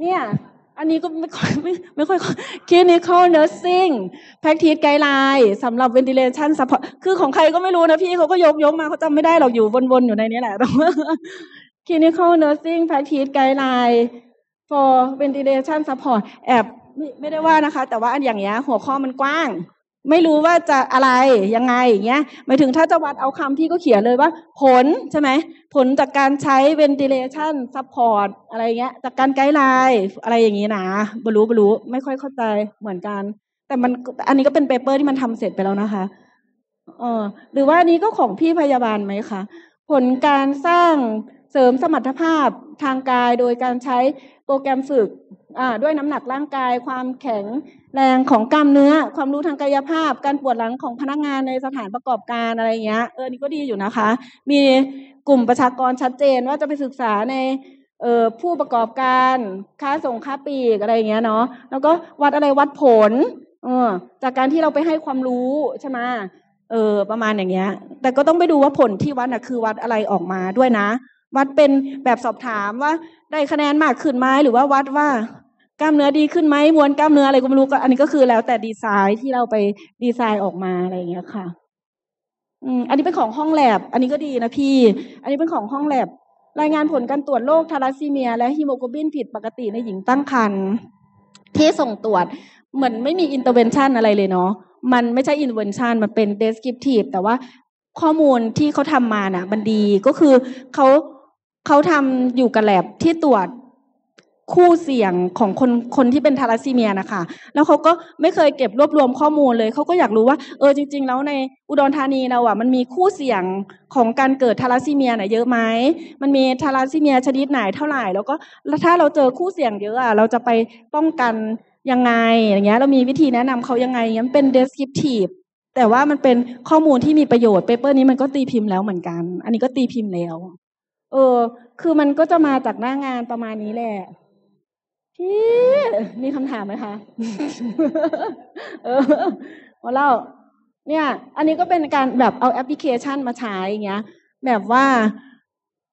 Speaker 2: เนี่ยอันนี้ก็ไม่ค่อยไม่ไม่ค่อย clinical nursing p ง a c t ทีส guideline สำหรับ ventilation support คือของใครก็ไม่รู้นะพี่เขาก็ยกยกมาเขาจำไม่ได้หรอกอยู่วนๆอยู่ในนี้แหละแต่ว่า clinical nursing p ง a c t ทีส guideline for ventilation support แอบไม่ได้ว่านะคะ แต่ว่าอันอย่างเงี้ยหัวข้อมันกว้างไม่รู้ว่าจะอะไร ยังไง อย่างเงี้ยหมายถึงถ้าจะวัดเอาคำพี่ก็เขียนเลยว่า ผลใช่ไหมผลจากการใช้ ventilation support อะไรเงี้ยจากการไกด์ไลน์อะไรอย่างงี้นะบรู้บรู้ไม่ค่อยเข้าใจเหมือนกัน แต่มันอันนี้ก็เป็นเปเปอร์ที่มันทำเสร็จไปแล้วนะคะเออหรือว่านี้ก็ของพี่พยาบาลไหมคะ ผลการสร้างเสริมสมรรถภาพทางกายโดยการใช้โปรแกรมฝึกด้วยน้ำหนักร่างกายความแข็งแรงของกล้ามเนื้อ ความรู้ทางกายภาพ การปวดหลังของพนักงานในสถานประกอบการอะไรเงี้ยเออนี่ก็ดีอยู่นะคะ มีกลุ่มประชากรชัดเจน ว่าจะไปศึกษาในเออผู้ประกอบการค้าส่งค้าปลีกอะไรเงี้ยเนาะแล้วก็วัดอะไรวัดผล เออ จากการที่เราไปให้ความรู้ใช่ไหมเออประมาณอย่างเงี้ย แต่ก็ต้องไปดูว่าผลที่วัดนะคือวัดอะไรออกมาด้วยนะวัดเป็นแบบสอบถามว่าได้คะแนนมากขึ้นไหมหรือว่าวัดว่ากล้ามเนื้อดีขึ้นไหมมวลกล้ามเนื้ออะไรก็ไม่รู้ก็อันนี้ก็คือแล้วแต่ดีไซน์ที่เราไปดีไซน์ออกมาอะไรอย่างเงี้ยค่ะ อืมอันนี้เป็นของห้องแลบอันนี้ก็ดีนะพี่ อันนี้เป็นของห้องแลบ รายงานผลการตรวจโรคทาราซีเมีย และฮิโมโกลบินผิดปกติในหญิงตั้งครรภ์ที่ส่งตรวจเหมือนไม่มีอินเตอร์เวนชันอะไรเลยเนาะมันไม่ใช่อินเอร์เวนชันมันเป็นเดสคริปทีฟแต่ว่าข้อมูลที่เขาทำมาน่ะมันดีก็คือเขาเขาทำอยู่กับแลบที่ตรวจคู่เสี่ยงของคนคนที่เป็นทาราซีเมียนะคะแล้วเขาก็ไม่เคยเก็บรวบรวมข้อมูลเลยเขาก็อยากรู้ว่าเออจริง ๆ แล้วในอุดรธานีเราอ่ะมันมีคู่เสี่ยงของการเกิดทาราซีเมียไหนเยอะไหมมันมีทาราซีเมียชนิดไหนเท่าไหร่แล้วก็ถ้าเราเจอคู่เสี่ยงเยอะอ่ะเราจะไปป้องกันยังไงอย่างเงี้ยเรามีวิธีแนะนำเขายังไงอย่างเงี้ยเป็น descriptive แต่ว่ามันเป็นข้อมูลที่มีประโยชน์เปเปอร์นี้มันก็ตีพิมพ์แล้วเหมือนกันอันนี้ก็ตีพิมพ์แล้วเออ คือมันก็จะมาจากหน้างานประมาณนี้แหละ พี่ มีคำถามไหมคะ เออมาเล่าเนี่ย อันนี้ก็เป็นการแบบเอาแอปพลิเคชันมาใช้อย่างเงี้ย แบบว่า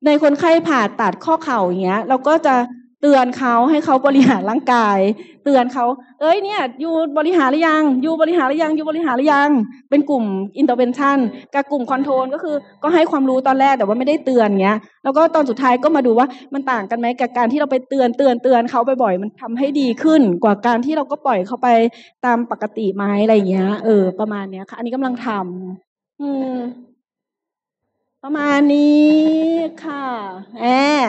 Speaker 2: ในคนไข้ผ่าตัดข้อเข่าอย่างเงี้ย เราก็จะเตือนเขาให้เขาบริหารร่างกาย เตือนเขา เอ้ย เนี่ย อยู่บริหารหรือยัง อยู่บริหารหรือยัง อยู่บริหารหรือยัง เป็นกลุ่มอินเตอร์เวนชั่นกับกลุ่มคอนโทรลก็คือ ก็ให้ความรู้ตอนแรกแต่ว่าไม่ได้เตือนเงี้ย แล้วก็ตอนสุดท้ายก็มาดูว่ามันต่างกันไหมกับการที่เราไปเตือนเตือนเตือนเขาบ่อยๆมันทำให้ดีขึ้น กว่าการที่เราก็ปล่อยเขาไปตามปกติไหมอะไรเงี้ยเออประมาณเนี้ยค่ะอันนี้กำลังท
Speaker 1: ำ อืม
Speaker 2: ประมาณนี้ค่ะแอบ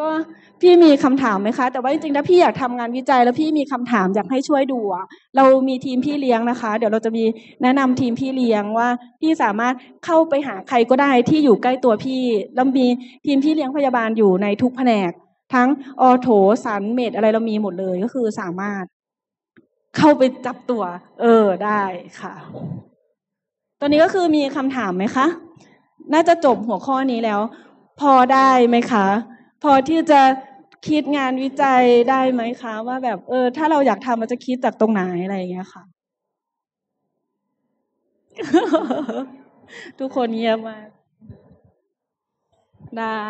Speaker 2: ก็พี่มีคำถามไหมคะ แต่ว่าจริงๆถ้าพี่อยากทำงานวิจัยแล้วพี่มีคำถาม อยากให้ช่วยดูเรามีทีมพี่เลี้ยงนะคะ เดี๋ยวเราจะมีแนะนำทีมพี่เลี้ยงว่าพี่สามารถเข้าไปหาใครก็ได้ที่อยู่ใกล้ตัวพี่ แล้วมีทีมพี่เลี้ยงพยาบาลอยู่ในทุกแผนก ทั้งออโถสันเมดอะไรเรามีหมดเลยก็คือสามารถเข้าไปจับตัว เออได้ค่ะ ตอนนี้ก็คือมีคำถามไหมคะ น่าจะจบหัวข้อนี้แล้ว พอได้ไหมคะ พอที่จะคิดงานวิจัยได้ไหมคะว่าแบบ เออ ถ้าเราอยากทำมันจะคิดจากตรงไหน อะไรอย่างเงี้ยค่ะ ทุกคนเงียบมากได้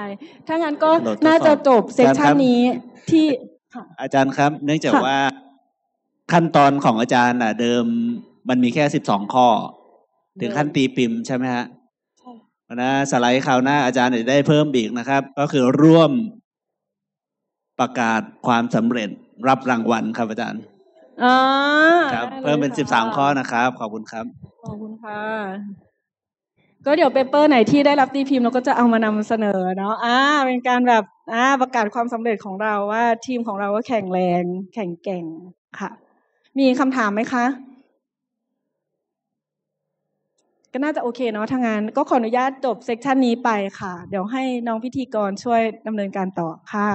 Speaker 2: ถ้างั้นก็น่าจะจบเซสชันนี้ที่อาจารย์ครับ เนื่องจากว่าขั้นตอนของอาจารย์อ่ะ เดิมมันมีแค่สิบสองข้อ ถึงขั้นตีปิมใช่ไหมฮะนะสไลด์คราวหน้าอาจารย์จะได้เพิ่มอีกนะครับ ก็คือร่วมประกาศความสำเร็จรับรางวัลครับอาจารย์ครับเพิ่มเป็นสิบสามข้อนะครับ ขอบคุณครับ ขอบคุณค่ะ ก็เดี๋ยวเปเปอร์ไหนที่ได้รับตีพิมพ์เราก็จะเอามานำเสนอเนาะอ่าเป็นการแบบอ่าประกาศความสำเร็จของเราว่าทีมของเราก็แข็งแรง แข็งแกร่งค่ะ มีคำถามไหมคะ ก็น่าจะโอเคเนาะทางงาน ก็ขออนุญาตจบเซกชันนี้ไปค่ะ เดี๋ยวให้น้องพิธีกรช่วยดำเนินการต่อค่ะ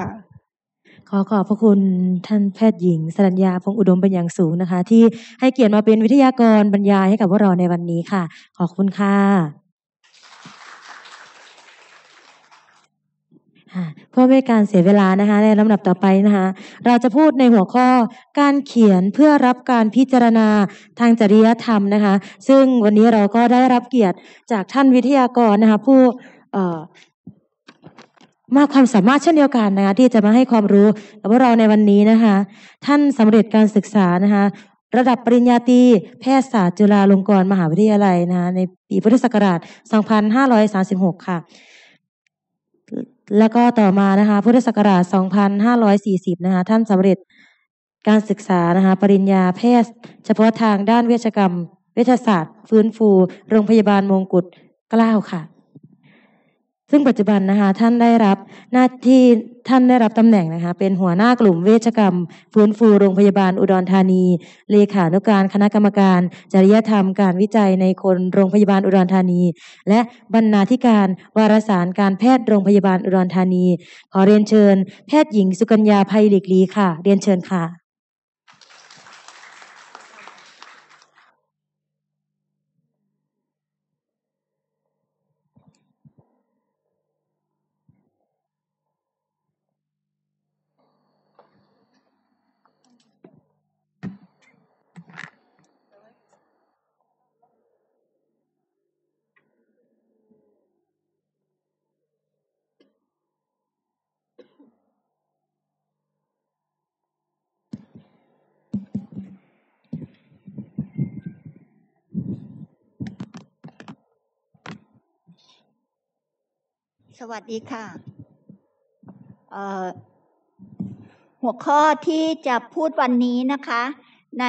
Speaker 1: ขอขอบพระคุณท่านแพทย์หญิง สรัญญาพงอุดมเป็นอย่างสูงนะคะ ที่ให้เกียรติมาเป็นวิทยากรบรรยายให้กับพวกเราในวันนี้ค่ะ ขอบคุณค่ะเพื่อไม่การเสียเวลานะคะในลำดับต่อไปนะคะ เราจะพูดในหัวข้อการเขียนเพื่อรับการพิจารณาทางจริยธรรมนะคะ ซึ่งวันนี้เราก็ได้รับเกียรติจากท่านวิทยากรนะคะผู้มากความสามารถเช่นเดียวกันนะคะที่จะมาให้ความรู้กับเราในวันนี้นะคะ ท่านสำเร็จการศึกษานะคะ ระดับปริญญาตรีแพทยศาสตร์จุฬาลงกรณ์มหาวิทยาลัยนะคะในปีพุทธศักราช 2536 ค่ะ แล้วก็ต่อมานะคะ พุทธศักราช 2540 นะคะ ท่านสำเร็จการศึกษานะคะ ปริญญาแพทย์เฉพาะทางด้านเวชกรรม เวชศาสตร์ ฟื้นฟูโรงพยาบาลมงกุฎเกล้าค่ะซึ่งปัจจุบันนะคะท่านได้รับ หน้าที่ท่านได้รับตำแหน่งนะคะ เป็นหัวหน้ากลุ่มเวชกรรมฟื้นฟูโรงพยาบาลอุดรธานีเลขานุการคณะกรรมการ จริยธรรมการวิจัยในคนโรงพยาบาลอุดรธานี และบรรณาธิการวารสารการแพทย์โรงพยาบาลอุดรธานี ขอเรียนเชิญ แพทย์หญิงสุกัญญาภัยหลีกลีค่ะ เรียนเชิญค่ะ
Speaker 3: สวัสดีค่ะ หัวข้อที่จะพูดวันนี้นะคะ ใน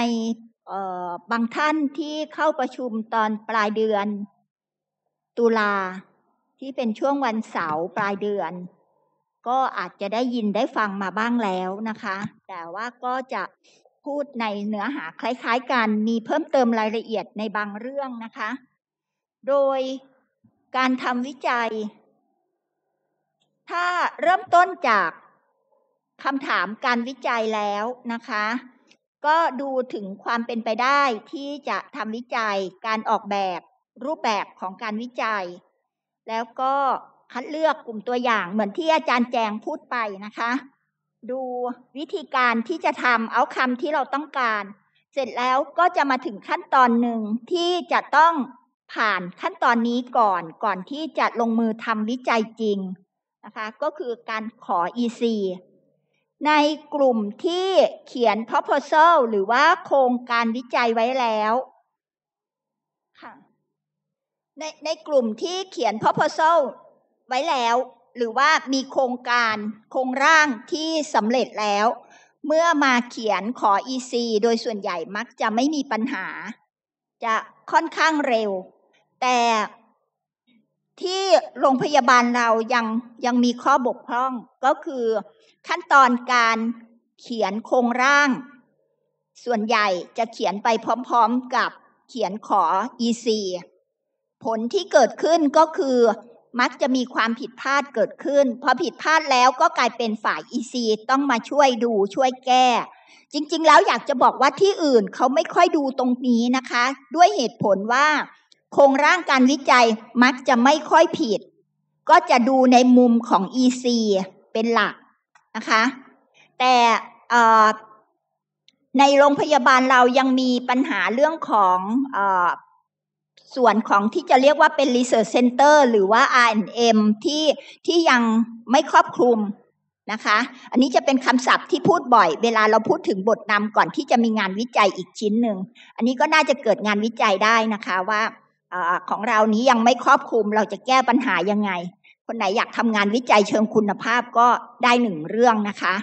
Speaker 3: บางท่านที่เข้าประชุมตอนปลายเดือน ตุลาที่เป็นช่วงวันเสาร์ปลายเดือน ก็อาจจะได้ยินได้ฟังมาบ้างแล้วนะคะ แต่ว่าก็จะพูดในเนื้อหาคล้ายๆกัน มีเพิ่มเติมรายละเอียดในบางเรื่องนะคะ โดยการทำวิจัยถ้าเริ่มต้นจากคำถามการวิจัยแล้วนะคะ ก็ดูถึงความเป็นไปได้ที่จะทำวิจัยการออกแบบ รูปแบบของการวิจัย แล้วก็คัดเลือกกลุ่มตัวอย่างเหมือนที่อาจารย์แจงพูดไปนะคะ ดูวิธีการที่จะทำเอาคำที่เราต้องการ เสร็จแล้วก็จะมาถึงขั้นตอนหนึ่งที่จะต้องผ่านขั้นตอนนี้ก่อนก่อนที่จะลงมือทำวิจัยจริงนะคะก็คือการขอ EC ในกลุ่มที่เขียน proposal หรือว่าโครงการวิจัยไว้แล้วค่ะในในกลุ่มที่เขียน proposal ไว้แล้ว หรือว่ามีโครงการโครงร่างที่สำเร็จแล้ว เมื่อมาเขียนขอ EC โดยส่วนใหญ่มักจะไม่มีปัญหา จะค่อนข้างเร็ว แต่ที่โรงพยาบาลเรายังยังมีข้อบกพร่องก็คือ ขั้นตอนการเขียนโครงร่าง ส่วนใหญ่จะเขียนไปพร้อมๆกับเขียนขอ EC ผลที่เกิดขึ้นก็คือ มักจะมีความผิดพลาดเกิดขึ้นพอผิดพลาดแล้วก็กลายเป็นฝ่าย EC ต้องมาช่วยดูช่วยแก้ จริง ๆ แล้วอยากจะบอกว่าที่อื่นเขาไม่ค่อยดูตรงนี้นะคะ ด้วยเหตุผลว่าโครงร่างการวิจัยมักจะไม่ค่อยผิด ก็จะดูในมุมของ EC เป็นหลักนะคะ แต่ในโรงพยาบาลเรายังมีปัญหาเรื่องของอส่วนของที่จะเรียกว่าเป็น Research Center หรือว่า R&M ที่ที่ยังไม่ครอบคลุมนะคะ อันนี้จะเป็นคำศัพท์ที่พูดบ่อยเวลาเราพูดถึงบทนำก่อนที่จะมีงานวิจัยอีกชิ้นหนึ่ง อันนี้ก็น่าจะเกิดงานวิจัยได้นะคะว่าอของเรานี้ยังไม่ครอบคลุมเราจะแก้ปัญหายังไง คนไหนอยากทำงานวิจัยเชิงคุณภาพก็ได้หนึ่งเรื่องนะคะ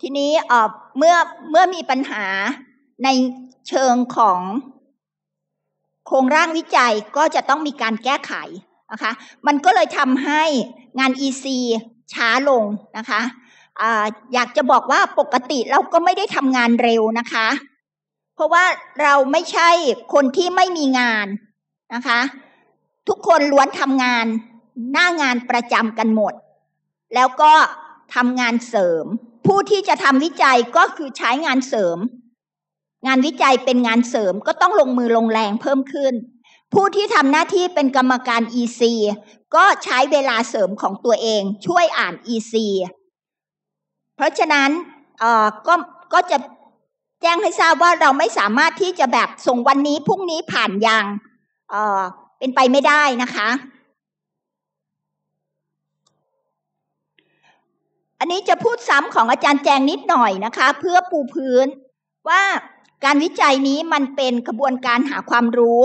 Speaker 3: ทีนี้เมื่อเมื่อมีปัญหาในเชิงของโครงร่างวิจัยก็จะต้องมีการแก้ไขนะคะ มันก็เลยทำให้งาน EC ช้าลงนะคะออยากจะบอกว่าปกติเราก็ไม่ได้ทำงานเร็วนะคะเพราะว่าเราไม่ใช่คนที่ไม่มีงานนะคะ ทุกคนล้วนทำงานหน้างานประจำกันหมด แล้วก็ทำงานเสริม ผู้ที่จะทำวิจัยก็คือใช้งานเสริม งานวิจัยเป็นงานเสริมก็ต้องลงมือลงแรงเพิ่มขึ้น ผู้ที่ทำหน้าที่เป็นกรรมการ EC ก็ใช้เวลาเสริมของตัวเองช่วยอ่าน EC เพราะฉะนั้นก็ก็จะแจ้งให้ทราบว่าเราไม่สามารถที่จะแบบ ส่งวันนี้พรุ่งนี้ผ่านยังเออเป็นไปไม่ได้นะคะ อันนี้จะพูดซ้ำของอาจารย์แจงนิดหน่อยนะคะ เพื่อปูพื้นว่าการวิจัยนี้มันเป็นกระบวนการหาความรู้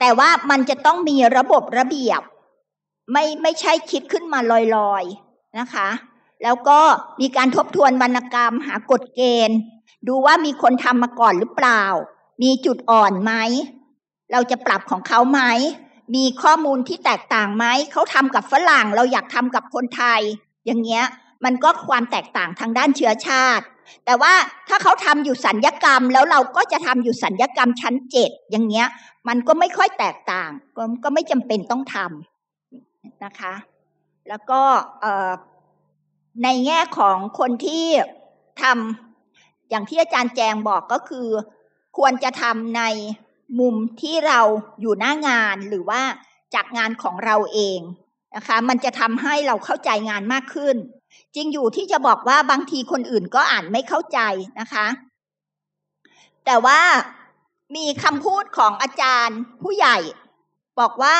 Speaker 3: แต่ว่ามันจะต้องมีระบบระเบียบ ไม่ไม่ใช่คิดขึ้นมาลอยๆนะคะแล้วก็มีการทบทวนวรรณกรรมหากฎเกณฑ์ ดูว่ามีคนทำมาก่อนหรือเปล่า มีจุดอ่อนไหม เราจะปรับของเขาไหมมีข้อมูลที่แตกต่างไหมเขาทำกับฝรั่งเราอยากทำกับคนไทย อย่างเงี้ย มันก็ความแตกต่างทางด้านเชื้อชาติ แต่ว่าถ้าเขาทำอยู่สัญญกรรม แล้วเราก็จะทำอยู่สัญญกรรมชั้นเจ็ดอย่างเงี้ย มันก็ไม่ค่อยแตกต่าง ก็ไม่จำเป็นต้องท
Speaker 4: ำ
Speaker 3: นะคะ แล้วก็ในแง่ของคนที่ทำอย่างที่อาจารย์แจงบอกก็คือ ควรจะทำในมุมที่เราอยู่หน้างาน หรือว่าจากงานของเราเองนะคะ มันจะทำให้เราเข้าใจงานมากขึ้น จริงอยู่ที่จะบอกว่าบางทีคนอื่นก็อ่านไม่เข้าใจนะคะ แต่ว่ามีคำพูดของอาจารย์ผู้ใหญ่ บอกว่า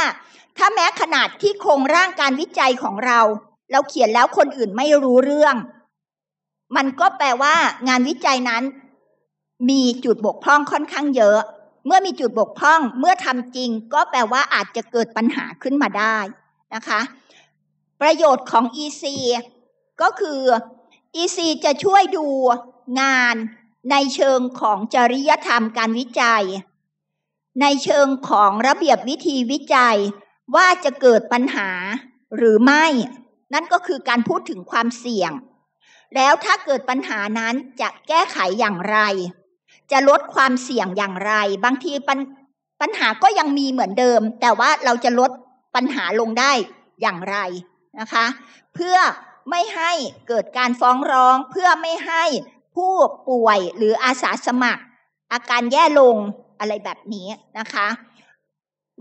Speaker 3: ถ้าแม้ขนาดที่โครงร่างการวิจัยของเราเราเขียนแล้วคนอื่นไม่รู้เรื่อง มันก็แปลว่า งานวิจัยนั้น มีจุดบกพร่องค่อนข้างเยอะ เมื่อมีจุดบกพร่องเมื่อทำจริง ก็แปลว่าอาจจะเกิดปัญหาขึ้นมาได้นะคะ ประโยชน์ของ EC ก็คือ EC จะช่วยดูงานในเชิงของจริยธรรมการวิจัย ในเชิงของระเบียบวิธีวิจัย ว่าจะเกิดปัญหา หรือไม่นั่นก็คือการพูดถึงความเสี่ยง แล้วถ้าเกิดปัญหานั้นจะแก้ไขอย่างไร จะลดความเสี่ยงอย่างไร บางทีปัญปัญหาก็ยังมีเหมือนเดิม แต่ว่าเราจะลดปัญหาลงได้อย่างไรนะคะ เพื่อไม่ให้เกิดการฟ้องร้อง เพื่อไม่ให้ผู้ป่วยหรืออาสาสมัคร อาการแย่ลงอะไรแบบนี้นะคะ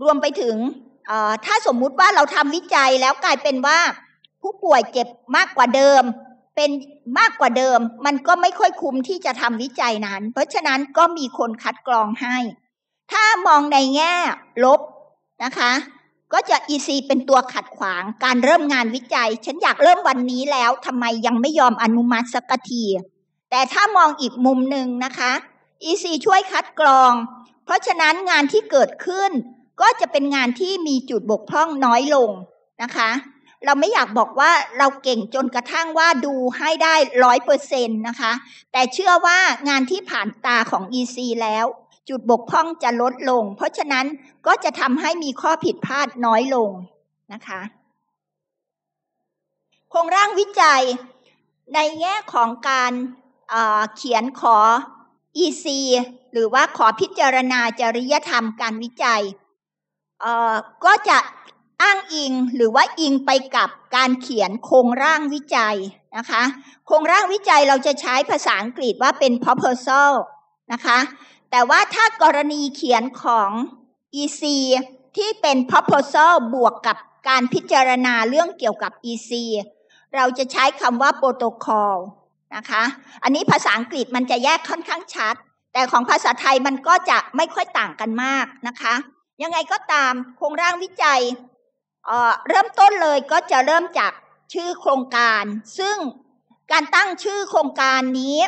Speaker 3: รวมไปถึงถ้าสมมุติว่าเราทำวิจัยแล้วกลายเป็นว่าผู้ป่วยเจ็บมากกว่าเดิม เป็นมากกว่าเดิม มันก็ไม่ค่อยคุ้มที่จะทำวิจัยนั้น เพราะฉะนั้นก็มีคนคัดกรองให้ ถ้ามองในแง่ลบนะคะ ก็จะ EC เป็นตัวขัดขวาง การเริ่มงานวิจัย ฉันอยากเริ่มวันนี้แล้วทำไมยังไม่ยอมอนุมัติสักทีแต่ถ้ามองอีกมุมหนึ่งนะคะ EC ช่วยคัดกรอง เพราะฉะนั้นงานที่เกิดขึ้น ก็จะเป็นงานที่มีจุดบกพร่องน้อยลงนะคะเราไม่อยากบอกว่าเราเก่งจนกระทั่งว่าดูให้ได้ร้อยเปอร์เซ็นต์นะคะ แต่เชื่อว่างานที่ผ่านตาของ EC แล้วจุดบกพร่องจะลดลง เพราะฉะนั้นก็จะทำให้มีข้อผิดพลาดน้อยลงนะคะโครงร่างวิจัยในแง่ของการเาเขียนขอ EC หรือว่าขอพิจารณาจริยธรรมการวิจัยก็จะอ้างอิง หรือว่าอิงไปกับการเขียนโครงร่างวิจัยนะคะโครงร่างวิจัยเราจะใช้ภาษาอังกฤษว่าเป็น proposal นะคะแต่ว่าถ้ากรณีเขียนของ EC ที่เป็น proposal บวกกับการพิจารณาเรื่องเกี่ยวกับ EC เราจะใช้คำว่า protocol นะคะอันนี้ภาษาอังกฤษมันจะแยกค่อนข้างชัด แต่ของภาษาไทยมันก็จะไม่ค่อยต่างกันมากนะคะยังไงก็ตามโครงร่างวิจัยเริ่มต้นเลยก็จะเริ่มจากชื่อโครงการ ซึ่งการตั้งชื่อโครงการนี้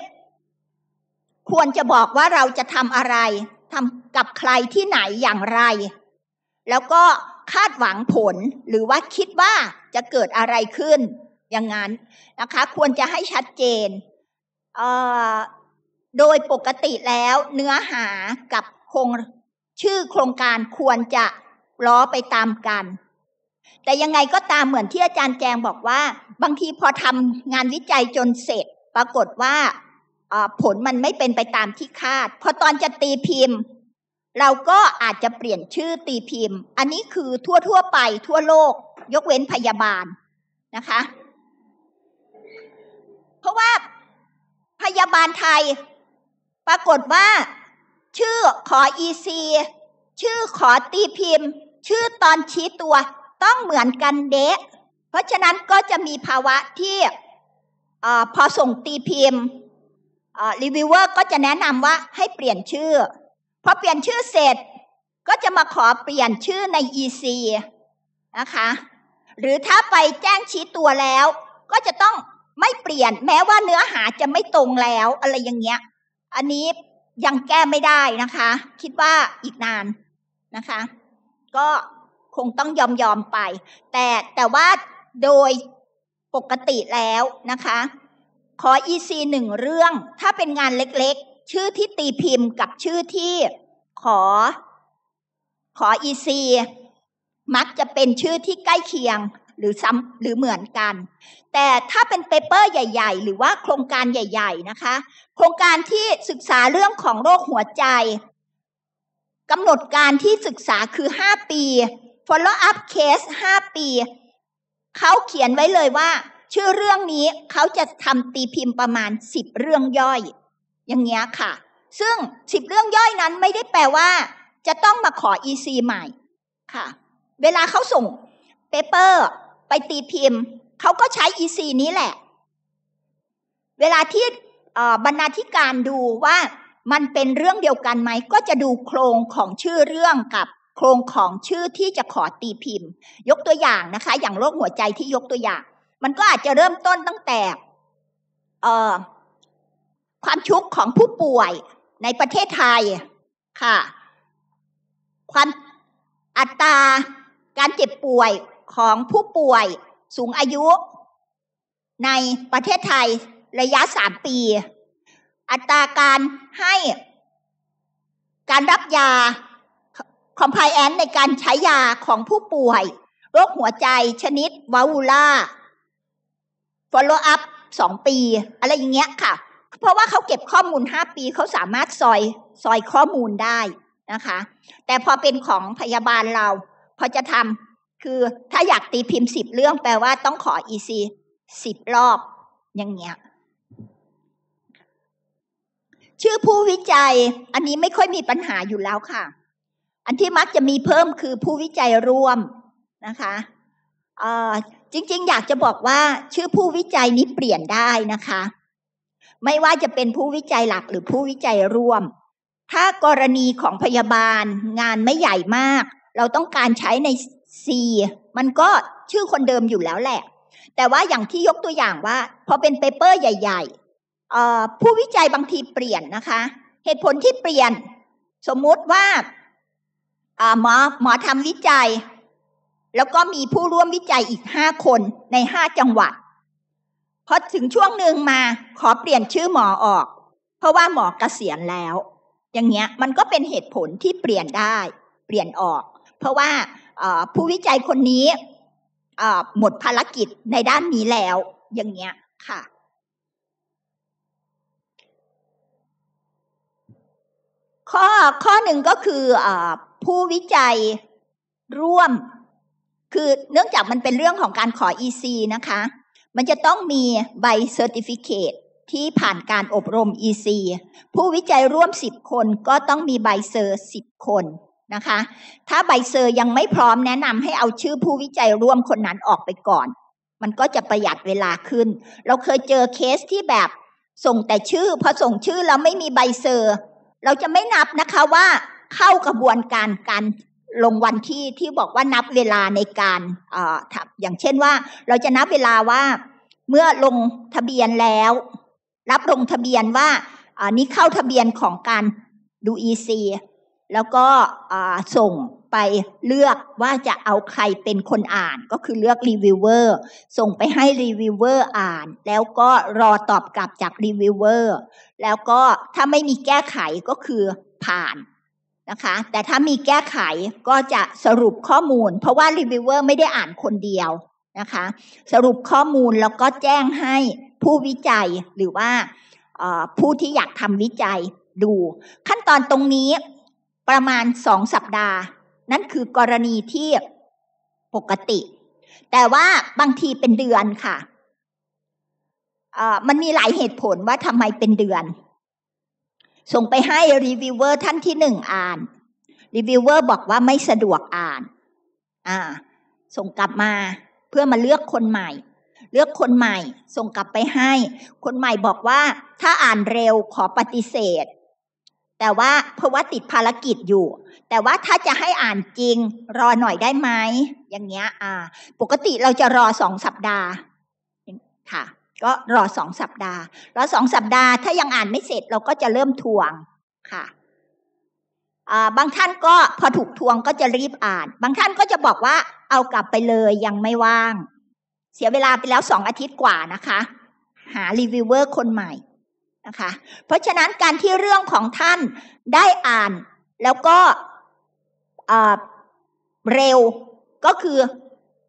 Speaker 3: ควรจะบอกว่าเราจะทำอะไรทำกับใครที่ไหนอย่างไร แล้วก็คาดหวังผลหรือว่าคิดว่าจะเกิดอะไรขึ้น อย่างนั้นนะคะ ควรจะให้ชัดเจนโดยปกติแล้วเนื้อหากับคงชื่อโครงการควรจะล้อไปตามกันแต่ยังไงก็ตามเหมือนที่อาจารย์แจงบอกว่า บางทีพอทำงานวิจัยจนเสร็จ ปรากฏว่าผลมันไม่เป็นไปตามที่คาดพอตอนจะตีพิมพ์ เราก็อาจจะเปลี่ยนชื่อตีพิมพ์ อันนี้คือทั่วทั่วไปทั่วโลก ยกเว้นพยาบาลนะคะเพราะว่าพยาบาลไทย ปรากฏว่า ชื่อขออีซีชื่อขอตีพิมพ์ ชื่อตอนชี้ตัวต้องเหมือนกันเดะเพราะฉะนั้นก็จะมีภาวะที่พอส่งตีพิมพ์รีวิวเวอร์ก็จะแนะนำว่าให้เปลี่ยนชื่อพอเปลี่ยนชื่อเสร็จ ก็จะมาขอเปลี่ยนชื่อใน EC นะคะ หรือถ้าไปแจ้งชี้ตัวแล้วก็จะต้องไม่เปลี่ยน แม้ว่าเนื้อหาจะไม่ตรงแล้วอะไรอย่างเงี้ย อันนี้ยังแก้ไม่ได้นะคะ คิดว่าอีกนานนะคะ ก็คงต้องยอมยอมไป แต่แต่ว่าโดยปกติแล้วนะคะ ขอ EC หนึ่งเรื่อง ถ้าเป็นงานเล็กๆ ชื่อที่ตีพิมพ์กับชื่อที่ขอขอ EC มักจะเป็นชื่อที่ใกล้เคียงหรือซ้ำหรือเหมือนกัน แต่ถ้าเป็นเปเปอร์ใหญ่ๆ หรือว่าโครงการใหญ่ๆนะคะ โครงการที่ศึกษาเรื่องของโรคหัวใจกำหนดการที่ศึกษาคือ 5 ปี follow up case 5 ปี เขาเขียนไว้เลยว่า ชื่อเรื่องนี้เขาจะทำตีพิมพ์ประมาณ 10 เรื่องย่อย อย่างเงี้ยค่ะ ซึ่ง 10 เรื่องย่อยนั้นไม่ได้แปลว่า จะต้องมาขอ EC ใหม่ ค่ะ เวลาเขาส่งเปเปอร์ ไปตีพิมพ์ เขาก็ใช้ EC นี้แหละ เวลาที่บรรณาธิการดูว่ามันเป็นเรื่องเดียวกันไหม ก็จะดูโครงของชื่อเรื่องกับโครงของชื่อที่จะขอตีพิมพ์ ยกตัวอย่างนะคะ อย่างโรคหัวใจที่ยกตัวอย่าง มันก็อาจจะเริ่มต้นตั้งแต่ความชุกของผู้ป่วยในประเทศไทยค่ะ ความอัตรา การเจ็บป่วยของผู้ป่วยสูงอายุ ในประเทศไทยระยะสามปี อัตราการให้ การรับยา compliance ในการใช้ยาของผู้ป่วย โรคหัวใจ ชนิดวาวูล่า follow up สองปี อะไรอย่างเงี้ยค่ะ เพราะว่าเขาเก็บข้อมูลห้าปีเขาสามารถซอยซอยข้อมูลได้นะคะ แต่พอเป็นของพยาบาลเรา พอจะทำคือถ้าอยากตีพิมพ์สิบเรื่อง แปลว่าต้องขอ EC สิบรอบ อย่างเงี้ย ชื่อผู้วิจัย อันนี้ไม่ค่อยมีปัญหาอยู่แล้วค่ะอันที่มักจะมีเพิ่มคือผู้วิจัยร่วมนะคะจริง ๆ อยากจะบอกว่า ชื่อผู้วิจัยนี้เปลี่ยนได้นะคะ ไม่ว่าจะเป็นผู้วิจัยหลักหรือผู้วิจัยร่วม ถ้ากรณีของพยาบาลงานไม่ใหญ่มาก เราต้องการใช้ใน C มันก็ชื่อคนเดิมอยู่แล้วแหละ แต่ว่าอย่างที่ยกตัวอย่างว่าพอเป็นเปเปอร์ใหญ่ๆผู้วิจัยบางทีเปลี่ยนนะคะ เหตุผลที่เปลี่ยน สมมติว่าหมอหมอทำวิจัย แล้วก็มีผู้ร่วมวิจัยอีกห้าคนในห้าจังหวัดพอถึงช่วงหนึ่งมาขอเปลี่ยนชื่อหมอออก เพราะว่าหมอเกษียณแล้ว อย่างเงี้ยมันก็เป็นเหตุผลที่เปลี่ยนได้ เปลี่ยนออก เพราะว่าผู้วิจัยคนนี้หมดภารกิจในด้านนี้แล้ว อย่างเงี้ยค่ะ ข้อข้อหนึ่งก็คือ อผู้วิจัยร่วม คือเนื่องจากมันเป็นเรื่องของการขอ EC นะคะ มันจะต้องมีใบเซอร์ติฟิเคตที่ผ่านการอบรม EC ผู้วิจัยร่วม 10 คนก็ต้องมีใบเซอร์ 10 คนนะคะ ถ้าใบเซอร์ยังไม่พร้อมแนะนำให้เอาชื่อผู้วิจัยร่วมคนนั้นออกไปก่อน มันก็จะประหยัดเวลาขึ้น เราเคยเจอเคสที่แบบส่งแต่ชื่อพอส่งชื่อแล้วไม่มีใบเซอร์ เราจะไม่นับนะคะว่าเข้ากระบวนการการลงวันที่ที่บอกว่านับเวลาในการทำอย่างเช่นว่าเราจะนับเวลาว่าเมื่อลงทะเบียนแล้ว รับลงทะเบียนว่าอนี้เข้าทะเบียนของการดูอีซีแล้วก็ส่งไปเลือกว่าจะเอาใครเป็นคนอ่าน ก็คือเลือกรีวิวเวอร์ส่งไปให้รีวิวเวอร์อ่าน แล้วก็รอตอบกลับจากรีวิวเวอร์แล้วก็ถ้าไม่มีแก้ไขก็คือผ่านนะคะแต่ถ้ามีแก้ไขก็จะสรุปข้อมูล เพราะว่ารีวิวเวอร์ไม่ได้อ่านคนเดียวนะคะ สรุปข้อมูลแล้วก็แจ้งให้ผู้วิจัยหรือว่าผู้ที่อยากทำวิจัยดู ขั้นตอนตรงนี้ประมาณสองสัปดาห์ นั่นคือกรณีที่ปกติ แต่ว่าบางทีเป็นเดือนค่ะมันมีหลายเหตุผลว่าทำไมเป็นเดือนส่งไปให้รีวิวเวอร์ท่านที่หนึ่งอ่าน รีวิวเวอร์บอกว่าไม่สะดวกอ่าน อ่า ส่งกลับมาเพื่อมาเลือกคนใหม่ เลือกคนใหม่ส่งกลับไปให้ คนใหม่บอกว่าถ้าอ่านเร็วขอปฏิเสธ แต่ว่าเพราะว่าติดภารกิจอยู่ แต่ว่าถ้าจะให้อ่านจริงรอหน่อยได้ไหมอย่างเงี้ย อ่า ปกติเราจะรอสองสัปดาห์ ค่ะก็รอสองสัปดาห์ รอสองสัปดาห์ถ้ายังอ่านไม่เสร็จ เราก็จะเริ่มทวงค่ะบางท่านก็พอถูกทวงก็จะรีบอ่าน บางท่านก็จะบอกว่าเอากลับไปเลยยังไม่ว่าง เสียเวลาไปแล้วสองอาทิตย์กว่านะคะ หารีวิวเวอร์คนใหม่นะคะ เพราะฉะนั้นการที่เรื่องของท่านได้อ่าน แล้วก็เร็วก็คือ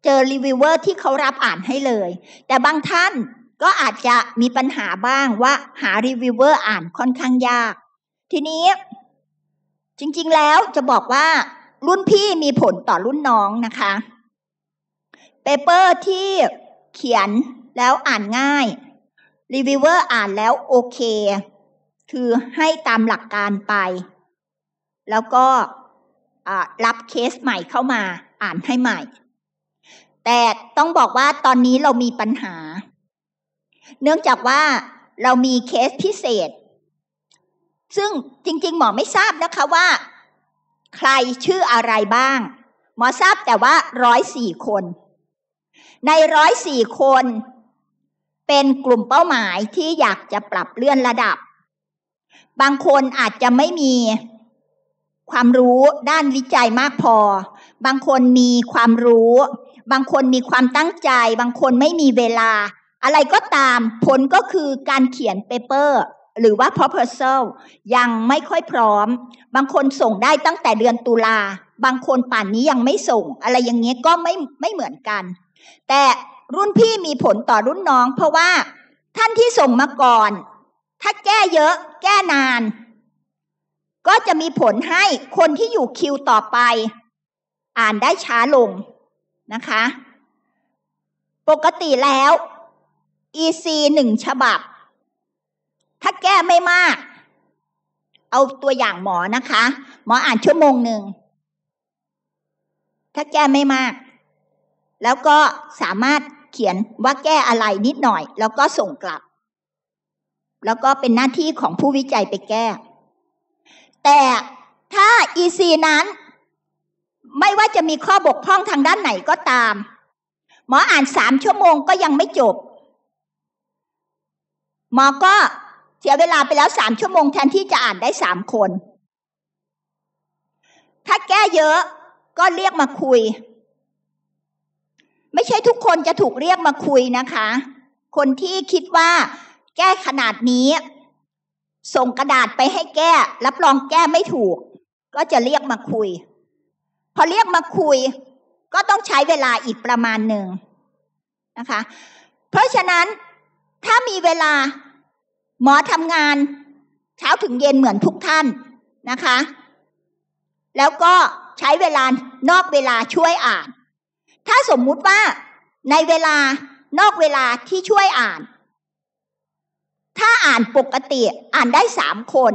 Speaker 3: เจอรีวิวเวอร์ที่เขารับอ่านให้เลย แต่บางท่านก็อาจจะมีปัญหาบ้างว่าหารีวิวเวอร์อ่านค่อนข้างยาก ทีนี้จริงๆแล้วจะบอกว่ารุ่นพี่มีผลต่อรุ่นน้องนะคะเปเปอร์ที่เขียนแล้วอ่านง่ายรีวิวเวอร์อ่านแล้วโอเค คือให้ตามหลักการไปแล้วก็รับเคสใหม่เข้ามาอ่านให้ใหม่ แต่ต้องบอกว่าตอนนี้เรามีปัญหาเนื่องจากว่าเรามีเคสพิเศษ ซึ่งจริงๆหมอไม่ทราบนะคะว่า ใครชื่ออะไรบ้างหมอทราบแต่ว่าร้อยสี่คน ในร้อยสี่คน เป็นกลุ่มเป้าหมายที่อยากจะปรับเลื่อนระดับ บางคนอาจจะไม่มี ความรู้ด้านวิจัยมากพอ บางคนมีความรู้ บางคนมีความตั้งใจ บางคนไม่มีเวลาอะไรก็ตามผลก็คือการเขียนเปเปอร์ หรือว่า proposal ยังไม่ค่อยพร้อม บางคนส่งได้ตั้งแต่เดือนตุลา บางคนป่านนี้ยังไม่ส่ง อะไรอย่างเงี้ยก็ไม่ไม่เหมือนกัน แต่รุ่นพี่มีผลต่อรุ่นน้อง เพราะว่าท่านที่ส่งมาก่อน ถ้าแก้เยอะแก้นาน ก็จะมีผลให้คนที่อยู่คิวต่อไปอ่านได้ช้าลงนะคะ ปกติแล้ว EC หนึ่งฉบับ ถ้าแก้ไม่มาก เอาตัวอย่างหมอนะคะ หมออ่านชั่วโมงหนึ่ง ถ้าแก้ไม่มาก แล้วก็สามารถเขียนว่าแก้อะไรนิดหน่อย แล้วก็ส่งกลับ แล้วก็เป็นหน้าที่ของผู้วิจัยไปแก้ แต่ถ้า EC นั้น ไม่ว่าจะมีข้อบกพร่องทางด้านไหนก็ตาม หมออ่านสามชั่วโมงก็ยังไม่จบหมอก็เสียเวลาไปแล้วสามชั่วโมงแทนที่จะอ่านได้สามคน ถ้าแก้เยอะก็เรียกมาคุย ไม่ใช่ทุกคนจะถูกเรียกมาคุยนะคะ คนที่คิดว่า แก้ขนาดนี้ ส่งกระดาษไปให้แก้ รับรองแก้ไม่ถูก ก็จะเรียกมาคุย พอเรียกมาคุย ก็ต้องใช้เวลาอีกประมาณหนึ่งนะคะ เพราะฉะนั้นถ้ามีเวลา หมอทำงาน เช้าถึงเย็นเหมือนทุกท่านนะคะ แล้วก็ใช้เวลานอกเวลาช่วยอ่าน ถ้าสมมุติว่าในเวลานอกเวลาที่ช่วยอ่าน ถ้าอ่านปกติอ่านได้สามคน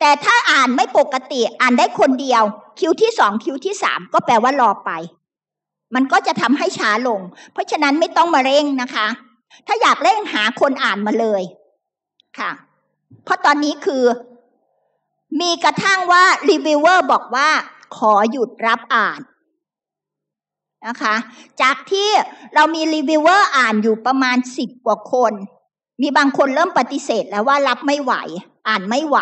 Speaker 3: แต่ถ้าอ่านไม่ปกติอ่านได้คนเดียว คิวที่สองคิวที่สามก็แปลว่ารอไป มันก็จะทำให้ช้าลง เพราะฉะนั้นไม่ต้องมาเร่งนะคะถ้าอยากเร่งหาคนอ่านมาเลยค่ะ เพราะตอนนี้คือ มีกระทั่งว่า รีวิวเวอร์บอกว่าขอหยุดรับอ่านนะคะ จากที่เรามีรีวิวเวอร์อ่านอยู่ประมาณสิบกว่าคน มีบางคนเริ่มปฏิเสธแล้วว่ารับไม่ไหว อ่านไม่ไหว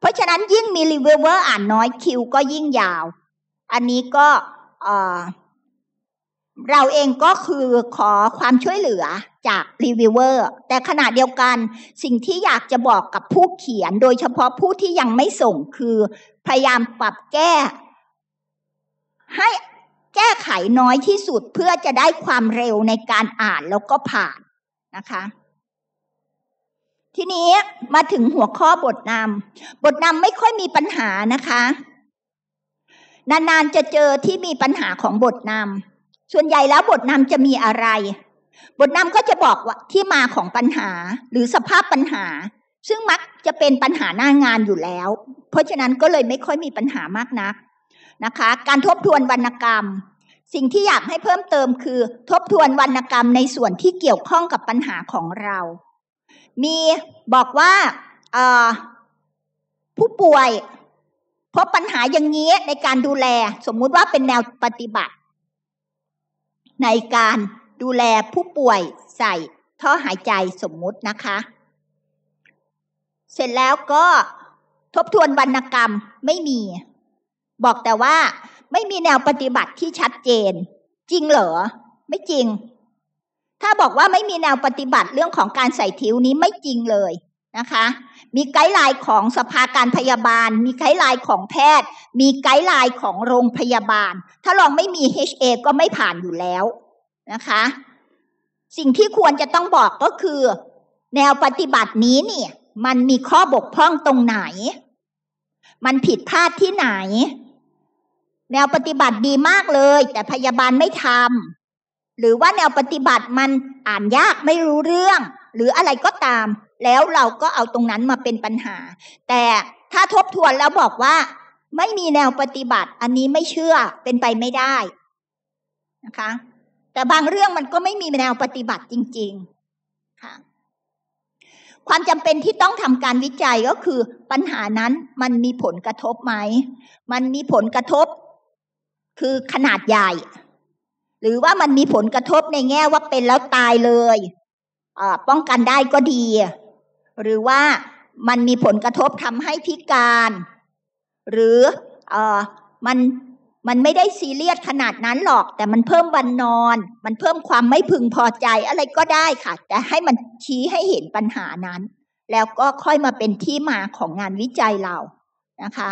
Speaker 3: เพราะฉะนั้นยิ่งมีรีวิวเวอร์อ่านน้อยคิวก็ยิ่งยาว อันนี้ก็เราเองก็คือขอความช่วยเหลือจากรีวิวเวอร์ แต่ขณะเดียวกันสิ่งที่อยากจะบอกกับผู้เขียนโดยเฉพาะผู้ที่ยังไม่ส่งคือ พยายามปรับแก้ ให้แก้ไขน้อยที่สุดเพื่อจะได้ความเร็วในการอ่านแล้วก็ผ่านนะคะ ทีนี้มาถึงหัวข้อบทนำบทนำไม่ค่อยมีปัญหานะคะ นานๆจะเจอที่มีปัญหาของบทนำส่วนใหญ่แล้วบทนำจะมีอะไร บทนำก็จะบอกว่าที่มาของปัญหาหรือสภาพปัญหา ซึ่งมักจะเป็นปัญหาหน้างานอยู่แล้ว เพราะฉะนั้นก็เลยไม่ค่อยมีปัญหามากนักนะคะ การทบทวนวรรณกรรม สิ่งที่อยากให้เพิ่มเติมคือ ทบทวนวรรณกรรมในส่วนที่เกี่ยวข้องกับปัญหาของเรา มีบอกว่าผู้ป่วยพบปัญหาอย่างนี้ในการดูแล สมมุติว่าเป็นแนวปฏิบัติในการดูแลผู้ป่วยใส่ ท่อหายใจสมมุตินะคะ เสร็จแล้วก็ทบทวนวรรณกรรมไม่มี บอกแต่ว่าไม่มีแนวปฏิบัติที่ชัดเจน จริงเหรอ ไม่จริง ถ้าบอกว่าไม่มีแนวปฏิบัติเรื่องของการใส่ทิ้วนี้ไม่จริงเลยนะคะมีไกด์ไลน์ของสภาการพยาบาล มีไกด์ไลน์ของแพทย์ มีไกด์ไลน์ของโรงพยาบาล ถ้าลองไม่มี HA ก็ไม่ผ่านอยู่แล้วนะคะ สิ่งที่ควรจะต้องบอกก็คือ แนวปฏิบัตินี้เนี่ย มันมีข้อบกพร่องตรงไหน มันผิดพลาดที่ไหน แนวปฏิบัติดีมากเลย แต่พยาบาลไม่ทำ หรือว่าแนวปฏิบัติมันอ่านยากไม่รู้เรื่อง หรืออะไรก็ตามแล้วเราก็เอาตรงนั้นมาเป็นปัญหา แต่ถ้าทบทวนแล้วบอกว่าไม่มีแนวปฏิบัติ อันนี้ไม่เชื่อ เป็นไปไม่ได้นะคะ แต่บางเรื่องมันก็ไม่มีแนวปฏิบัติจริง ๆค่ะความจำเป็นที่ต้องทำการวิจัยก็คือปัญหานั้นมันมีผลกระทบไหมมันมีผลกระทบคือขนาดใหญ่ หรือว่ามันมีผลกระทบในแง่ว่าเป็นแล้วตายเลยป้องกันได้ก็ดีหรือว่ามันมีผลกระทบทำให้พิการ หรือออมันมันไม่ได้ซีเรียสขนาดนั้นหรอก แต่มันเพิ่มวันนอน มันเพิ่มความไม่พึงพอใจอะไรก็ได้ค่ะแต่ให้มันชี้ให้เห็นปัญหานั้น แล้วก็ค่อยมาเป็นที่มาของงานวิจัยเรานะคะ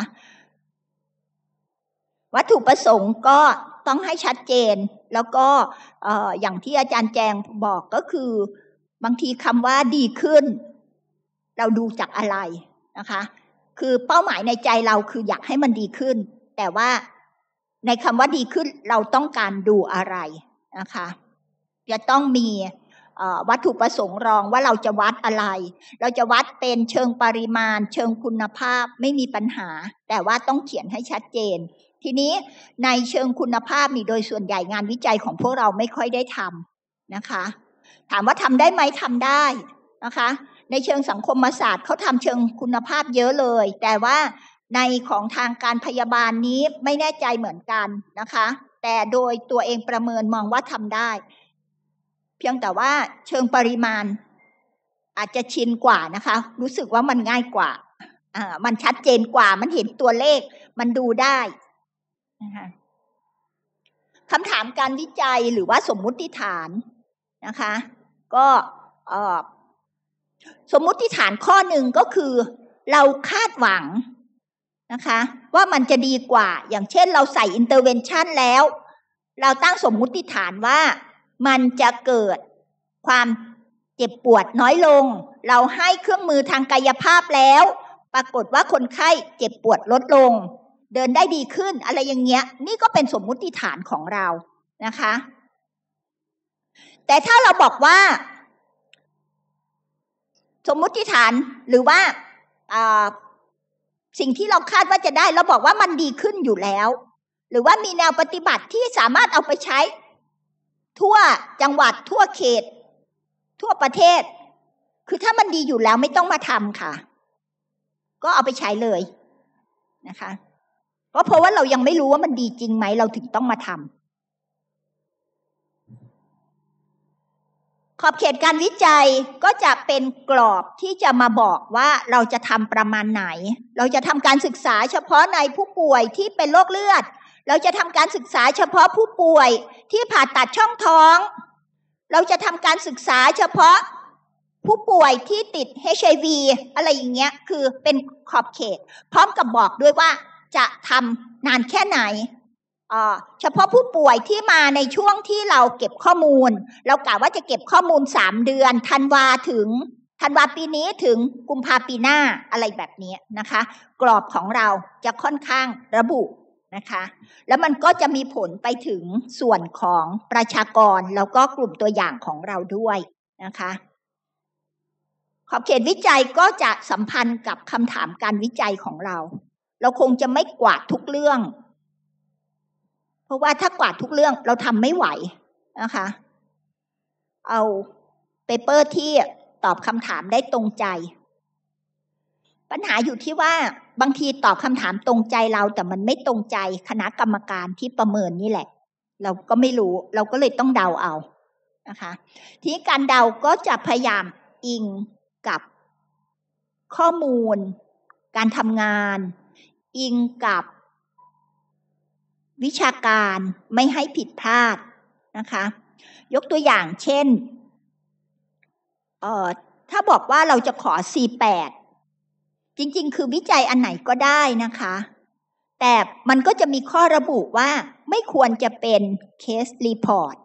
Speaker 3: วัตถุประสงค์ก็ต้องให้ชัดเจน แล้วก็อย่างที่อาจารย์แจงบอกก็คือ บางทีคำว่าดีขึ้นเราดูจากอะไรนะคะ คือเป้าหมายในใจเราคืออยากให้มันดีขึ้น แต่ว่าในคำว่าดีขึ้นเราต้องการดูอะไรนะคะ จะต้องมีวัตถุประสงค์รองว่าเราจะวัดอะไร เราจะวัดเป็นเชิงปริมาณ เชิงคุณภาพไม่มีปัญหา แต่ว่าต้องเขียนให้ชัดเจน ทีนี้ในเชิงคุณภาพนี่โดยส่วนใหญ่งานวิจัยของพวกเราไม่ค่อยได้ทำนะคะ ถามว่าทำได้ไหมทำได้นะคะในเชิงสังคมศาสตร์เขาทำเชิงคุณภาพเยอะเลย แต่ว่าในของทางการพยาบาลนี้ไม่แน่ใจเหมือนกันนะคะ แต่โดยตัวเองประเมินมองว่าทำได้ เพียงแต่ว่าเชิงปริมาณอาจจะชินกว่านะคะ รู้สึกว่ามันง่ายกว่าอ่า มันชัดเจนกว่า มันเห็นตัวเลขมันดูได้นะคะคำถามการวิจัยหรือว่าสมมุติฐานนะคะ ก็สมมุติฐานข้อหนึ่งก็คือ เราคาดหวังนะคะ ว่ามันจะดีกว่า อย่างเช่นเราใส่อินเตอร์เวนชันแล้ว เราตั้งสมมุติฐานว่ามันจะเกิดความเจ็บปวดน้อยลง เราให้เครื่องมือทางกายภาพแล้ว ปรากฏว่าคนไข้เจ็บปวดลดลง เดินได้ดีขึ้น อะไรอย่างเงี้ย นี่ก็เป็นสมมุติฐานของเรานะคะ แต่ถ้าเราบอกว่าสมมุติฐานหรือว่าสิ่งที่เราคาดว่าจะได้เราบอกว่ามันดีขึ้นอยู่แล้ว หรือว่ามีแนวปฏิบัติที่สามารถเอาไปใช้ทั่วจังหวัดทั่วเขต ทั่วประเทศ คือถ้ามันดีอยู่แล้วไม่ต้องมาทำค่ะ ก็เอาไปใช้เลยนะคะ เพราะเพราะว่าเรายังไม่รู้ว่ามันดีจริงไหมเราถึงต้องมาทำขอบเขตการวิจัยก็จะเป็นกรอบที่จะมาบอกว่าเราจะทำประมาณไหน เราจะทำการศึกษาเฉพาะในผู้ป่วยที่เป็นโรคเลือด เราจะทำการศึกษาเฉพาะผู้ป่วยที่ผ่าตัดช่องท้อง เราจะทำการศึกษาเฉพาะผู้ป่วยที่ติด HIV อะไรอย่างเงี้ย คือเป็นขอบเขต พร้อมกับบอกด้วยว่า จะทำนานแค่ไหนเฉพาะผู้ป่วยที่มาในช่วงที่เราเก็บข้อมูล เรากะว่าจะเก็บข้อมูลสามเดือนธันวาถึง ธันวาปีนี้ถึงกุมภาปีหน้าอะไรแบบนี้นะคะ กรอบของเราจะค่อนข้างระบุนะคะ แล้วมันก็จะมีผลไปถึงส่วนของประชากรแล้วก็กลุ่มตัวอย่างของเราด้วยนะคะ ขอบเขตวิจัยก็จะสัมพันธ์กับคำถามการวิจัยของเรา เราคงจะไม่กวาดทุกเรื่องเพราะว่าถ้ากวาดทุกเรื่องเราทำไม่ไหวนะคะ เอาเปเปอร์ที่ตอบคำถามได้ตรงใจ ปัญหาอยู่ที่ว่าบางทีตอบคำถามตรงใจเราแต่มันไม่ตรงใจคณะกรรมการที่ประเมินนี่แหละ เราก็ไม่รู้ เราก็เลยต้องเดาเอานะคะ ทีนี้การเดาก็จะพยายามอิงกับ ข้อมูล การทำงาน อิงกับวิชาการไม่ให้ผิดพลาดนะคะ ยกตัวอย่างเช่นเอ่อถ้าบอกว่าเราจะขอ C8 จริง ๆ คือวิจัยอันไหนก็ได้นะคะ แต่มันก็จะมีข้อระบุว่าไม่ควรจะเป็นเคสรีพอร์ต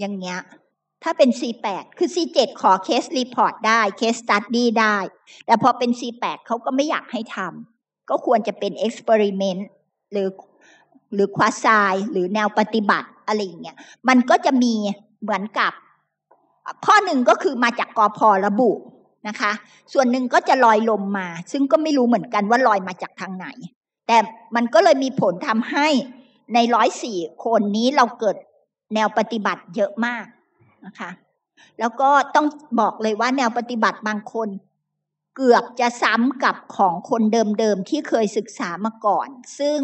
Speaker 3: อย่างเงี้ย ถ้าเป็น C8 คือ C7 ขอเคสรีพอร์ตได้เคสสตัดดี้ได้ แต่พอเป็น C8 เขาก็ไม่อยากให้ทำก็ควรจะเป็นเอ็กซ์เพร์เมนต์หรือหรือควาซาย หรือแนวปฏิบัติ อะไรอย่างเงี้ยมันก็จะมีเหมือนกับ ข้อหนึ่งก็คือมาจากกอพอระบุนะคะ ส่วนหนึ่งก็จะลอยลมมา ซึ่งก็ไม่รู้เหมือนกันว่าลอยมาจากทางไหนแต่มันก็เลยมีผลทำให้ในร้อยสี่คนนี้เราเกิดแนวปฏิบัติเยอะมากนะคะ แล้วก็ต้องบอกเลยว่าแนวปฏิบัติบางคน เกือบจะซ้ำกับของคนเดิมๆ ที่เคยศึกษามาก่อน ซึ่ง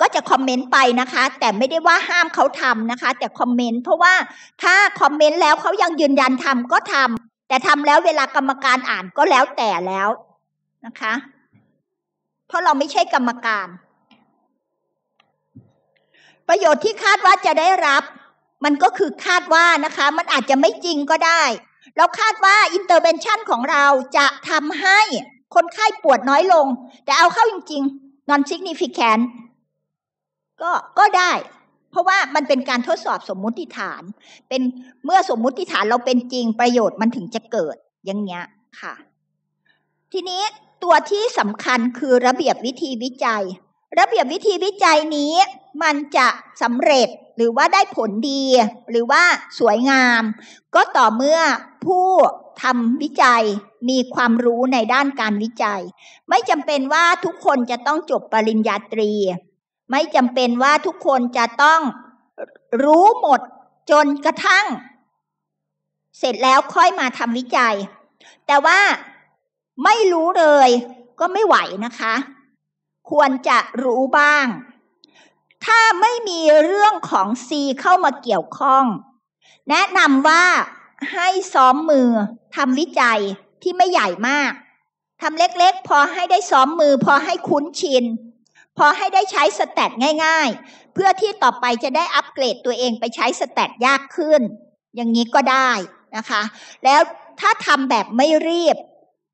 Speaker 3: ก็จะคอมเมนต์ไปนะคะ แต่ไม่ได้ว่าห้ามเขาทำนะคะ แต่คอมเมนต์เพราะว่าถ้าคอมเมนต์แล้วเขายังยืนยันทำก็ทำแต่ทำแล้วเวลากรรมการอ่านก็แล้วแต่แล้วนะคะ เพราะเราไม่ใช่กรรมการ ประโยชน์ที่คาดว่าจะได้รับ มันก็คือคาดว่านะคะ มันอาจจะไม่จริงก็ได้ เราคาดว่าอินเตอร์เวนชั่นของเราจะทำให้คนไข้ปวดน้อยลง แต่เอาเข้าจริงๆ non significant ก็ก็ได้ เพราะว่ามันเป็นการทดสอบสมมุติฐาน เป็นเมื่อสมมุติฐานเราเป็นจริงประโยชน์มันถึงจะเกิดอย่างเงี้ยค่ะ ทีนี้ตัวที่สำคัญคือระเบียบวิธีวิจัย ระเบียบวิธีวิจัยนี้มันจะสำเร็จหรือว่าได้ผลดี หรือว่าสวยงาม ก็ต่อเมื่อผู้ทำวิจัยมีความรู้ในด้านการวิจัย ไม่จำเป็นว่าทุกคนจะต้องจบปริญญาตรี ไม่จำเป็นว่าทุกคนจะต้องรู้หมดจนกระทั่ง เสร็จแล้วค่อยมาทำวิจัย แต่ว่าไม่รู้เลยก็ไม่ไหวนะคะ ควรจะรู้บ้าง ถ้าไม่มีเรื่องของซีเข้ามาเกี่ยวข้อง แนะนำว่าให้ซ้อมมือทำวิจัยที่ไม่ใหญ่มากทำเล็กๆ พอให้ได้ซ้อมมือพอให้คุ้นชิน พอให้ได้ใช้สแตทง่าย ๆ เพื่อที่ต่อไปจะได้อัปเกรดตัวเองไปใช้สแตทยากขึ้น อย่างนี้ก็ได้นะคะ แล้วถ้าทำแบบไม่รีบ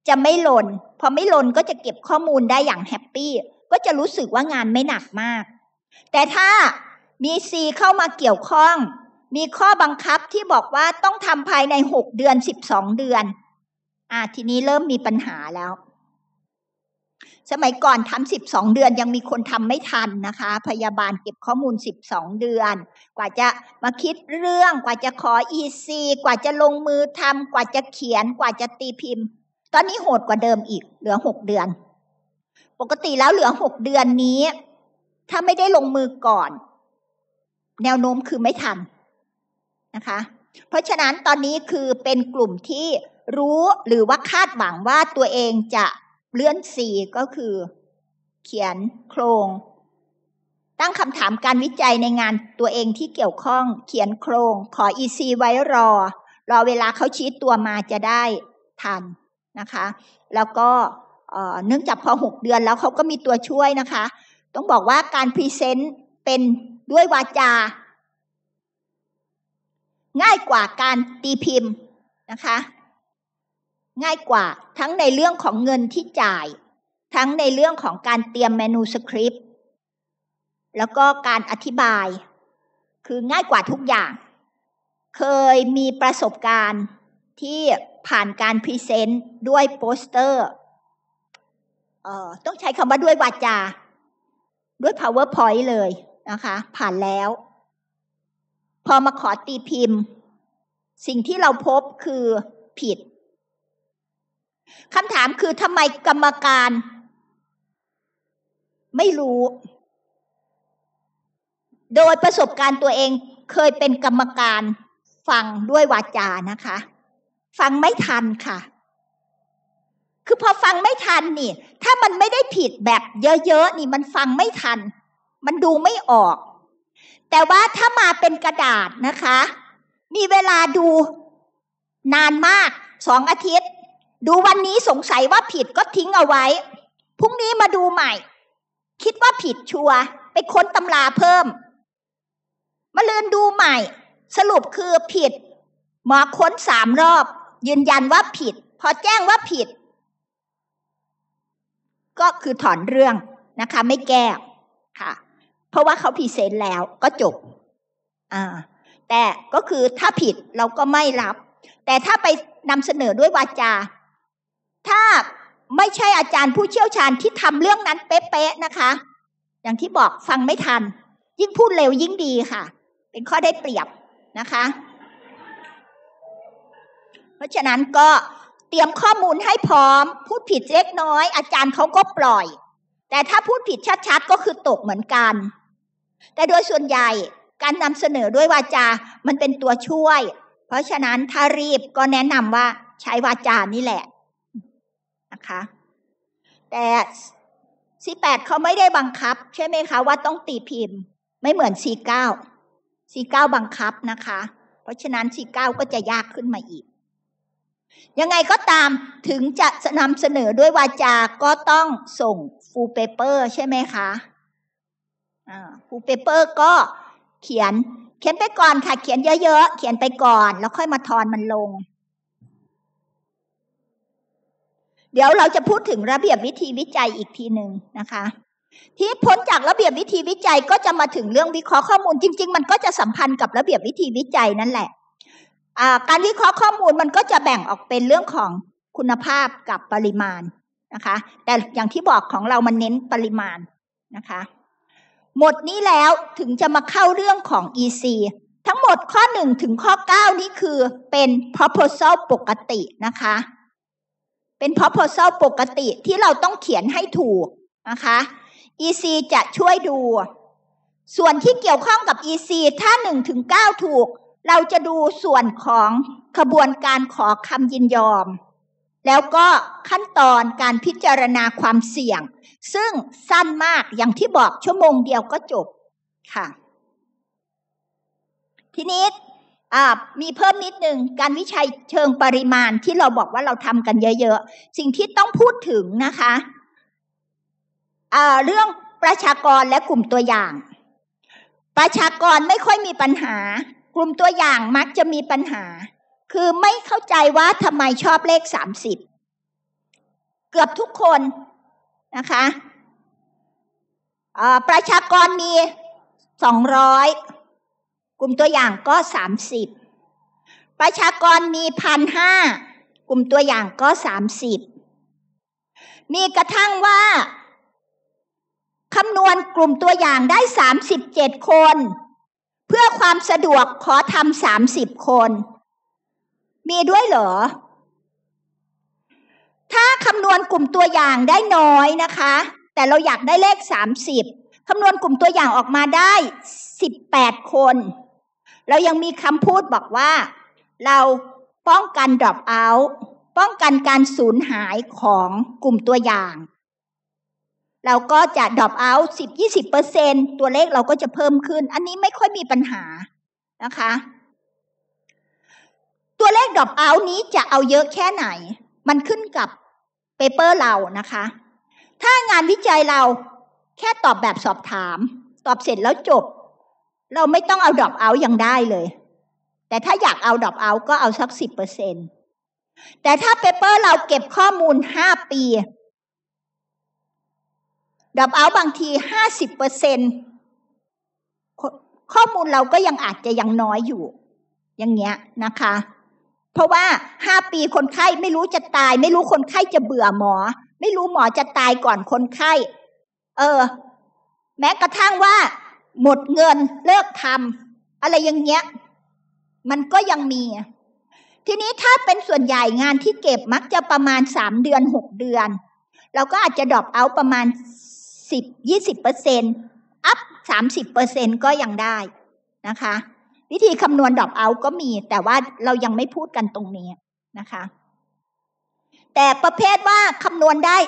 Speaker 3: จะไม่หล่นพอไม่หล่นก็จะเก็บข้อมูลได้อย่างแฮปปี้ก็จะรู้สึกว่างานไม่หนักมาก แต่ถ้ามีซีเข้ามาเกี่ยวข้อง มีข้อบังคับที่บอกว่าต้องทำภายใน6เดือน12เดือนอ่ะทีนี้เริ่มมีปัญหาแล้ว สมัยก่อนทำสิบสองเดือนยังมีคนทำไม่ทันนะคะ พยาบาลเก็บข้อมูลสิบสองเดือน กว่าจะมาคิดเรื่องกว่าจะขออีซีกว่าจะลงมือทำกว่าจะเขียนกว่าจะตีพิมพ์ ตอนนี้โหดกว่าเดิมอีก เหลือหกเดือน ปกติแล้วเหลือหกเดือนนี้ ถ้าไม่ได้ลงมือก่อน แนวโน้มคือไม่ทันนะคะ เพราะฉะนั้นตอนนี้คือเป็นกลุ่มที่รู้หรือว่าคาดหวังว่าตัวเองจะเลื่อนสีก็คือเขียนโครง ตั้งคำถามการวิจัยในงานตัวเองที่เกี่ยวข้องเขียนโครง ขออีซีไว้รอ รอเวลาเขาชี้ตัวมาจะได้ทันนะคะแล้วก็เนื่องจากพอ 6 เดือนแล้วเขาก็มีตัวช่วยนะคะ ต้องบอกว่าการพรีเซนต์เป็นด้วยวาจา ง่ายกว่าการตีพิมพ์นะคะง่ายกว่าทั้งในเรื่องของเงินที่จ่าย ทั้งในเรื่องของการเตรียมเมนูสคริปต์แล้วก็การอธิบาย คือง่ายกว่าทุกอย่าง เคยมีประสบการณ์ที่ผ่านการพรีเซนต์ด้วยโปสเตอร์เอ่อต้องใช้คำว่าด้วยวาจา ด้วย powerpoint เลยนะคะ ผ่านแล้ว พอมาขอตีพิมพ์ สิ่งที่เราพบคือผิดคำถามคือทำไมกรรมการ ไม่รู้ โดยประสบการณ์ตัวเองเคยเป็นกรรมการฟังด้วยวาจานะคะ ฟังไม่ทันค่ะ คือพอฟังไม่ทันนี่ถ้ามันไม่ได้ผิดแบบเยอะๆนี่ มันฟังไม่ทัน มันดูไม่ออก แต่ว่าถ้ามาเป็นกระดาษนะคะ มีเวลาดูนานมากสองอาทิตย์ดูวันนี้สงสัยว่าผิดก็ทิ้งเอาไว้ พรุ่งนี้มาดูใหม่ คิดว่าผิดชัวไปค้นตำราเพิ่ม มาเลือนดูใหม่ สรุปคือผิดหมอค้นสามรอบ ยืนยันว่าผิด พอแจ้งว่าผิด ก็คือถอนเรื่องนะคะ ไม่แก้ค่ะ เพราะว่าเขาพิเศษแล้วก็จบ อ่า แต่ก็คือถ้าผิดเราก็ไม่รับ แต่ถ้าไปนำเสนอด้วยวาจาถ้าไม่ใช่อาจารย์ผู้เชี่ยวชาญที่ทำเรื่องนั้นเป๊ะ ๆ นะคะ อย่างที่บอกฟังไม่ทัน ยิ่งพูดเร็วยิ่งดีค่ะ เป็นข้อได้เปรียบนะคะ เพราะฉะนั้นก็เตรียมข้อมูลให้พร้อม พูดผิดเล็กน้อยอาจารย์เขาก็ปล่อย แต่ถ้าพูดผิดชัดๆ ก็คือตกเหมือนกัน แต่โดยส่วนใหญ่การนำเสนอด้วยวาจามันเป็นตัวช่วย เพราะฉะนั้นถ้ารีบก็แนะนำว่าใช้วาจานี่แหละนะคะ แต่สีแปดเขาไม่ได้บังคับ ใช่ไหมคะ ว่าต้องตีพิมพ์ ไม่เหมือนสีเก้าสีเก้าบังคับนะคะ เพราะฉะนั้นสีเก้าก็จะยากขึ้นมาอีก ยังไงก็ตามถึงจะนำเสนอด้วยวาจาก็ต้องส่งฟูลเปเปอร์ใช่ไหมคะฟูลเปเปอร์ก็เขียนเขียนไปก่อนค่ะเขียนเยอะ ๆ เขียนไปก่อน แล้วค่อยมาทอนมันลงเดี๋ยวเราจะพูดถึงระเบียบวิธีวิจัยอีกทีหนึ่งนะคะ ที่พ้นจากระเบียบวิธีวิจัยก็จะมาถึงเรื่องวิเคราะห์ข้อมูลจริงๆ มันก็จะสัมพันธ์กับระเบียบวิธีวิจัยนั่นแหละการวิเคราะห์ข้อมูลมันก็จะแบ่งออกเป็นเรื่องของคุณภาพกับปริมาณนะคะ แต่อย่างที่บอกของเรามันเน้นปริมาณนะคะ หมดนี้แล้วถึงจะมาเข้าเรื่องของ EC ทั้งหมดข้อ 1 ถึงข้อ 9 นี่คือเป็น proposal ปกตินะคะเป็น proposal ปกติที่เราต้องเขียนให้ถูกนะคะ EC จะช่วยดู ส่วนที่เกี่ยวข้องกับ EC ถ้า1ถึง 9 ถูก เราจะดูส่วนของขบวนการขอคำยินยอม แล้วก็ขั้นตอนการพิจารณาความเสี่ยง ซึ่งสั้นมากอย่างที่บอกชั่วโมงเดียวก็จบค่ะ ทีนี้มีเพิ่มนิดหนึ่งการวิจัยเชิงปริมาณที่เราบอกว่าเราทำกันเยอะๆสิ่งที่ต้องพูดถึงนะคะะเรื่องประชากรและกลุ่มตัวอย่าง ประชากรไม่ค่อยมีปัญหา กลุ่มตัวอย่างมักจะมีปัญหา คือไม่เข้าใจว่าทำไมชอบเลขสามสิบเกือบทุกคนนะคะประชากรมีสองร้อยกลุ่มตัวอย่างก็สามสิบ ประชากรมีพันห้า กลุ่มตัวอย่างก็สามสิบ มีกระทั่งว่าคำนวณกลุ่มตัวอย่างได้สามสิบเจ็ดคน เพื่อความสะดวกขอทำสามสิบคน มีด้วยเหรอ ถ้าคำนวณกลุ่มตัวอย่างได้น้อยนะคะ แต่เราอยากได้เลขสามสิบคำนวณกลุ่มตัวอย่างออกมาได้สิบแปดคนเรายังมีคำพูดบอกว่า เราป้องกันดรอปเอาท์ป้องกันการสูญหายของกลุ่มตัวอย่าง เราก็จะดรอปเอาท์สิบยี่สิบเปอร์เซ็นตัวเลขเราก็จะเพิ่มขึ้นอันนี้ไม่ค่อยมีปัญหานะคะ ตัวเลขดรอปเอาท์นี้จะเอาเยอะแค่ไหนมันขึ้นกับเปเปอร์เรานะคะ ถ้างานวิจัยเราแค่ตอบแบบสอบถาม ตอบเสร็จแล้วจบเราไม่ต้องเอาดรอปเอายังได้เลย แต่ถ้าอยากเอาดรอปเอาก็เอาสักสิบเปอร์เซ็นแต่ถ้าเปเปอร์เราเก็บข้อมูลห้าปีดรอปเอาบางทีห้าสิบเปอร์เซ็นข้อมูลเราก็ยังอาจจะยังน้อยอยู่ อย่างเงี้ยนะคะ เพราะว่าห้าปีคนไข้ไม่รู้จะตาย ไม่รู้คนไข้จะเบื่อหมอ ไม่รู้หมอจะตายก่อนคนไข้ เออ แม้กระทั่งว่าหมดเงินเลิกทำอะไรอย่างเงี้ย มันก็ยังมี ทีนี้ถ้าเป็นส่วนใหญ่งานที่เก็บมักจะประมาณสามเดือนหกเดือน เราก็อาจจะดรอปเอาประมาณสิบยี่สิบเปอร์เซ็นต์อัพสามสิบเปอร์เซ็นก็ยังได้นะคะ วิธีคำนวณดรอปเอาก็มี แต่ว่าเรายังไม่พูดกันตรงนี้นะคะ แต่ประเภทว่าคำนวณได้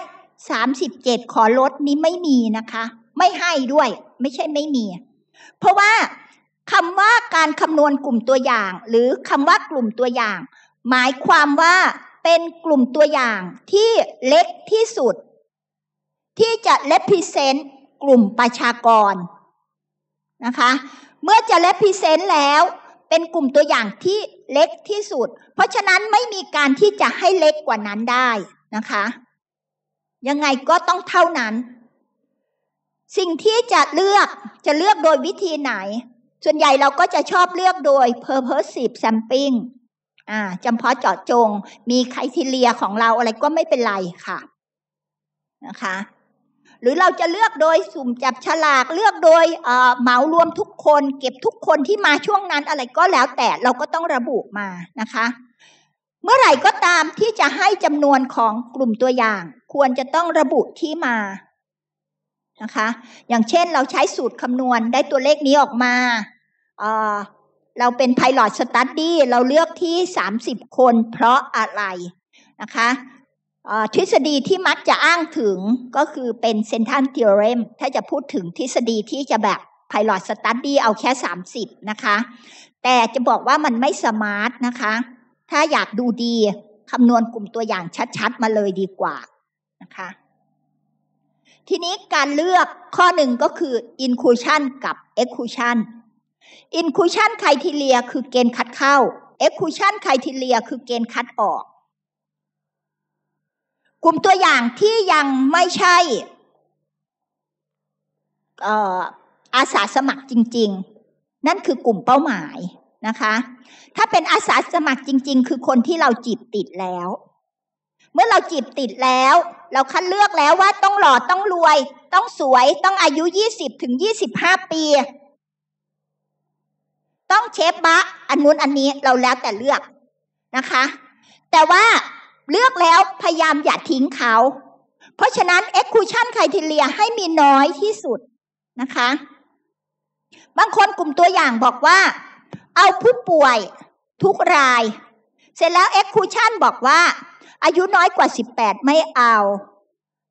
Speaker 3: สามสิบเจ็ดขอลดนี้ไม่มีนะคะ ไม่ให้ด้วยไม่ใช่ไม่มี เพราะว่าคำว่าการคำนวณกลุ่มตัวอย่าง หรือคำว่ากลุ่มตัวอย่าง หมายความว่าเป็นกลุ่มตัวอย่างที่เล็กที่สุด ที่จะ represent กลุ่มประชากรนะคะ เมื่อจะ represent แล้ว เป็นกลุ่มตัวอย่างที่เล็กที่สุด เพราะฉะนั้นไม่มีการที่จะให้เล็กกว่านั้นได้นะคะ ยังไงก็ต้องเท่านั้นสิ่งที่จะเลือกจะเลือกโดยวิธีไหน ส่วนใหญ่เราก็จะชอบเลือกโดย purposive sampling อ่าจำเพาะเจาะจงมีไคทีเรียของเราอะไรก็ไม่เป็นไรค่ะนะคะ หรือเราจะเลือกโดย สุ่มจับฉลากเลือกโดยเหมารวมทุกคน เก็บทุกคนที่มาช่วงนั้นอะไรก็แล้วแต่เราก็ต้องระบุมานะคะ เมื่อไหร่ก็ตามที่จะให้จำนวนของกลุ่มตัวอย่าง ควรจะต้องระบุที่มานะคะอย่างเช่นเราใช้สูตรคำนวณได้ตัวเลขนี้ออกมาเเราเป็นพ i l o t Study เราเลือกที่ 30 คนเพราะอะไรนะคะทฤษฎีที่มักจะอ้างถึงก็คือเป็นเซนทันเทอเรมถ้าจะพูดถึงทฤษฎีที่จะแบบ p i ดสตัตดี้เอาแค่ 30 นะคะ แต่จะบอกว่ามันไม่สมาร์ทนะคะ ถ้าอยากดูดี คำนวณกลุ่มตัวอย่างชัดๆ มาเลยดีกว่านะคะทีนี้การเลือกข้อหนึ่งก็คือ inclusion กับ exclusion inclusion ค r ทีเรีย คือเกณฑ์คัดเข้า exclusion ค r ทีเรีย คือเกณฑ์คัดออก กลุ่มตัวอย่างที่ยังไม่ใช่อาสาสมัครจริง ๆ นั่นคือกลุ่มเป้าหมายนะคะ ถ้าเป็นอาสาสมัครจริง ๆ คือคนที่เราจีบติดแล้วมื่อเราจีบติดแล้ว เราคัดเลือกแล้วว่าต้องหล่อต้องรวย ต้องสวยต้องอายุ 20 ถึง 25 ปี ต้องเชฟบะอันนู้นอันนี้เราแล้วแต่เลือกนะคะ แต่ว่าเลือกแล้วพยายามอย่าทิ้งเขา เพราะฉะนั้น exclusion criteria ให้มีน้อยที่สุดนะคะ บางคนกลุ่มตัวอย่างบอกว่า เอาผู้ป่วยทุกราย เสร็จแล้ว exclusion บอกว่าอายุน้อยกว่าสิบแปดไม่เอา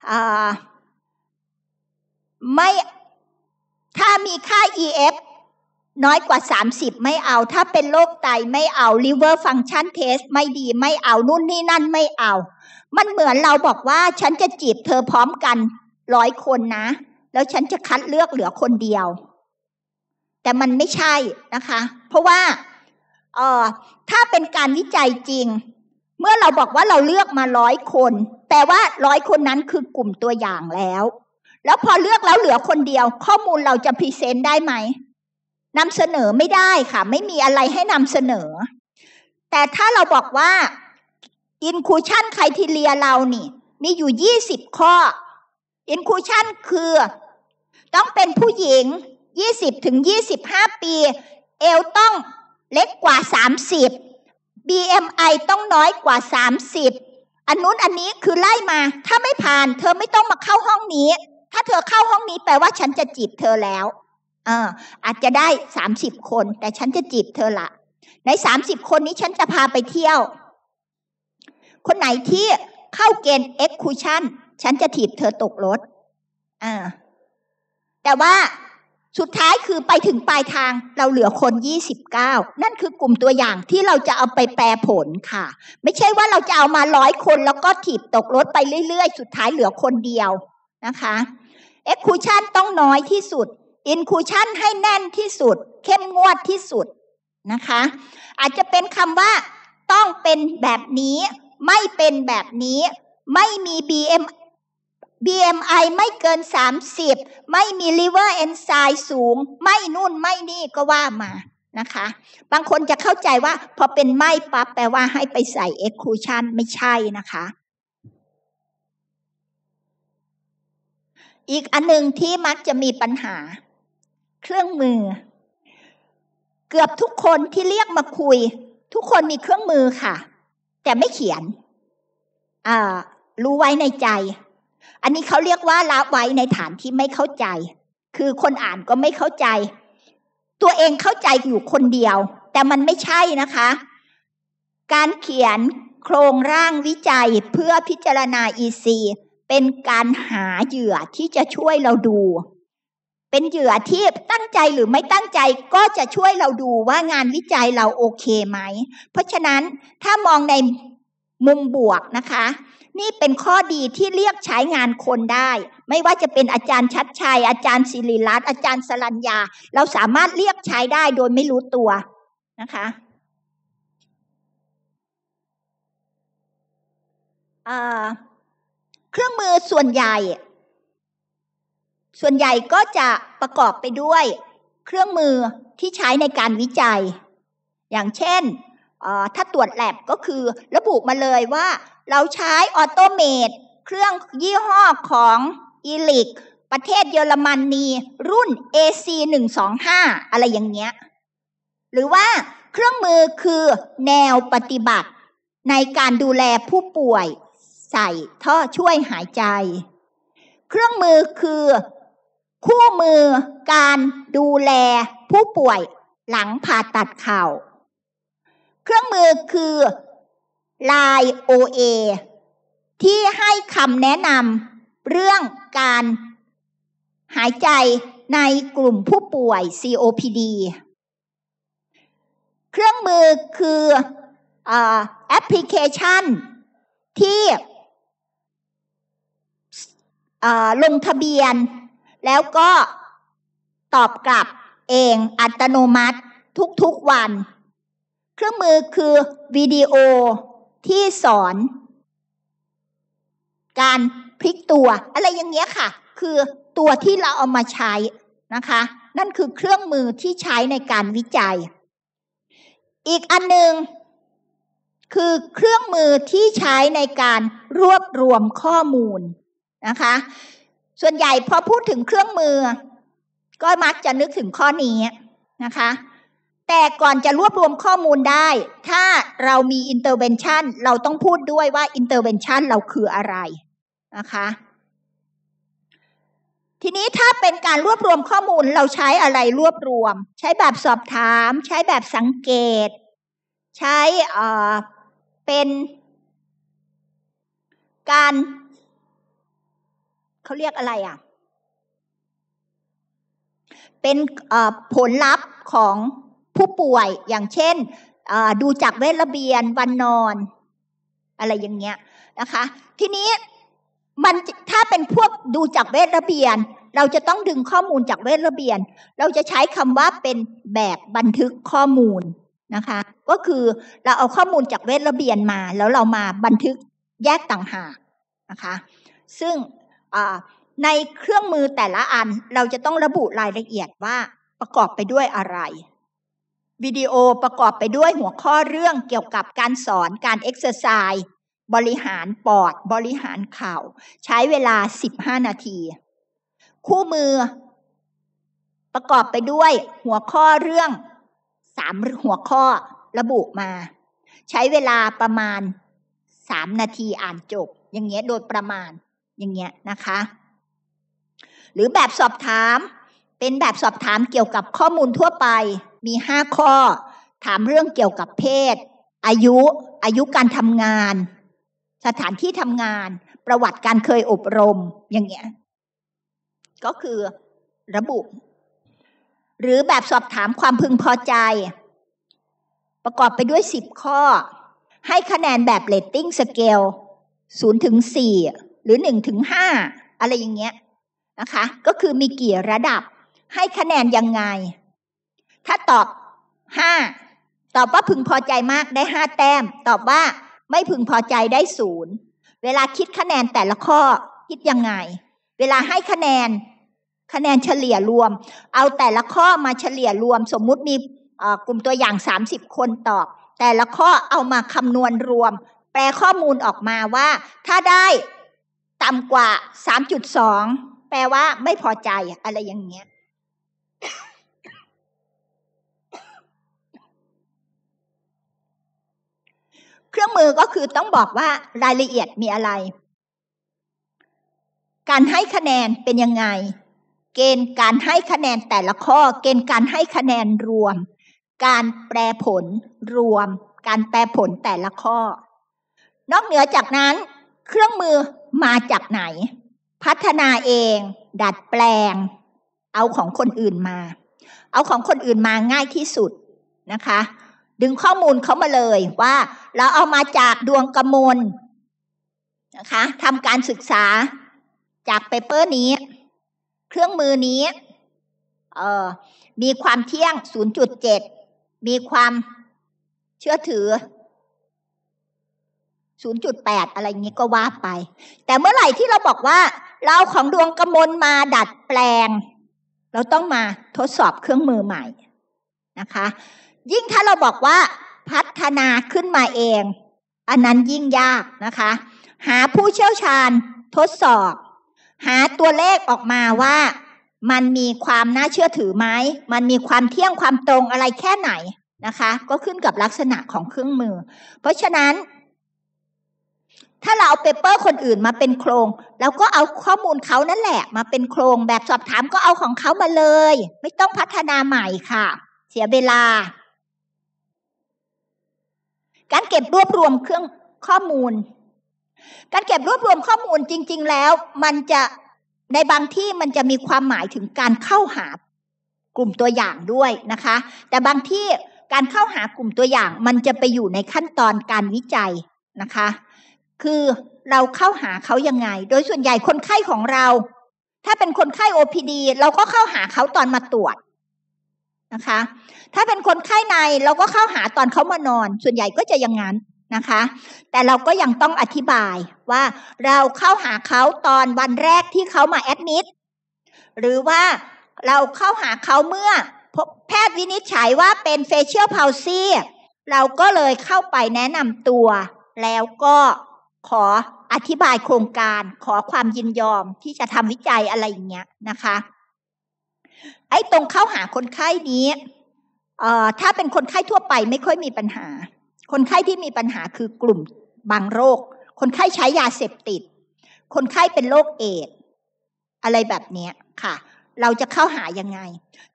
Speaker 3: อาไม่ ถ้ามีค่า EF น้อยกว่าสสามิบไม่เอา ถ้าเป็นโรคไตไม่เอา liver function test ไม่ดีไม่เอานู่นนี่นั่นไม่เอา มันเหมือนเราบอกว่า ฉันจะจีบเธอพร้อมกันร้อยคนนะ แล้วฉันจะคัดเลือกเหลือคนเดียว แต่มันไม่ใช่นะคะ เพราะว่าเออถ้าเป็นการวิจัยจริงเมื่อเราบอกว่าเราเลือกมาร้อยคน แต่ว่าร้อยคนนั้นคือกลุ่มตัวอย่างแล้ว แล้วพอเลือกแล้วเหลือคนเดียว ข้อมูลเราจะพรีเซนต์ได้ไหมนำเสนอไม่ได้ค่ะ ไม่มีอะไรให้นำเสนอ แต่ถ้าเราบอกว่า inclusion c r i t e r ียเรานี่ มีอยู่ 20 ข้อ inclusion คือ ต้องเป็นผู้หญิง 20ถึง25 ปี เอวต้องเล็กกว่า 30 BMI ต้องน้อยกว่า 30อันนู้นอันนี้คือไล่มา ถ้าไม่ผ่าน เธอไม่ต้องมาเข้าห้องนี้ ถ้าเธอเข้าห้องนี้แปลว่าฉันจะจีบเธอแล้ว เอออาจจะได้ 30 คน แต่ฉันจะจีบเธอละใน30คนนี้ฉันจะพาไปเที่ยว คนไหนที่เข้าเกณฑ์เอ็กคูชันฉันจะถีบเธอตกรถอ่าแต่ว่าสุดท้ายคือไปถึงปลายทางเราเหลือคน 29 นั่นคือกลุ่มตัวอย่างที่เราจะเอาไปแปรผลค่ะ ไม่ใช่ว่าเราจะเอามาร้อยคน แล้วก็ถีบตกรถไปเรื่อยๆ สุดท้ายเหลือคนเดียวนะคะ Exclusion ต้องน้อยที่สุด Inclusion ให้แน่นที่สุด เข้มงวดที่สุดนะคะอาจจะเป็นคำว่าต้องเป็นแบบนี้ไม่เป็นแบบนี้ไม่มี BMI BMI ไม่เกิน 30 ไม่มี liver enzyme สูง ไม่นู่นไม่นี่ก็ว่ามานะคะ บางคนจะเข้าใจว่าพอเป็นไม่ปั๊บแปลว่าให้ไปใส่ exclusion ไม่ใช่นะคะ อีกอันหนึ่งที่มักจะมีปัญหา เครื่องมือ เกือบทุกคนที่เรียกมาคุย ทุกคนมีเครื่องมือค่ะ แต่ไม่เขียนรู้ไว้ในใจอันนี้เขาเรียกว่าละไว้ในฐานที่ไม่เข้าใจ คือคนอ่านก็ไม่เข้าใจ ตัวเองเข้าใจอยู่คนเดียว แต่มันไม่ใช่นะคะ การเขียนโครงร่างวิจัยเพื่อพิจารณา EC เป็นการหาเหยื่อที่จะช่วยเราดู เป็นเหยื่อที่ตั้งใจหรือไม่ตั้งใจก็จะช่วยเราดูว่างานวิจัยเราโอเคไหมเพราะฉะนั้นถ้ามองในมุมบวกนะคะนี่เป็นข้อดีที่เรียกใช้งานคนได้ ไม่ว่าจะเป็นอาจารย์ชัดชัยอาจารย์ศิริรัตน์อาจารย์สรัญญา เราสามารถเรียกใช้ได้โดยไม่รู้ตัวนะคะเครื่องมือส่วนใหญ่ ส่วนใหญ่ก็จะประกอบไปด้วย เครื่องมือที่ใช้ในการวิจัย อย่างเช่นถ้าตรวจแลบก็คือระบุมาเลยว่าเราใช้ออโตเมตเครื่องยี่ห้อของอีลิก ประเทศเยอรมนนีรุ่น AC 1 2 5อะไรอย่างเงี้ย หรือว่าเครื่องมือคือ แนวปฏิบัติ ในการดูแลผู้ป่วย ใส่ท่อช่วยหายใจ เครื่องมือคือ คู่มือการดูแลผู้ป่วยหลังผ่าตัดเข่า เครื่องมือคือไลโอ OA ที่ให้คำแนะนำเรื่องการหายใจในกลุ่มผู้ป่วย COPD เครื่องมือคือแอปพลิเคชัน ที่ ลงทะเบียน แล้วก็ตอบกลับเองอัตโนมัติทุกๆวัน เครื่องมือคือวิดีโอที่สอนการพลิกตัว อะไรอย่างเงี้ยค่ะ คือตัวที่เราเอามาใช้นะคะ นั่นคือเครื่องมือที่ใช้ในการวิจัย อีกอันหนึ่งคือเครื่องมือที่ใช้ในการรวบรวมข้อมูลนะคะ ส่วนใหญ่พอพูดถึงเครื่องมือก็มักจะนึกถึงข้อนี้นะคะแต่ก่อนจะรวบรวมข้อมูลได้ ถ้าเรามีอินเตอร์เวนชันเราต้องพูดด้วยว่าอินเตอร์เวนชันเราคืออะไรนะคะ ทีนี้ถ้าเป็นการรวบรวมข้อมูลเราใช้อะไรรวบรวม ใช้แบบสอบถาม ใช้แบบสังเกต ใช้เอ่อเป็น การ เขาเรียกอะไรอ่ะเป็นผลลัพธ์ของผู้ป่วยอย่างเช่นดูจากเวทระเบียนวันนอน อะไรอย่างเงี้ยนะคะ ทีนี้มันถ้าเป็นพวกดูจากเวทระเบียน เราจะต้องดึงข้อมูลจากเวทระเบียน เราจะใช้คำว่าเป็นแบบบันทึกข้อมูลนะคะ ก็คือเราเอาข้อมูลจากเวทระเบียนมา แล้วเรามาบันทึกแยกต่างหากนะคะ ซึ่งในเครื่องมือแต่ละอันเราจะต้องระบุรายละเอียดว่าประกอบไปด้วยอะไรวิดีโอประกอบไปด้วยหัวข้อเรื่องเกี่ยวกับการสอนการเอ็กซ์ไซส์บริหาร ปอดบริหารเข่าใช้เวลา 15 นาที คู่มือ ประกอบไปด้วยหัวข้อเรื่อง 3 หัวข้อระบุมา ใช้เวลาประมาณ 3 นาทีอ่านจบ อย่างเงี้ยโดยประมาณอย่างเงี้ยนะคะ หรือแบบสอบถาม เป็นแบบสอบถามเกี่ยวกับข้อมูลทั่วไปมีห้าข้อ ถามเรื่องเกี่ยวกับเพศ อายุ อายุการทำงาน สถานที่ทำงาน ประวัติการเคยอบรมอย่างเงี้ยก็คือระบุ หรือแบบสอบถามความพึงพอใจ ประกอบไปด้วยสิบข้อ ให้คะแนนแบบเลตติ้งสเกลศูนย์ถึงสี่หรือหนึ่งถึงห้าอะไรอย่างเงี้ยนะคะ ก็คือมีกี่ระดับให้คะแนนยังไงถ้าตอบห้าตอบว่าพึงพอใจมากได้ห้าแต้ม ตอบว่าไม่พึงพอใจได้ศูนย์เวลาคิดคะแนนแต่ละข้อคิดยังไง เวลาให้คะแนน คะแนนเฉลี่ยรวม เอาแต่ละข้อมาเฉลี่ยรวม สมมุติมีกลุ่มตัวอย่าง 30 คนตอบ แต่ละข้อเอามาคำนวณรวม แปลข้อมูลออกมาว่า ถ้าได้ต่ำกว่า 3.2 แปลว่าไม่พอใจอะไรอย่างเงี้ยเครื่องมือก็คือต้องบอกว่ารายละเอียดมีอะไร การให้คะแนนเป็นยังไง เกณฑ์การให้คะแนนแต่ละข้อ เกณฑ์การให้คะแนนรวม การแปรผล รวม การแปรผลแต่ละข้อ นอกเหนือจากนั้น เครื่องมือมาจากไหน พัฒนาเอง ดัดแปลง เอาของคนอื่นมา เอาของคนอื่นมาง่ายที่สุดนะคะดึงข้อมูลเขามาเลยว่าเราเอามาจากดวงกระมลนะคะทำการศึกษาจากเปเปอร์นี้ เครื่องมือนี้ เออมีความเที่ยง 0.7 มีความเชื่อถือ 0.8 อะไรอย่างนี้ก็ว่าไป แต่เมื่อไหร่ที่เราบอกว่า เราของดวงกระมลมาดัดแปลง เราต้องมาทดสอบเครื่องมือใหม่นะคะยิ่งถ้าเราบอกว่าพัฒนาขึ้นมาเอง อันนั้นยิ่งยากนะคะ หาผู้เชี่ยวชาญทดสอบ หาตัวเลขออกมาว่ามันมีความน่าเชื่อถือไหมมันมีความเที่ยงความตรงอะไรแค่ไหนนะคะ ก็ขึ้นกับลักษณะของเครื่องมือ เพราะฉะนั้น ถ้าเราเอาเปเปอร์คนอื่นมาเป็นโครงเราก็เอาข้อมูลเขานั่นแหละมาเป็นโครง แบบสอบถามก็เอาของเขามาเลย ไม่ต้องพัฒนาใหม่ค่ะ เสียเวลาการเก็บรวบรวมเครื่องข้อมูล การเก็บรวบรวมข้อมูลจริง ๆ แล้ว มันจะในบางที่มันจะมีความหมายถึงการเข้าหากลุ่มตัวอย่างด้วยนะคะ แต่บางที่การเข้าหากลุ่มตัวอย่าง มันจะไปอยู่ในขั้นตอนการวิจัยนะคะ คือเราเข้าหาเขายังไงโดยส่วนใหญ่คนไข้ของเรา ถ้าเป็นคนไข้ OPD เราก็เข้าหาเขาตอนมาตรวจนะคะถ้าเป็นคนไข้ในเราก็เข้าหาตอนเขามานอน ส่วนใหญ่ก็จะอย่างนั้นนะคะ แต่เราก็ยังต้องอธิบายว่าเราเข้าหาเขาตอนวันแรกที่เขามาแอดมิดหรือว่าเราเข้าหาเขาเมื่อ แพทย์วินิจฉัยว่าเป็นเฟเชียลพาวซีเราก็เลยเข้าไปแนะนำตัว แล้วก็ขออธิบายโครงการ ขอความยินยอมที่จะทำวิจัยอะไรอย่างเงี้ยนะคะไอ้ตรงเข้าหาคนไข้นี้ ถ้าเป็นคนไข้ทั่วไปไม่ค่อยมีปัญหา คนไข้ที่มีปัญหาคือกลุ่มบางโรค คนไข้ใช้ยาเสพติด คนไข้เป็นโรคเอด อะไรแบบนี้ค่ะ เราจะเข้าหายังไง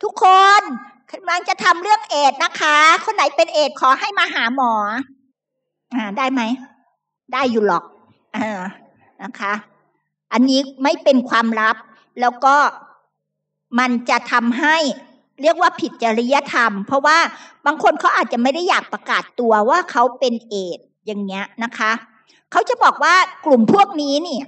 Speaker 3: ทุกคนกำลังจะทำเรื่องเอดนะคะ คนไหนเป็นเอดขอให้มาหาหมออได้ไหม ได้อยู่หรอกอนะคะ อันนี้ไม่เป็นความลับ แล้วก็มันจะทำให้เรียกว่าผิดจริยธรรม เพราะว่าบางคนเขาอาจจะไม่ได้อยากประกาศตัวว่าเขาเป็นเอดอย่างเงี้ยนะคะเขาจะบอกว่ากลุ่มพวกนี้เนี่ย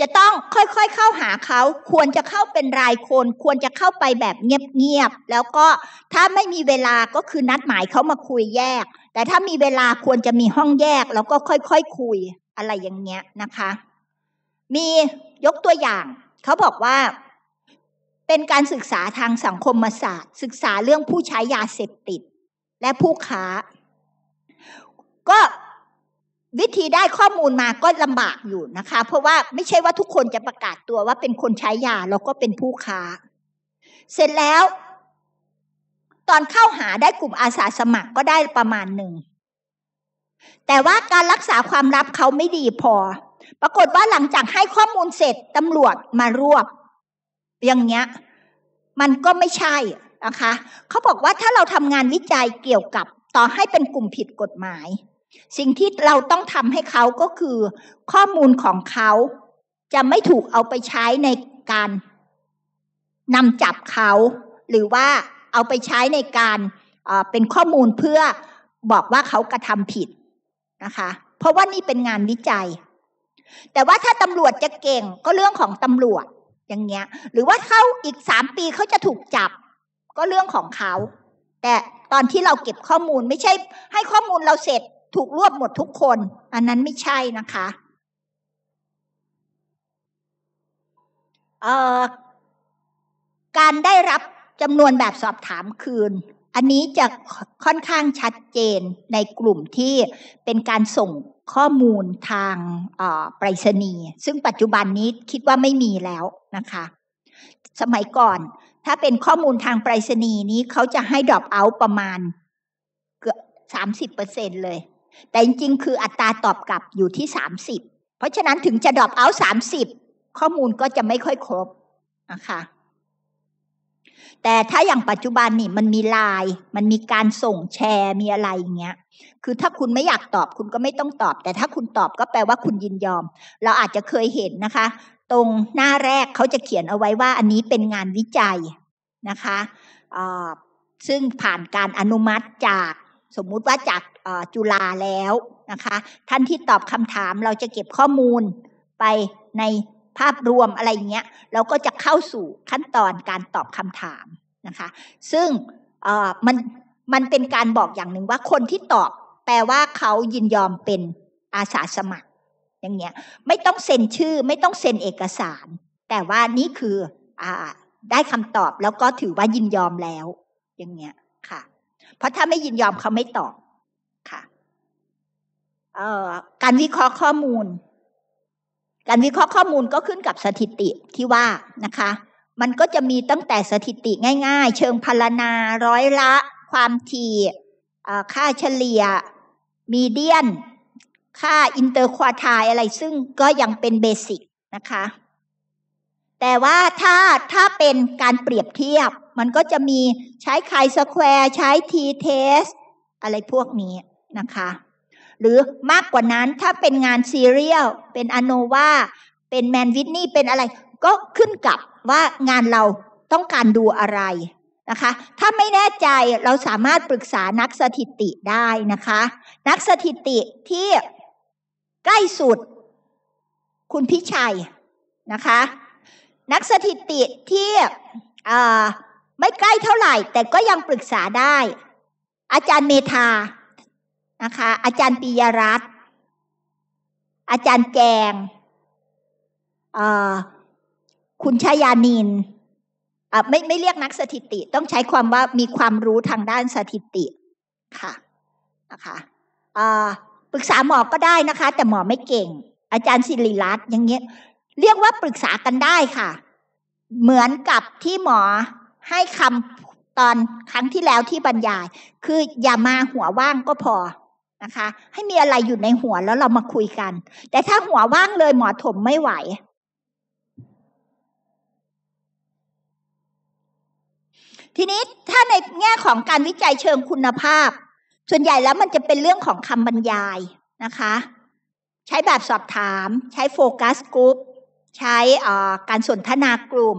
Speaker 3: จะต้องค่อยๆเข้าหาเขา ควรจะเข้าเป็นรายคน ควรจะเข้าไปแบบเงียบๆ แล้วก็ถ้าไม่มีเวลาก็คือนัดหมายเขามาคุยแยก แต่ถ้ามีเวลาควรจะมีห้องแยกแล้วก็ค่อยๆคคุยอะไรอย่างเงี้ยนะคะ มียกตัวอย่างเขาบอกว่าเป็นการศึกษาทางสังคมศาสตร์ ศึกษาเรื่องผู้ใช้ยาเสพติด และผู้ค้า ก็วิธีได้ข้อมูลมาก็ลำบากอยู่นะคะ เพราะว่าไม่ใช่ว่าทุกคนจะประกาศตัวว่าเป็นคนใช้ยาแล้วก็เป็นผู้ค้า เสร็จแล้ว ตอนเข้าหาได้กลุ่มอาสาสมัครก็ได้ประมาณหนึ่ง แต่ว่าการรักษาความลับเขาไม่ดีพอ ปรากฏว่าหลังจากให้ข้อมูลเสร็จตำรวจมารวบอย่างเงี้ยมันก็ไม่ใช่นะคะเขาบอกว่าถ้าเราทำงานวิจัยเกี่ยวกับ ต่อให้เป็นกลุ่มผิดกฎหมาย สิ่งที่เราต้องทำให้เขาก็คือข้อมูลของเขาจะไม่ถูกเอาไปใช้ในการนำจับเขา หรือว่าเอาไปใช้ในการเป็นข้อมูลเพื่อบอกว่าเขากระทำผิดนะคะ เพราะว่านี่เป็นงานวิจัย แต่ว่าถ้าตำรวจจะเก่งก็เรื่องของตำรวจอย่างเงี้ยหรือว่าเขาอีกสามปีเขาจะถูกจับ ก็เรื่องของเขา แต่ตอนที่เราเก็บข้อมูลไม่ใช่ให้ข้อมูลเราเสร็จถูกรวบหมดทุกคน อันนั้นไม่ใช่นะคะการได้รับจำนวนแบบสอบถามคืน อันนี้จะค่อนข้างชัดเจนในกลุ่มที่เป็นการส่งข้อมูลทางไปรษณีย์ซึ่งปัจจุบันนี้คิดว่าไม่มีแล้วนะคะ สมัยก่อน ถ้าเป็นข้อมูลทางไปรษณีย์นี้เขาจะให้ดรอปเอาประมาณ เกือบสามสิบเปอร์เซ็นเลย แต่จริง ๆ คืออัตราตอบกลับอยู่ที่สามสิบเพราะฉะนั้นถึงจะดรอปเอาสามสิบข้อมูลก็จะไม่ค่อยครบนะคะแต่ถ้าอย่างปัจจุบันนี่มันมีไลน์มันมีการส่งแชร์มีอะไรอย่างเงี้ยคือถ้าคุณไม่อยากตอบคุณก็ไม่ต้องตอบ แต่ถ้าคุณตอบก็แปลว่าคุณยินยอม เราอาจจะเคยเห็นนะคะ ตรงหน้าแรกเขาจะเขียนเอาไว้ว่า อันนี้เป็นงานวิจัยนะคะซึ่งผ่านการอนุมัติจากสมมุติว่าจากจุฬาแล้วนะคะ ท่านที่ตอบคำถามเราจะเก็บข้อมูลไปในภาพรวมอะไรเงี้ยเราก็จะเข้าสู่ขั้นตอนการตอบคำถามนะคะ ซึ่งมันมันเป็นการบอกอย่างหนึ่งว่าคนที่ตอบแปลว่าเขายินยอมเป็นอาสาสมัคร อย่างเงี้ย ไม่ต้องเซ็นชื่อไม่ต้องเซ็นเอกสาร แต่ว่านี่คืออได้คำตอบแล้วก็ถือว่ายินยอมแล้ว อย่างเงี้ยค่ะ เพราะถ้าไม่ยินยอมเขาไม่ตอบ ค่ะการวิเคราะห์ข้อมูลการวิเคราะห์ข้อมูลก็ขึ้นกับสถิติที่ว่านะคะ มันก็จะมีตั้งแต่สถิติง่ายๆ เชิงพรรณนาร้อยละ ความถี่ค่าเฉลี่ย มีเดียน ค่าอินเตอร์ควอไทอะไรซึ่งก็ยังเป็นเบสิกนะคะแต่ว่าถ้าถ้าเป็นการเปรียบเทียบ มันก็จะมีใช้ไคสแควร์ใช้ทีเทสอะไรพวกนี้นะคะหรือมากกว่านั้นถ้าเป็นงานซีเรียลเป็นอโนวาเป็นแมนวิทนี่เป็นอะไร ก็ขึ้นกับว่างานเราต้องการดูอะไรนะคะ ถ้าไม่แน่ใจเราสามารถปรึกษานักสถิติได้นะคะ นักสถิติที่ใกล้สุดคุณพิชัยนะคะ นักสถิติที่ไม่ใกล้เท่าไหร่ แต่ก็ยังปรึกษาได้อาจารย์เมธาะคะ อาจารย์ปิยรัตน์อาจารย์แกงคุณชายานินไม่ไม่เรียกนักสถิติ ต้องใช้ความว่ามีความรู้ทางด้านสถิติ ค่ะนะคะปรึกษาหมอก็ได้นะคะ แต่หมอไม่เก่ง อาจารย์ศิริรัตน์ อย่างเงี้ย เรียกว่าปรึกษากันได้ค่ะ เหมือนกับที่หมอให้คำตอนครั้งที่แล้วที่บรรยาย คืออย่ามาหัวว่างก็พอะคะให้มีอะไรอยู่ในหัวแล้วเรามาคุยกัน แต่ถ้าหัวว่างเลย หมอถมไม่ไหว ทีนี้ถ้าในแง่ของการวิจัยเชิงคุณภาพ ส่วนใหญ่แล้วมันจะเป็นเรื่องของคำบรรยายนะคะ ใช้แบบสอบถาม ใช้โฟกัสกลุ่มใช้การสนทนากลุ่ม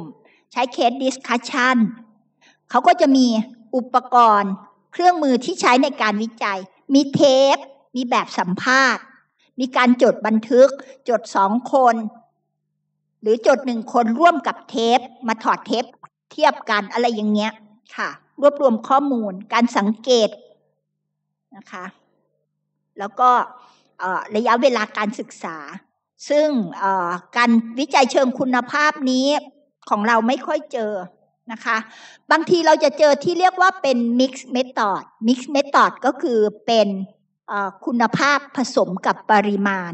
Speaker 3: ใช้เคสดิสคัชชันเขาก็จะมีอุปกรณ์ เครื่องมือที่ใช้ในการวิจัยมีเทป มีแบบสัมภาษณ์ มีการจดบันทึก จดสองคน หรือจดหนึ่งคนร่วมกับเทป มาถอดเทปเทียบกันอะไรอย่างเงี้ย ค่ะ รวบรวมข้อมูล การสังเกตนะคะ แล้วก็ระยะเวลาการศึกษา ซึ่งการวิจัยเชิงคุณภาพนี้ของเราไม่ค่อยเจอนะคะบางทีเราจะเจอที่เรียกว่าเป็น mix method mix method ก็คือเป็นคุณภาพผสมกับปริมาณ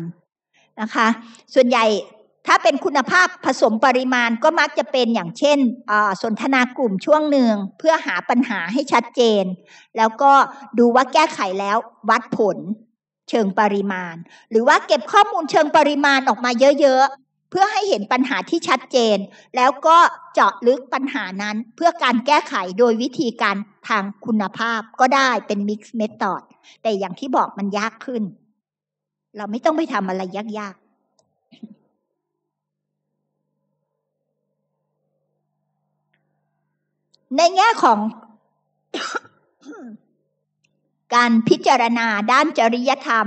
Speaker 3: นะคะส่วนใหญ่ถ้าเป็นคุณภาพผสมปริมาณก็มักจะเป็นอย่างเช่นสนทนากลุ่มช่วงหนึ่งเพื่อหาปัญหาให้ชัดเจน แล้วก็ดูว่าแก้ไขแล้ววัดผลเชิงปริมาณ หรือว่าเก็บข้อมูลเชิงปริมาณออกมาเยอะเพื่อให้เห็นปัญหาที่ชัดเจน แล้วก็เจาะลึกปัญหานั้นเพื่อการแก้ไขโดยวิธีการทางคุณภาพก็ได้เป็น mix method แต่อย่างที่บอกมันยากขึ้น เราไม่ต้องไปทำอะไรยากๆในแง่ของการพิจารณาด้านจริยธรรม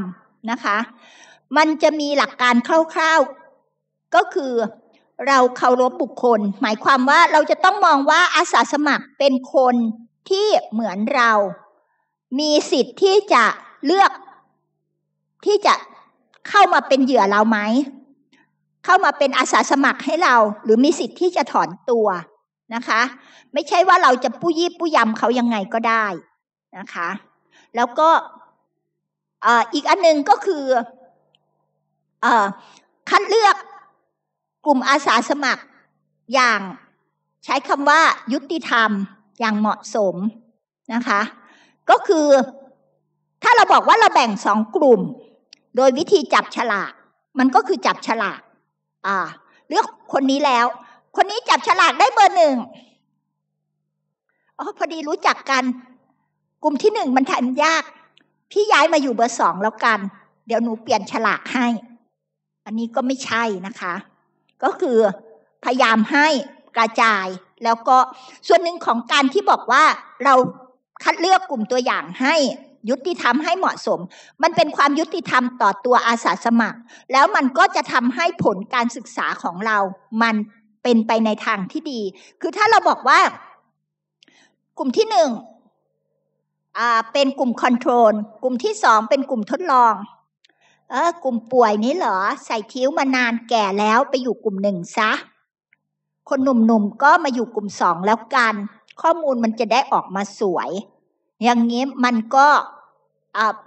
Speaker 3: นะคะ มันจะมีหลักการคร่าวๆก็คือเราเคารพบุคคล หมายความว่าเราจะต้องมองว่าอาสาสมัครเป็นคนที่เหมือนเรา มีสิทธิ์ที่จะเลือกที่จะเข้ามาเป็นเหยื่อเราไหม เข้ามาเป็นอาสาสมัครให้เรา หรือมีสิทธิ์ที่จะถอนตัวนะคะ ไม่ใช่ว่าเราจะปู้ยี่ปู้ยำเขายังไงก็ได้นะคะ แล้วก็อีกอันนึงก็คืออคัดเลือกกลุ่มอาสาสมัครอย่างใช้คำว่า ยุติธรรมอย่างเหมาะสมนะคะ ก็คือถ้าเราบอกว่าเราแบ่งสองกลุ่ม โดยวิธีจับฉลากมันก็คือจับฉลากอ่าเลือกคนนี้แล้ว คนนี้จับฉลากได้เบอร์หนึ่งอ๋อพอดีรู้จักกัน กลุ่มที่หนึ่งมันทันยาก พี่ย้ายมาอยู่เบอร์สองแล้วกัน เดี๋ยวหนูเปลี่ยนฉลากให้ อันนี้ก็ไม่ใช่นะคะก็คือ พยายามให้กระจาย แล้วก็ส่วนหนึ่งของการที่บอกว่า เราคัดเลือกกลุ่มตัวอย่างให้ ยุติธรรมให้เหมาะสม มันเป็นความยุติธรรมต่อตัวอาสาสมัคร แล้วมันก็จะทำให้ผลการศึกษาของเรา มันเป็นไปในทางที่ดี คือถ้าเราบอกว่า กลุ่มที่หนึ่งเป็นกลุ่มคอนโทรลกลุ่มที่สองเป็นกลุ่มทดลองเออกลุ่มป่วยนี้เหรอใส่ทิ้วมานานแก่แล้วไปอยู่กลุ่มหนึ่งซะ คนหนุ่มๆ ก็มาอยู่กลุ่มสองแล้วกัน ข้อมูลมันจะได้ออกมาสวย อย่างนี้มันก็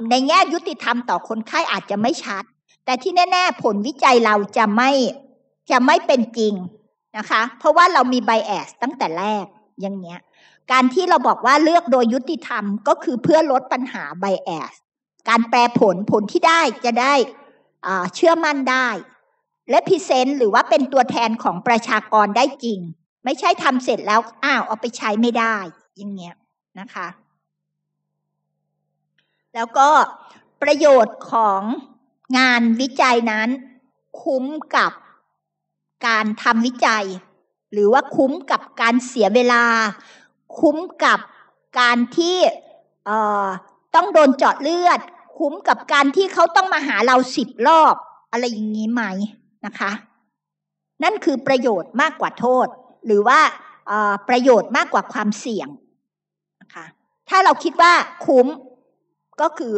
Speaker 3: ในแง่ยุติธรรมต่อคนไข้อาจจะไม่ชัด แต่ที่แน่ๆผลวิจัยเราจะไม่จะไม่เป็นจริงนะคะ เพราะว่าเรามีไบแอส ตั้งแต่แรก อย่างเงี้ย การที่เราบอกว่าเลือกโดยยุติธรรมก็คือเพื่อลดปัญหาไบแอสการแปลผลผลที่ได้จะได้เชื่อมั่นได้ และพิเศษหรือว่าเป็นตัวแทนของประชากรได้จริง ไม่ใช่ทำเสร็จแล้วอ้าวเอาไปใช้ไม่ได้อย่างเงี้ยนะคะ แล้วก็ประโยชน์ของงานวิจัยนั้น คุ้มกับการทำวิจัย หรือว่าคุ้มกับการเสียเวลา คุ้มกับการที่ต้องโดนเจาะเลือดคุ้มกับการที่เขาต้องมาหาเราสิบรอบอะไรอย่างนี้ไหมนะคะนั่นคือประโยชน์มากกว่าโทษ หรือว่าประโยชน์มากกว่าความเสี่ยงนะคะถ้าเราคิดว่าคุ้มก็คือ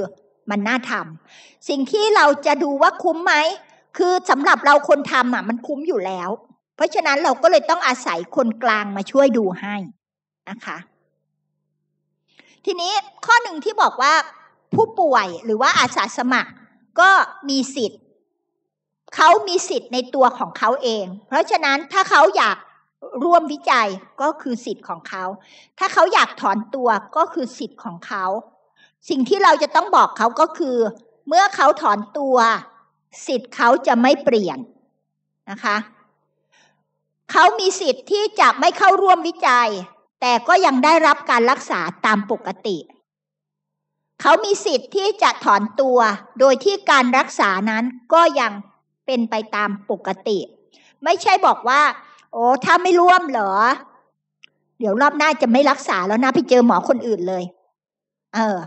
Speaker 3: มันน่าทำสิ่งที่เราจะดูว่าคุ้มไหมคือสำหรับเราคนทำอ่ะมันคุ้มอยู่แล้ว เพราะฉะนั้นเราก็เลยต้องอาศัยคนกลางมาช่วยดูให้นะคะ ทีนี้ข้อหนึ่งที่บอกว่าผู้ป่วยหรือว่าอาสาสมัครก็มีสิทธิ์เขามีสิทธิ์ในตัวของเขาเอง เพราะฉะนั้นถ้าเขาอยากร่วมวิจัยก็คือสิทธิ์ของเขา ถ้าเขาอยากถอนตัวก็คือสิทธิ์ของเขา สิ่งที่เราจะต้องบอกเขาก็คือ เมื่อเขาถอนตัวสิทธิ์เขาจะไม่เปลี่ยนนะคะ เขามีสิทธิ์ที่จะไม่เข้าร่วมวิจัย แต่ก็ยังได้รับการรักษาตามปกติเขามีสิทธิ์ที่จะถอนตัวโดยที่การรักษานั้นก็ยังเป็นไปตามปกติ ไม่ใช่บอกว่า โอ้ถ้าไม่ร่วมเหรอเดี๋ยวรอบหน้าจะไม่รักษาแล้วนะไปเจอหมอคนอื่นเลย เออ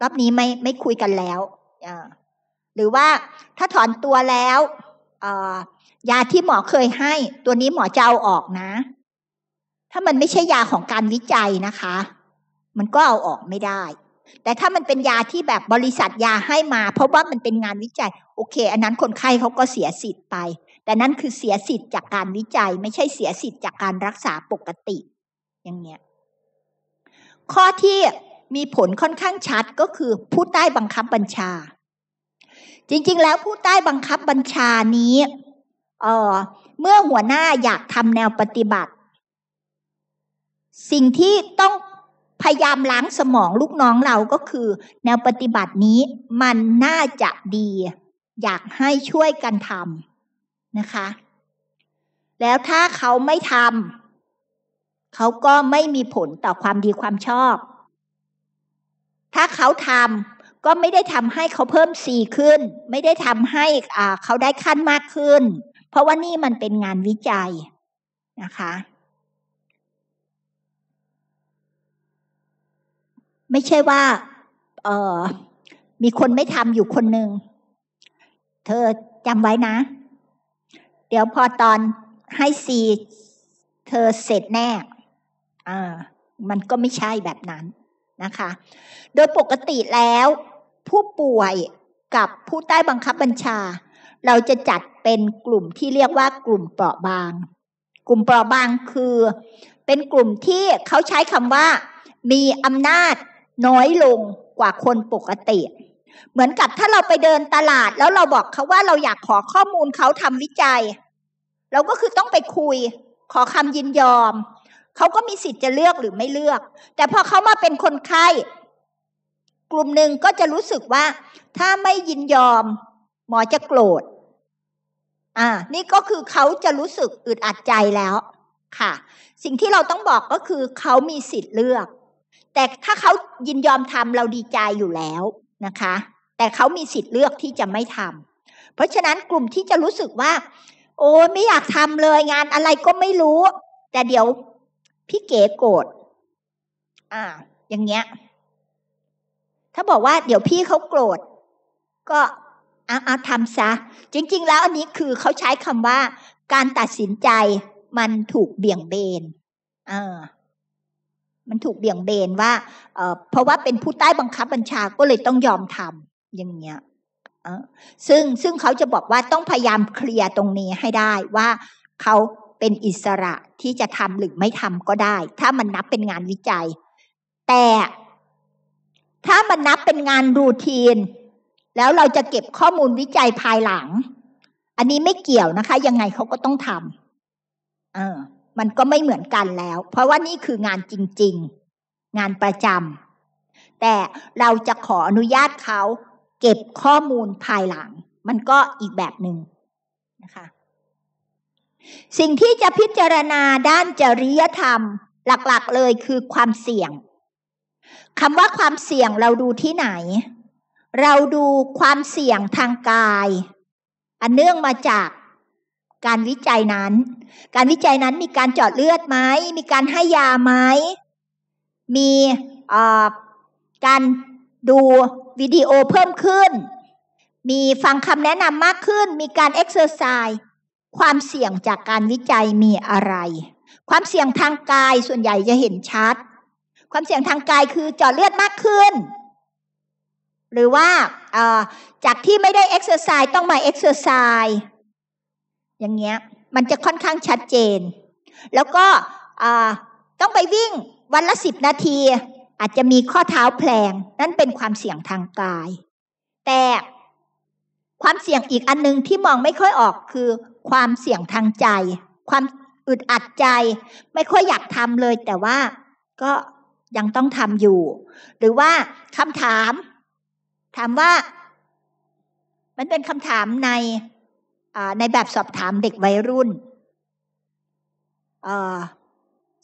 Speaker 3: รอบนี้ไม่ไม่คุยกันแล้วออหรือว่าถ้าถอนตัวแล้วยาที่หมอเคยให้ ตัวนี้หมอจะเอาออกนะ ถ้ามันไม่ใช่ยาของการวิจัยนะคะ มันก็เอาออกไม่ได้แต่ถ้ามันเป็นยาที่แบบบริษัทยาให้มา เพราะว่ามันเป็นงานวิจัย โอเค อันนั้นคนไข้เขาก็เสียสิทธิ์ไป แต่นั้นคือเสียสิทธิ์จากการวิจัย ไม่ใช่เสียสิทธิ์จากการรักษาปกติ อย่างเงี้ย ข้อที่มีผลค่อนข้างชัดก็คือผู้ใต้บังคับบัญชา จริง ๆ แล้วผู้ใต้บังคับบัญชานี้เอ่อเมื่อหัวหน้าอยากทำแนวปฏิบัติ สิ่งที่ต้องพยายามล้างสมองลูกน้องเราก็คือ แนวปฏิบัตินี้ มันน่าจะดี อยากให้ช่วยกันทำนะคะ แล้วถ้าเขาไม่ทำเขาก็ไม่มีผลต่อความดีความชอบ ถ้าเขาทำก็ไม่ได้ทำให้เขาเพิ่มสีขึ้น ไม่ได้ทำให้ อ่า เขาได้ขั้นมากขึ้น เพราะว่านี่มันเป็นงานวิจัยนะคะไม่ใช่ว่า เออมีคนไม่ทำอยู่คนหนึ่ง เธอจำไว้นะ เดี๋ยวพอตอนให้ซีเธอเสร็จแน่อ่ามันก็ไม่ใช่แบบนั้นนะคะ โดยปกติแล้ว ผู้ป่วยกับผู้ใต้บังคับบัญชา เราจะจัดเป็นกลุ่มที่เรียกว่า กลุ่มเปราะบางกลุ่มเปราะบางคือ เป็นกลุ่มที่เขาใช้คำว่ามีอำนาจน้อยลงกว่าคนปกติ เหมือนกับถ้าเราไปเดินตลาด แล้วเราบอกเขาว่าเราอยากขอข้อมูลเขาทำวิจัย เราก็คือต้องไปคุย ขอคำยินยอม เขาก็มีสิทธิ์จะเลือกหรือไม่เลือก แต่พอเขามาเป็นคนไข้ กลุ่มหนึ่งก็จะรู้สึกว่าถ้าไม่ยินยอม หมอจะโกรธ อ่า นี่ก็คือเขาจะรู้สึกอึดอัดใจแล้วค่ะ สิ่งที่เราต้องบอกก็คือเขามีสิทธิ์เลือกแต่ถ้าเขายินยอมทำเราดีใจอยู่แล้วนะคะ แต่เขามีสิทธิ์เลือกที่จะไม่ทำเพราะฉะนั้นกลุ่มที่จะรู้สึกว่า โอ้ไม่อยากทำเลยงานอะไรก็ไม่รู้ แต่เดี๋ยวพี่เก๋โกรธอ่า อย่างเงี้ย ถ้าบอกว่าเดี๋ยวพี่เขาโกรธ ก็เอาเอาทำซะ จริง ๆ แล้วอันนี้คือเขาใช้คำว่า การตัดสินใจมันถูกเบี่ยงเบนอ่ามันถูกเบี่ยงเบนว่าเพราะว่าเป็นผู้ใต้บังคับบัญชาก็เลยต้องยอมทำอย่างเงี้ยซึ่งซึ่งเขาจะบอกว่าต้องพยายามเคลียร์ตรงนี้ให้ได้ว่าเขาเป็นอิสระที่จะทำหรือไม่ทำก็ได้ ถ้ามันนับเป็นงานวิจัย แต่ถ้ามันนับเป็นงานรูทีน แล้วเราจะเก็บข้อมูลวิจัยภายหลัง อันนี้ไม่เกี่ยวนะคะยังไงเขาก็ต้องทำมันก็ไม่เหมือนกันแล้ว เพราะว่านี่คืองานจริง ๆ งานประจำแต่เราจะขออนุญาตเขาเก็บข้อมูลภายหลัง มันก็อีกแบบหนึ่งนะคะ สิ่งที่จะพิจารณาด้านจริยธรรม หลัก ๆ เลยคือความเสี่ยงคำว่าความเสี่ยงเราดูที่ไหน เราดูความเสี่ยงทางกาย อันเนื่องมาจากการวิจัยนั้น การวิจัยนั้นมีการเจาะเลือดไหมมีการให้ยาไหมมีการดูวิดีโอเพิ่มขึ้น มีฟังคำแนะนำมากขึ้นมีการเอ็กซ์เซอร์ไซส์ความเสี่ยงจากการวิจัยมีอะไร ความเสี่ยงทางกายส่วนใหญ่จะเห็นชัด ความเสี่ยงทางกายคือเจาะเลือดมากขึ้น หรือว่า จากที่ไม่ได้เอ็กซ์เซอร์ไซส์ต้องมาเอ็กซ์เซอร์ไซส์อย่างเงี้ยมันจะค่อนข้างชัดเจน แล้วก็ต้องไปวิ่งวันละสิบนาที อาจจะมีข้อเท้าแผลง นั่นเป็นความเสี่ยงทางกาย แต่ความเสี่ยงอีกอันนึงที่มองไม่ค่อยออกคือ ความเสี่ยงทางใจ ความอึดอัดใจ ไม่ค่อยอยากทำเลย แต่ว่าก็ยังต้องทำอยู่ หรือว่าคำถามถามว่ามันเป็นคำถามในในแบบสอบถามเด็กวัยรุ่น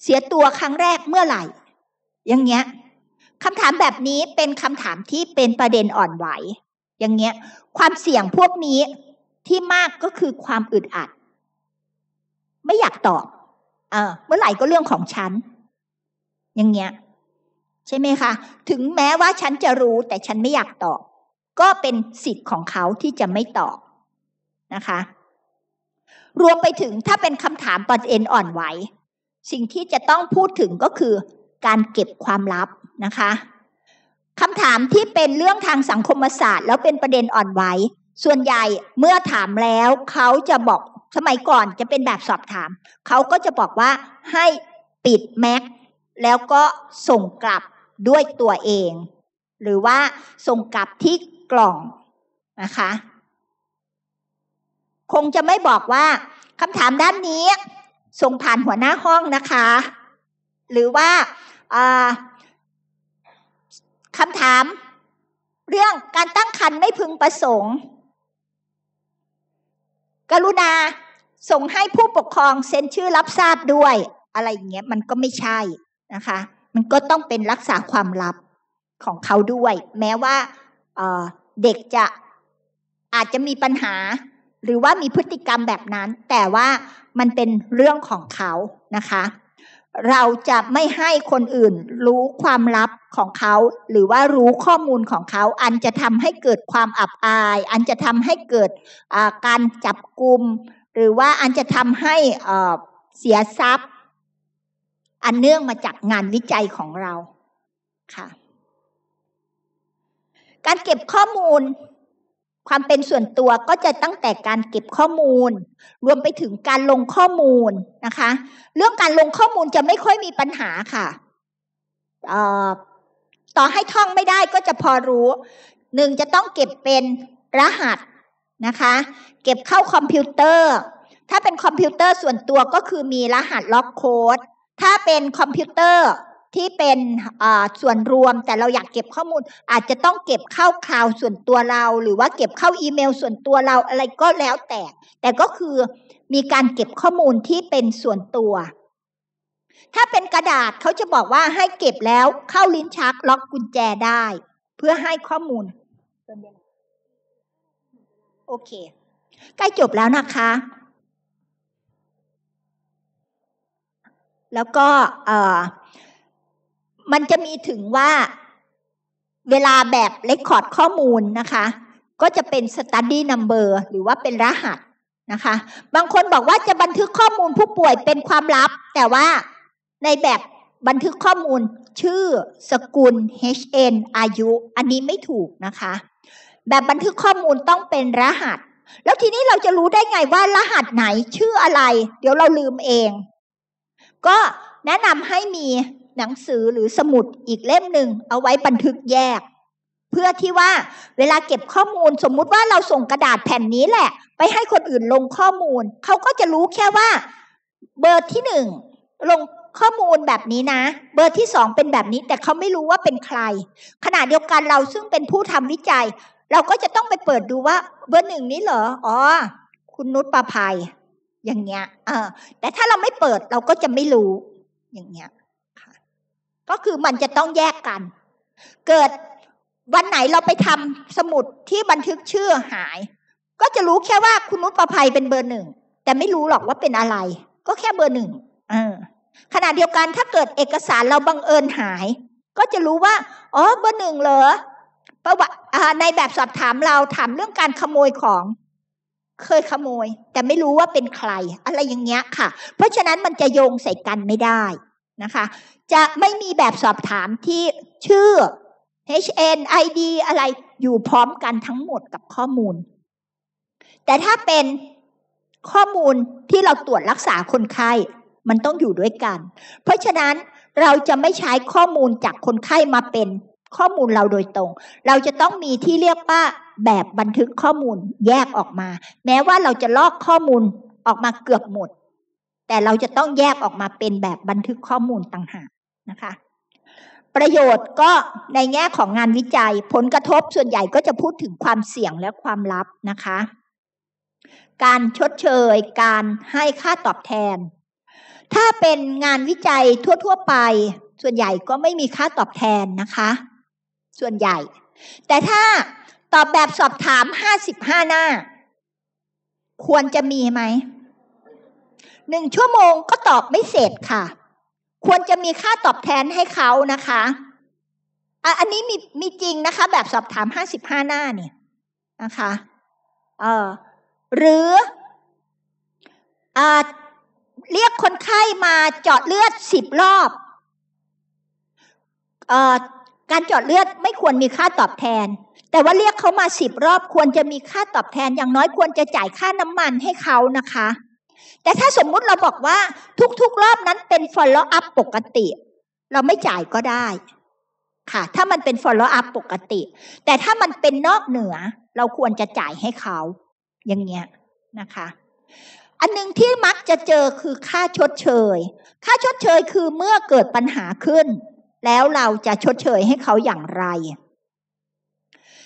Speaker 3: เสียตัวครั้งแรกเมื่อไหร่อย่างเงี้ยคำถามแบบนี้เป็นคำถามที่เป็นประเด็นอ่อนไหวอย่างเงี้ย ความเสี่ยงพวกนี้ที่มากก็คือความอึดอัด ไม่อยากตอบเเมื่อไหร่ก็เรื่องของฉัน อย่างเงี้ย ใช่ไหมคะ ถึงแม้ว่าฉันจะรู้แต่ฉันไม่อยากตอบ ก็เป็นสิทธิ์ของเขาที่จะไม่ตอบนะคะ รวมไปถึงถ้าเป็นคำถามประเด็นอ่อนไหวสิ่งที่จะต้องพูดถึงก็คือการเก็บความลับนะคะคำถามที่เป็นเรื่องทางสังคมศาสตร์แล้วเป็นประเด็นอ่อนไหวส่วนใหญ่เมื่อถามแล้ว เขาจะบอกสมัยก่อนจะเป็นแบบสอบถาม เขาก็จะบอกว่าให้ปิดแม็กแล้วก็ส่งกลับด้วยตัวเอง หรือว่าส่งกลับที่กล่องนะคะคงจะไม่บอกว่าคำถามด้านนี้ ส่งผ่านหัวหน้าห้องนะคะ หรือว่าคำถาม เรื่องการตั้งคันไม่พึงประสงค์ กรุณาส่งให้ผู้ปกครองเซ็นชื่อรับทราบด้วย อะไรอย่างเงี้ย มันก็ไม่ใช่นะคะ มันก็ต้องเป็นรักษาความลับของเขาด้วย แม้ว่าเด็กจะอาจจะมีปัญหาหรือว่ามีพฤติกรรมแบบนั้น แต่ว่ามันเป็นเรื่องของเขานะคะ เราจะไม่ให้คนอื่นรู้ความลับของเขา หรือว่ารู้ข้อมูลของเขา อันจะทำให้เกิดความอับอาย อันจะทำให้เกิดการจับกลุ่ม หรือว่าอันจะทำให้เสียทรัพย์ อันเนื่องมาจากงานวิจัยของเราค่ะ การเก็บข้อมูลความเป็นส่วนตัวก็จะตั้งแต่การเก็บข้อมูล รวมไปถึงการลงข้อมูลนะคะ เรื่องการลงข้อมูลจะไม่ค่อยมีปัญหาค่ะ ต่อให้ท่องไม่ได้ก็จะพอรู้ หนึ่งจะต้องเก็บเป็นรหัสนะคะ เก็บเข้าคอมพิวเตอร์ ถ้าเป็นคอมพิวเตอร์ส่วนตัวก็คือมีรหัสล็อกโค้ด ถ้าเป็นคอมพิวเตอร์ที่เป็นส่วนรวมแต่เราอยากเก็บข้อมูล อาจจะต้องเก็บเข้าคลาวส่วนตัวเรา หรือว่าเก็บเข้าอีเมลส่วนตัวเรา อะไรก็แล้วแต่แต่ก็คือมีการเก็บข้อมูลที่เป็นส่วนตัว ถ้าเป็นกระดาษเขาจะบอกว่าให้เก็บแล้วเข้าลิ้นชักล็อกกุญแจได้ เพื่อให้ข้อมูลโอเค ใกล้จบแล้วนะคะ แล้วก็มันจะมีถึงว่าเวลาแบบเลคคอร์ดข้อมูลนะคะ ก็จะเป็น study number หรือว่าเป็นรหัสนะคะ บางคนบอกว่าจะบันทึกข้อมูลผู้ป่วยเป็นความลับ แต่ว่าในแบบบันทึกข้อมูลชื่อสกุล HN อายุอันนี้ไม่ถูกนะคะ แบบบันทึกข้อมูลต้องเป็นรหัส แล้วทีนี้เราจะรู้ได้ไงว่ารหัสไหนชื่ออะไร เดี๋ยวเราลืมเอง ก็แนะนำให้มีหนังสือหรือสมุดอีกเล่มหนึ่งเอาไว้บันทึกแยก เพื่อที่ว่าเวลาเก็บข้อมูลสมมุติว่าเราส่งกระดาษแผ่นนี้แหละ ไปให้คนอื่นลงข้อมูล เขาก็จะรู้แค่ว่า เบอร์ที่หนึ่ง ลงข้อมูลแบบนี้นะ เบอร์ที่สองเป็นแบบนี้ แต่เขาไม่รู้ว่าเป็นใครขณะเดียวกันเราซึ่งเป็นผู้ทำวิจัย เราก็จะต้องไปเปิดดูว่า เบอร์หนึ่งนี้เหรออ๋อ คุณนุชประภัย อย่างเงี้ยเออแต่ถ้าเราไม่เปิดเราก็จะไม่รู้ อย่างเงี้ยก็คือมันจะต้องแยกกัน เกิดวันไหนเราไปทำสมุดที่บันทึกชื่อหาย ก็จะรู้แค่ว่าคุณนุชประภัยเป็นเบอร์หนึ่ง แต่ไม่รู้หรอกว่าเป็นอะไร ก็แค่เบอร์หนึ่งขณะเดียวกันถ้าเกิดเอกสารเราบังเอิญหาย ก็จะรู้ว่า อ๋อ เบอร์หนึ่งเหรอประวัติในแบบสอบถามเราถามเรื่องการขโมยของ เคยขโมย แต่ไม่รู้ว่าเป็นใคร อะไรอย่างเงี้ยค่ะ เพราะฉะนั้นมันจะโยงใส่กันไม่ได้นะคะจะไม่มีแบบสอบถามที่ชื่อ HN ID อะไรอยู่พร้อมกันทั้งหมดกับข้อมูล แต่ถ้าเป็นข้อมูลที่เราตรวจรักษาคนไข้ มันต้องอยู่ด้วยกัน เพราะฉะนั้นเราจะไม่ใช้ข้อมูลจากคนไข้มาเป็นข้อมูลเราโดยตรง เราจะต้องมีที่เรียกว่าแบบบันทึกข้อมูลแยกออกมา แม้ว่าเราจะลอกข้อมูลออกมาเกือบหมด แต่เราจะต้องแยกออกมาเป็นแบบบันทึกข้อมูลต่างหากนะคะ ประโยชน์ก็ในแง่ของงานวิจัยผลกระทบส่วนใหญ่ก็จะพูดถึงความเสี่ยงและความลับนะคะ การชดเชยการให้ค่าตอบแทน ถ้าเป็นงานวิจัยทั่ว ๆไป ส่วนใหญ่ก็ไม่มีค่าตอบแทนนะคะ ส่วนใหญ่ แต่ถ้าตอบแบบสอบถามห้าสิบห้าหน้า ควรจะมีไหมหนึ่งชั่วโมงก็ตอบไม่เสร็จค่ะควรจะมีค่าตอบแทนให้เขานะคะ อันนี้มีมีจริงนะคะ แบบสอบถามห้าสิบห้าหน้าเนี่ยนะคะเออหรืออเรียกคนไข้มาเจาะเลือดสิบรอบอการเจาะเลือดไม่ควรมีค่าตอบแทน แต่ว่าเรียกเขามาสิบรอบควรจะมีค่าตอบแทนอย่างน้อยควรจะจ่ายค่าน้ำมันให้เขานะคะแต่ถ้าสมมุติเราบอกว่าทุก ๆ รอบนั้นเป็น follow up ปกติ เราไม่จ่ายก็ได้ ค่ะ ถ้ามันเป็น follow up ปกติ แต่ถ้ามันเป็นนอกเหนือเราควรจะจ่ายให้เขา อย่างเงี้ยนะคะ อันนึงที่มักจะเจอคือค่าชดเชย ค่าชดเชยคือเมื่อเกิดปัญหาขึ้น แล้วเราจะชดเชยให้เขาอย่างไร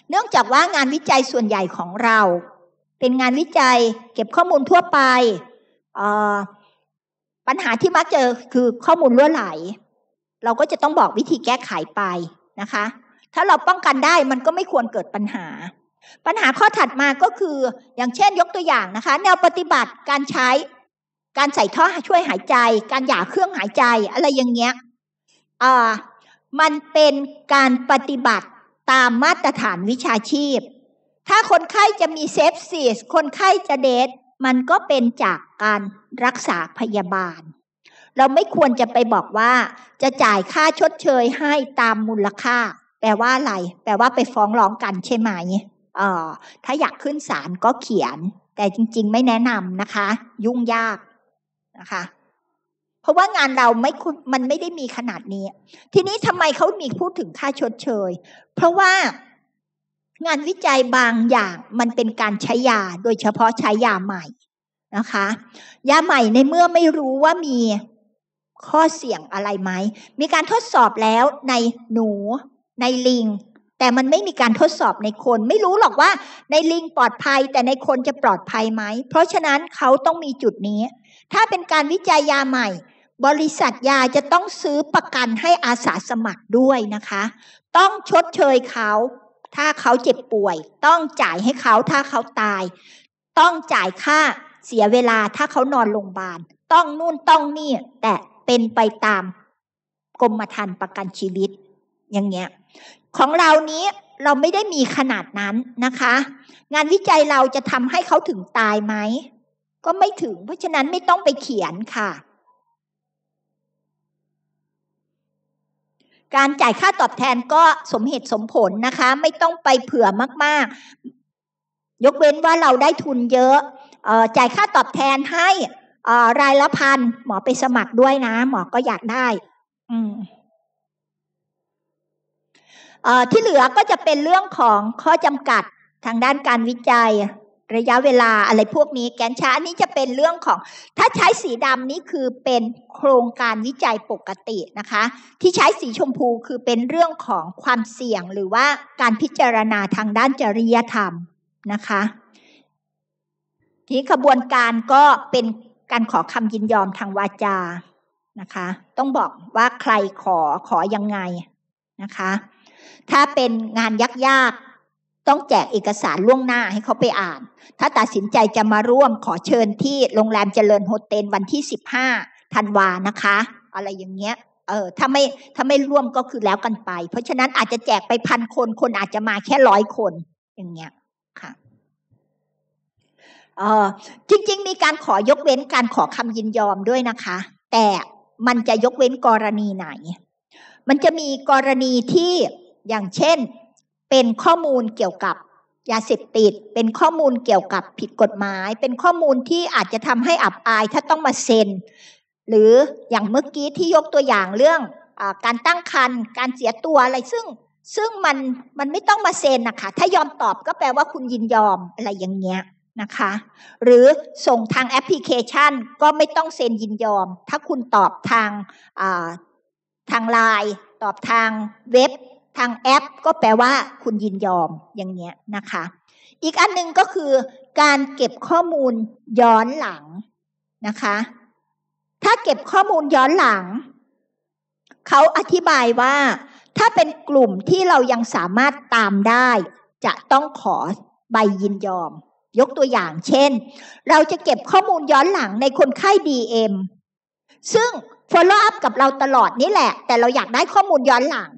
Speaker 3: เนื่องจากว่างานวิจัยส่วนใหญ่ของเรา เป็นงานวิจัยเก็บข้อมูลทั่วไปปัญหาที่มักเจอคือข้อมูลล้วนไหล เราก็จะต้องบอกวิธีแก้ไขไปนะคะ ถ้าเราป้องกันได้มันก็ไม่ควรเกิดปัญหา ปัญหาข้อถัดมาก็คืออย่างเช่นยกตัวอย่างนะคะ แนวปฏิบัติการใช้การใส่ท่อช่วยหายใจ การหย่าเครื่องหายใจ อะไรอย่างเงี้ยมันเป็นการปฏิบัติตามมาตรฐานวิชาชีพ ถ้าคนไข้จะมีเซฟซีสคนไข้จะเดทมันก็เป็นจากการรักษาพยาบาล เราไม่ควรจะไปบอกว่า จะจ่ายค่าชดเชยให้ตามมูลค่า แปลว่าอะไร แปลว่าไปฟ้องร้องกันใช่ไหมเออถ้าอยากขึ้นศาลก็เขียน แต่จริง ๆ ไม่แนะนำนะคะ ยุ่งยากนะคะ เพราะว่างานเราไม่มันไม่ได้มีขนาดนี้ ทีนี้ทำไมเขามีพูดถึงค่าชดเชย เพราะว่างานวิจัยบางอย่างมันเป็นการใช้ยาโดยเฉพาะใช้ยาใหม่นะคะ ยาใหม่ในเมื่อไม่รู้ว่ามีข้อเสี่ยงอะไรไหม มีการทดสอบแล้วในหนู ในลิง แต่มันไม่มีการทดสอบในคน ไม่รู้หรอกว่าในลิงปลอดภัยแต่ในคนจะปลอดภัยไหม เพราะฉะนั้นเขาต้องมีจุดนี้ ถ้าเป็นการวิจัยยาใหม่ บริษัทยาจะต้องซื้อประกันให้อาสาสมัครด้วยนะคะ ต้องชดเชยเขาถ้าเขาเจ็บป่วย ต้องจ่ายให้เขาถ้าเขาตาย ต้องจ่ายค่า เสียเวลาถ้าเขานอนโรงพยาบาลต้องนู่นต้องนี่ แต่เป็นไปตาม กรมธรรม์ประกันชีวิต อย่างเงี้ยของเรานี้เราไม่ได้มีขนาดนั้นนะคะ งานวิจัยเราจะทำให้เขาถึงตายไหม ก็ไม่ถึง เพราะฉะนั้นไม่ต้องไปเขียนค่ะการจ่ายค่าตอบแทนก็สมเหตุสมผลนะคะ ไม่ต้องไปเผื่อมาก ๆ ยกเว้นว่าเราได้ทุนเยอะจ่ายค่าตอบแทนให้รายละพันหมอไปสมัครด้วยนะ หมอก็อยากได้ที่เหลือก็จะเป็นเรื่องของข้อจำกัดทางด้านการวิจัยระยะเวลาอะไรพวกนี้แกนช้านี้จะเป็นเรื่องของ ถ้าใช้สีดำนี่คือเป็นโครงการวิจัยปกตินะคะ ที่ใช้สีชมพูคือเป็นเรื่องของความเสี่ยงหรือว่าการพิจารณาทางด้านจริยธรรมนะคะทีนี้ขบวนการก็เป็นการขอคำยินยอมทางวาจานะคะ ต้องบอกว่าใครขอขอยังไงนะคะ ถ้าเป็นงานยากๆต้องแจกเอกสารล่วงหน้าให้เขาไปอ่าน ถ้าตัดสินใจจะมาร่วมขอเชิญที่โรงแรมเจริญโฮเทลวันที่สิบห้าธันวานะคะ อะไรอย่างเงี้ย เออถ้าไม่ถ้าไม่ร่วมก็คือแล้วกันไป เพราะฉะนั้นอาจจะแจกไปพันคน คนอาจจะมาแค่ร้อยคน อย่างเงี้ย ค่ะ เออจริงๆ มีการขอยกเว้นการขอคำยินยอมด้วยนะคะ แต่มันจะยกเว้นกรณีไหน มันจะมีกรณีที่ อย่างเช่นเป็นข้อมูลเกี่ยวกับยาเสพติด เป็นข้อมูลเกี่ยวกับผิดกฎหมาย เป็นข้อมูลที่อาจจะทำให้อับอายถ้าต้องมาเซ็น หรืออย่างเมื่อกี้ที่ยกตัวอย่างเรื่องอการตั้งครรภ์การเสียตัวอะไร ซึ่งซึ่งมันมันไม่ต้องมาเซ็นนะคะถ้ายอมตอบก็แปลว่าคุณยินยอมอะไรอย่างเงี้ยนะคะ หรือส่งทางแอปพลิเคชัน ก็ไม่ต้องเซ็นยินยอม ถ้าคุณตอบทางทางไลน์ตอบทางเว็บทางแอปก็แปลว่าคุณยินยอมอย่างเงี้ยนะคะ อีกอันหนึ่งก็คือการเก็บข้อมูลย้อนหลังนะคะ ถ้าเก็บข้อมูลย้อนหลัง เขาอธิบายว่า ถ้าเป็นกลุ่มที่เรายังสามารถตามได้ จะต้องขอใบยินยอม ยกตัวอย่าง เช่นเราจะเก็บข้อมูลย้อนหลังในคนไข้ DM ซึ่ง follow up กับเราตลอดนี่แหละ แต่เราอยากได้ข้อมูลย้อนหลัง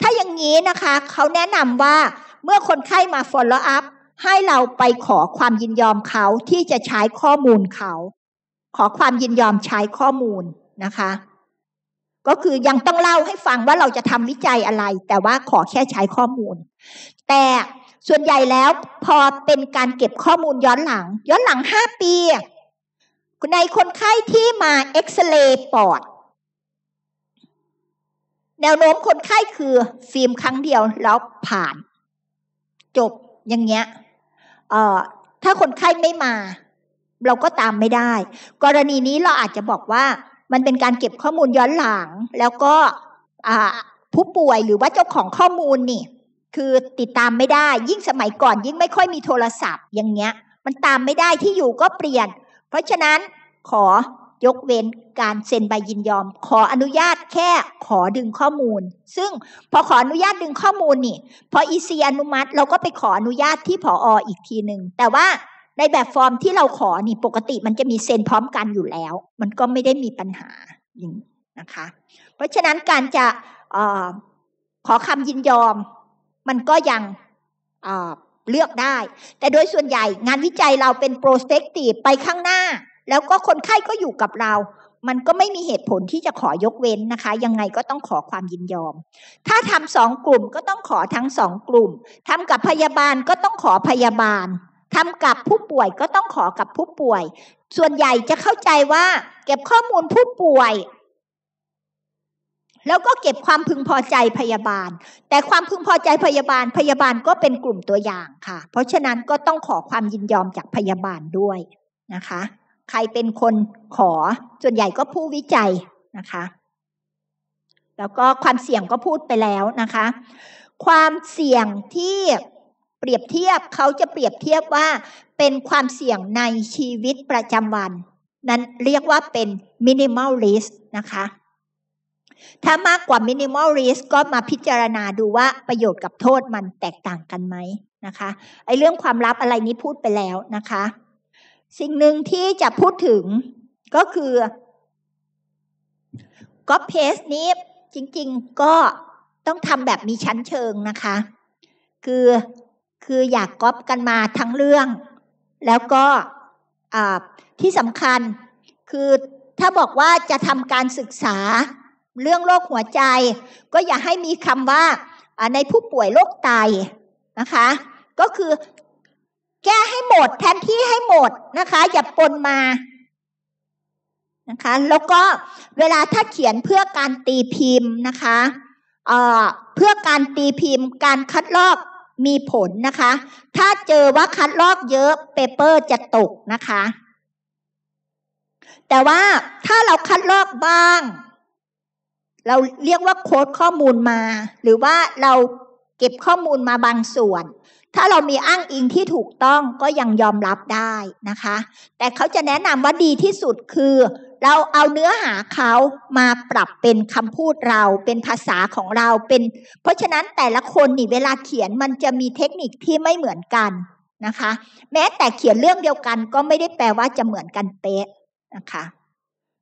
Speaker 3: ถ้าอย่างนี้นะคะ เขาแนะนำว่าเมื่อคนไข้มา follow up ให้เราไปขอความยินยอมเขาที่จะใช้ข้อมูลเขา ขอความยินยอมใช้ข้อมูลนะคะ ก็คือยังต้องเล่าให้ฟังว่าเราจะทำวิจัยอะไร แต่ว่าขอแค่ใช้ข้อมูล แต่ส่วนใหญ่แล้วพอเป็นการเก็บข้อมูลย้อนหลัง ย้อนหลังห้าปี ในคนไข้ที่มาเอ็กซเรย์ปอดแนวโน้มคนไข้คือ ฟิล์มครั้งเดียว แล้วผ่าน จบ อย่างเงี้ยถ้าคนไข้ไม่มา เราก็ตามไม่ได้ กรณีนี้เราอาจจะบอกว่า มันเป็นการเก็บข้อมูลย้อนหลัง แล้วก็ผู้ป่วยหรือว่าเจ้าของข้อมูลนี่คือติดตามไม่ได้ ยิ่งสมัยก่อน ยิ่งไม่ค่อยมีโทรศัพท์ อย่างเงี้ย มันตามไม่ได้ที่อยู่ก็เปลี่ยน เพราะฉะนั้น ขอยกเว้นการเซ็นใบยินยอม ขออนุญาตแค่ขอดึงข้อมูล ซึ่งพอขออนุญาตดึงข้อมูลนี่ พออีซีอนุมัติ เราก็ไปขออนุญาตที่ผอออีกทีหนึ่งแต่ว่าในแบบฟอร์มที่เราขอนี่ปกติมันจะมีเซ็นพร้อมกันอยู่แล้ว มันก็ไม่ได้มีปัญหาอย่างนะคะ เพราะฉะนั้นการจะออขอคำยินยอม มันก็ยังเลือกได้ แต่โดยส่วนใหญ่ งานวิจัยเราเป็นโปรสเปกตีไปข้างหน้าแล้วก็คนไข้ก็อยู่กับเรา มันก็ไม่มีเหตุผลที่จะขอยกเว้นนะคะ ยังไงก็ต้องขอความยินยอม ถ้าทำสองกลุ่มก็ต้องขอทั้งสองกลุ่มทำกับพยาบาลก็ต้องขอพยาบาลทำกับผู้ป่วยก็ต้องขอกับผู้ป่วย ส่วนใหญ่จะเข้าใจว่า เก็บข้อมูลผู้ป่วย แล้วก็เก็บความพึงพอใจพยาบาล แต่ความพึงพอใจพยาบาล พยาบาลก็เป็นกลุ่มตัวอย่างค่ะ เพราะฉะนั้นก็ต้องขอความยินยอมจากพยาบาลด้วยนะคะใครเป็นคนขอส่วนใหญ่ก็ผู้วิจัยนะคะ แล้วก็ความเสี่ยงก็พูดไปแล้วนะคะ ความเสี่ยงที่เปรียบเทียบเขาจะเปรียบเทียบว่าเป็นความเสี่ยงในชีวิตประจำวัน นั้นเรียกว่าเป็นมินิมอลริสนะคะ ถ้ามากกว่ามินิมอลริสก็มาพิจารณาดูว่าประโยชน์กับโทษมันแตกต่างกันไหมนะคะไอ้เรื่องความลับอะไรนี้พูดไปแล้วนะคะสิ่งหนึ่งที่จะพูดถึงก็คือ ก๊อปเพสนี้จริงๆก็ต้องทำแบบมีชั้นเชิงนะคะ คือคืออยากก๊อปกันมาทั้งเรื่อง แล้วก็ที่สำคัญคือถ้าบอกว่าจะทำการศึกษาเรื่องโรคหัวใจ ก็อย่าให้มีคำว่าในผู้ป่วยโรคไตนะคะ ก็คือแก้ให้หมด แทนที่ให้หมดนะคะ อย่าปนมานะคะ แล้วก็เวลาถ้าเขียนเพื่อการตีพิมพ์นะคะเเพื่อการตีพิมพ์การคัดลอกมีผลนะคะ ถ้าเจอว่าคัดลอกเยอะเปเปอร์จะตกนะคะ แต่ว่าถ้าเราคัดลอกบ้าง เราเรียกว่าโค้ดข้อมูลมา หรือว่าเราเก็บข้อมูลมาบางส่วนถ้าเรามีอ้างอิงที่ถูกต้องก็ยังยอมรับได้นะคะ แต่เขาจะแนะนำว่าดีที่สุดคือ เราเอาเนื้อหาเขามาปรับเป็นคำพูดเราเป็นภาษาของเราเป็น เพราะฉะนั้นแต่ละคนนี่เวลาเขียนมันจะมีเทคนิคที่ไม่เหมือนกันนะคะ แม้แต่เขียนเรื่องเดียวกันก็ไม่ได้แปลว่าจะเหมือนกันเป๊ะนะคะ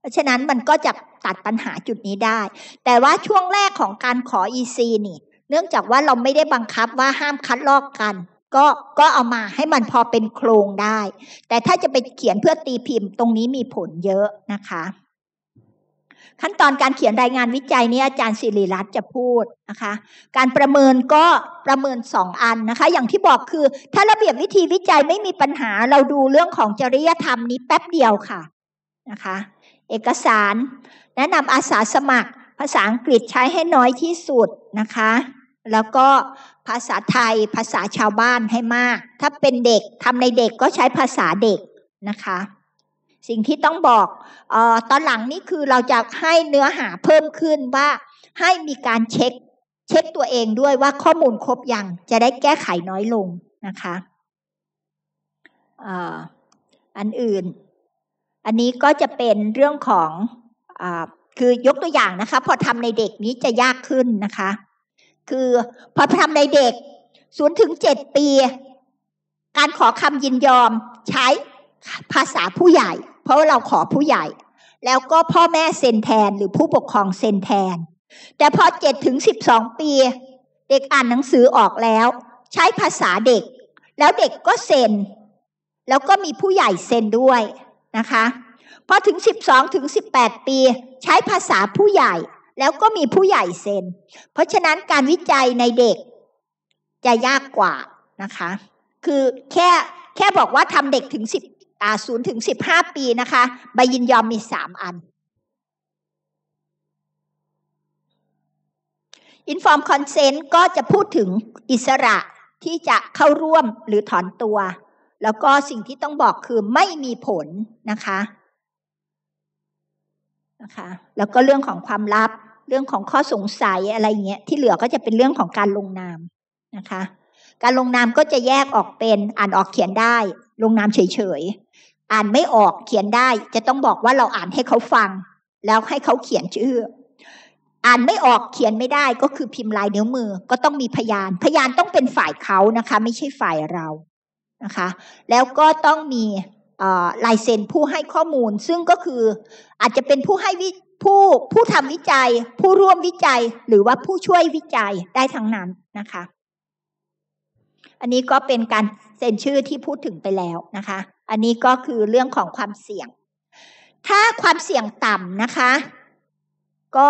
Speaker 3: เพราะฉะนั้นมันก็จะตัดปัญหาจุดนี้ได้ แต่ว่าช่วงแรกของการขอ EC นี่เนื่องจากว่าเราไม่ได้บังคับว่าห้ามคัดลอกกัน ก็ก็เอามาให้มันพอเป็นโครงได้ แต่ถ้าจะไปเขียนเพื่อตีพิมพ์ ตรงนี้มีผลเยอะนะคะ ขั้นตอนการเขียนรายงานวิจัยนี้อาจารย์สิริรัตน์จะพูดนะคะ การประเมินก็ประเมินสองอันนะคะ อย่างที่บอกคือ ถ้าระเบียบวิธีวิจัยไม่มีปัญหาเราดูเรื่องของจริยธรรมนี้แป๊บเดียวค่ะนะคะ เอกสาร แนะนำอาสาสมัคร ภาษาอังกฤษใช้ให้น้อยที่สุดนะคะแล้วก็ภาษาไทยภาษาชาวบ้านให้มาก ถ้าเป็นเด็กทำในเด็กก็ใช้ภาษาเด็กนะคะ สิ่งที่ต้องบอกออตอนหลังนี่คือเราจะให้เนื้อหาเพิ่มขึ้นว่าให้มีการเช็คเช็คตัวเองด้วยว่าข้อมูลครบยังจะได้แก้ไขน้อยลงนะคะออันอื่น อันนี้ก็จะเป็นเรื่องของอคือยกตัวอย่างนะคะ พอทำในเด็กนี้จะยากขึ้นนะคะคือพอทำในเด็กศูนย์ถึงเจ็ดปี การขอคำยินยอมใช้ภาษาผู้ใหญ่ เพราะเราขอผู้ใหญ่ แล้วก็พ่อแม่เซ็นแทนหรือผู้ปกครองเซ็นแทน แต่พอเจ็ดถึงสิบสองปี เด็กอ่านหนังสือออกแล้ว ใช้ภาษาเด็ก แล้วเด็กก็เซ็นแล้วก็มีผู้ใหญ่เซ็นด้วยนะคะพอถึง 12ถึง18 ปีใช้ภาษาผู้ใหญ่แล้วก็มีผู้ใหญ่เซ็น เพราะฉะนั้นการวิจัยในเด็กจะยากกว่านะคะ คือแค่แค่บอกว่าทำเด็กถึงสิบอ่าศูนย์ถึงสิบห้าปีนะคะใบยินยอมมีสามอัน Inform Consent ก็จะพูดถึงอิสระที่จะเข้าร่วมหรือถอนตัว แล้วก็สิ่งที่ต้องบอกคือไม่มีผลนะคะะคะแล้วก็เรื่องของความลับเรื่องของข้อสงสัยอะไรเงี้ย ที่เหลือก็จะเป็นเรื่องของการลงนามนะคะ การลงนามก็จะแยกออกเป็น อ่านออกเขียนได้ ลงนามเฉยๆอ่านไม่ออกเขียนได้ จะต้องบอกว่าเราอ่านให้เขาฟัง แล้วให้เขาเขียน ชื่ออ่านไม่ออกเขียนไม่ได้ก็คือพิมพ์ลายนิ้วมือก็ต้องมีพยาน พยานต้องเป็นฝ่ายเขานะคะ ไม่ใช่ฝ่ายเรานะคะ แล้วก็ต้องมีลายเซ็นผู้ให้ข้อมูลซึ่งก็คืออาจจะเป็นผู้ให้วิผู้ผู้ทำวิจัย ผู้ร่วมวิจัยหรือว่าผู้ช่วยวิจัยได้ทั้งนั้นนะคะ อันนี้ก็เป็นการเซ็นชื่อที่พูดถึงไปแล้วนะคะ อันนี้ก็คือเรื่องของความเสี่ยง ถ้าความเสี่ยงต่ำนะคะ ก็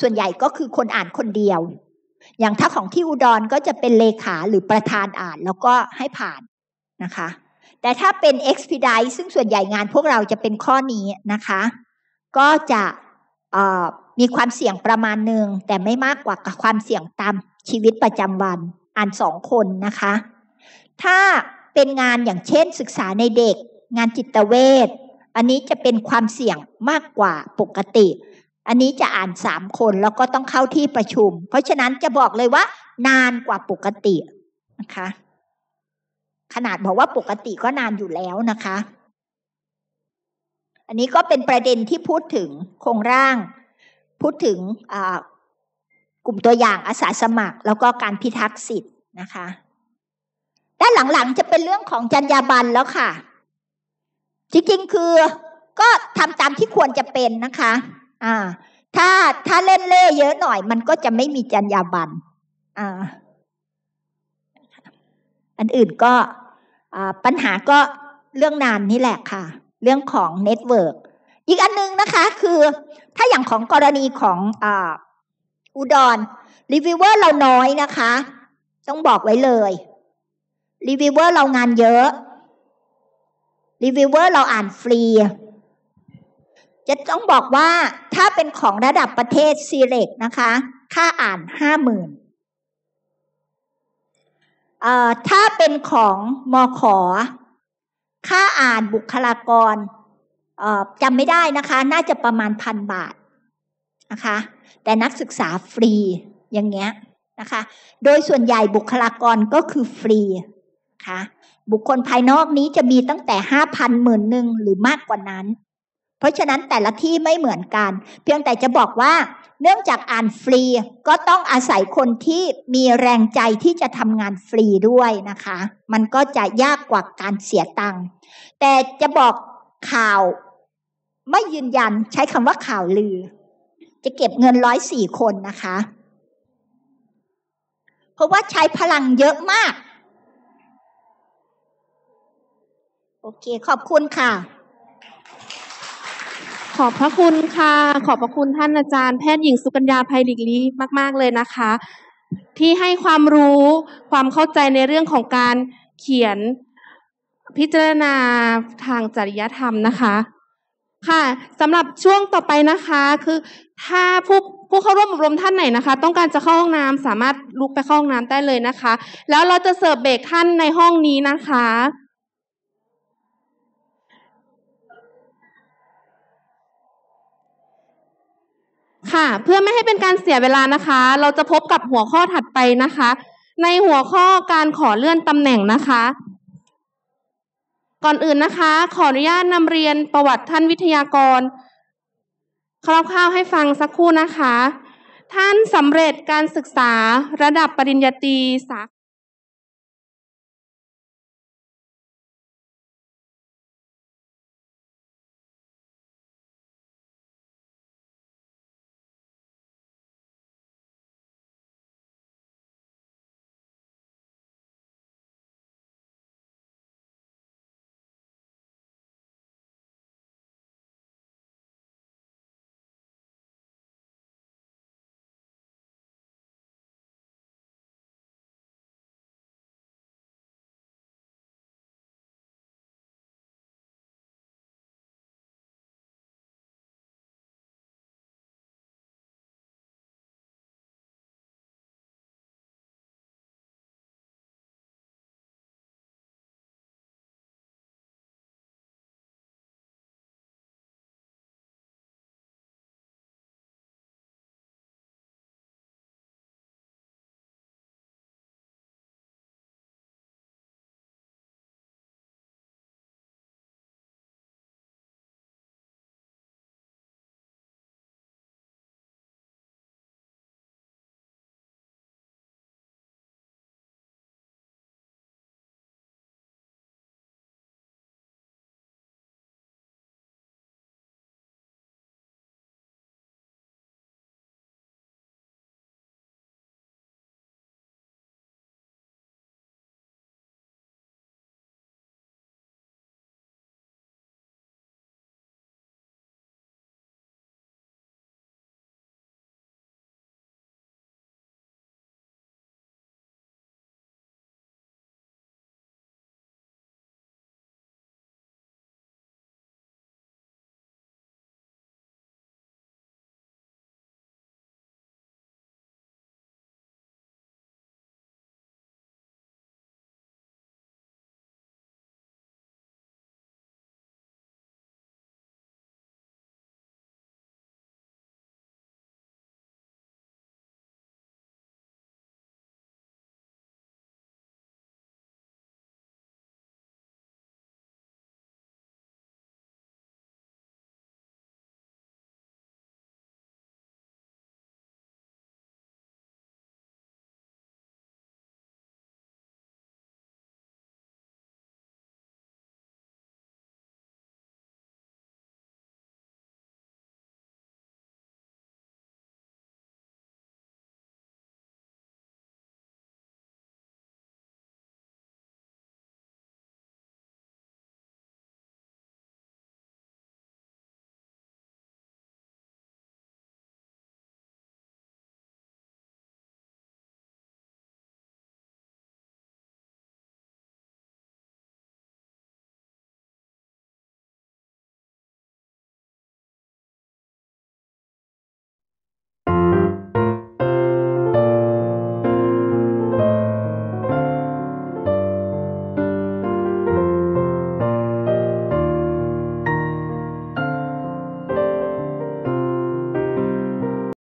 Speaker 3: ส่วนใหญ่ก็คือคนอ่านคนเดียว อย่างถ้าของที่อุดรก็จะเป็นเลขาหรือประธานอ่าน แล้วก็ให้ผ่านนะคะแต่ถ้าเป็น expedite ซึ่งส่วนใหญ่งาน พวกเราจะเป็นข้อนี้นะคะ ก็จะมีความเสี่ยงประมาณหนึ่งแต่ไม่มากกว่าความเสี่ยงตามชีวิตประจำวัน อ่านสองคนนะคะ ถ้าเป็นงานอย่างเช่นศึกษาในเด็ก งานจิตเวชอันนี้จะเป็นความเสี่ยงมากกว่าปกติ อันนี้จะอ่านสามคนแล้วก็ต้องเข้าที่ประชุม เพราะฉะนั้นจะบอกเลยว่า นานกว่าปกตินะคะขนาดบอกว่าปกติก็นานอยู่แล้วนะคะ อันนี้ก็เป็นประเด็นที่พูดถึง โครงร่าง พูดถึงกลุ่มตัวอย่างอาสาสมัคร แล้วก็การพิทักษ์สิทธิ์นะคะด้านหลังๆ จะเป็นเรื่องของจรรยาบรรณแล้วค่ะ จริงๆ คือก็ทำตามที่ควรจะเป็นนะคะะถ้าถ้าเล่นเล่เยอะหน่อย มันก็จะไม่มีจรรยาบรรณอ่าอันอื่นก็ปัญหาก็เรื่องนานนี่แหละค่ะ เรื่องของเน็ตเวิร์กอีกอันนึงนะคะคือถ้าอย่างของกรณีของอุดร รีวิวเวอร์เราน้อยนะคะ ต้องบอกไว้เลยรีวิวเวอร์เรางานเยอะรีวิวเวอร์เราอ่านฟรีจะต้องบอกว่าถ้าเป็นของระดับประเทศซีเล็กนะคะ ค่าอ่านห้าหมื่นถ้าเป็นของมอขอ ค่าอ่านบุคลากรจำไม่ได้นะคะ น่าจะประมาณพันบาทนะคะ แต่นักศึกษาฟรี อย่างเงี้ยนะคะ โดยส่วนใหญ่บุคลากรก็คือฟรีคะะบุคคลภายนอกนี้จะมีตั้งแต่ห้าพันหมื่นหนึ่งหรือมากกว่านั้นเพราะฉะนั้นแต่ละที่ไม่เหมือนกัน เพียงแต่จะบอกว่า เนื่องจากอ่านฟรีก็ต้องอาศัยคนที่มีแรงใจที่จะทำงานฟรีด้วยนะคะ มันก็จะยากกว่าการเสียตังค์แต่จะบอกข่าว ไม่ยืนยันใช้คำว่าข่าวลือ จะเก็บเงินร้อยสี่คนนะคะเพราะว่าใช้พลังเยอะมาก โอ
Speaker 2: เค ขอบคุณค่ะขอบพระคุณค่ะ ขอบพระคุณท่านอาจารย์แพทย์หญิงสุกัญญาภัยหลีกลีมากๆ เลยนะคะ ที่ให้ความรู้ความเข้าใจในเรื่องของการเขียนพิจารณาทางจริยธรรมนะคะ ค่ะสำหรับช่วงต่อไปนะคะ คือ ถ้าผู้ผู้เข้าร่วมอบรมท่านไหนนะคะ ต้องการจะเข้าห้องน้ำสามารถลุกไปเข้าห้องน้ำได้เลยนะคะ แล้วเราจะเสิร์ฟเบรกท่านในห้องนี้นะคะค่ะเพื่อไม่ให้เป็นการเสียเวลานะคะ เราจะพบกับหัวข้อถัดไปนะคะ ในหัวข้อการขอเลื่อนตำแหน่งนะคะ ก่อนอื่นนะคะ ขออนุญาตนำเรียนประวัติท่านวิทยากร คร่าวๆให้ฟังสักครู่นะคะ ท่านสำเร็จการศึกษาระดับปริญญาตรีส
Speaker 1: า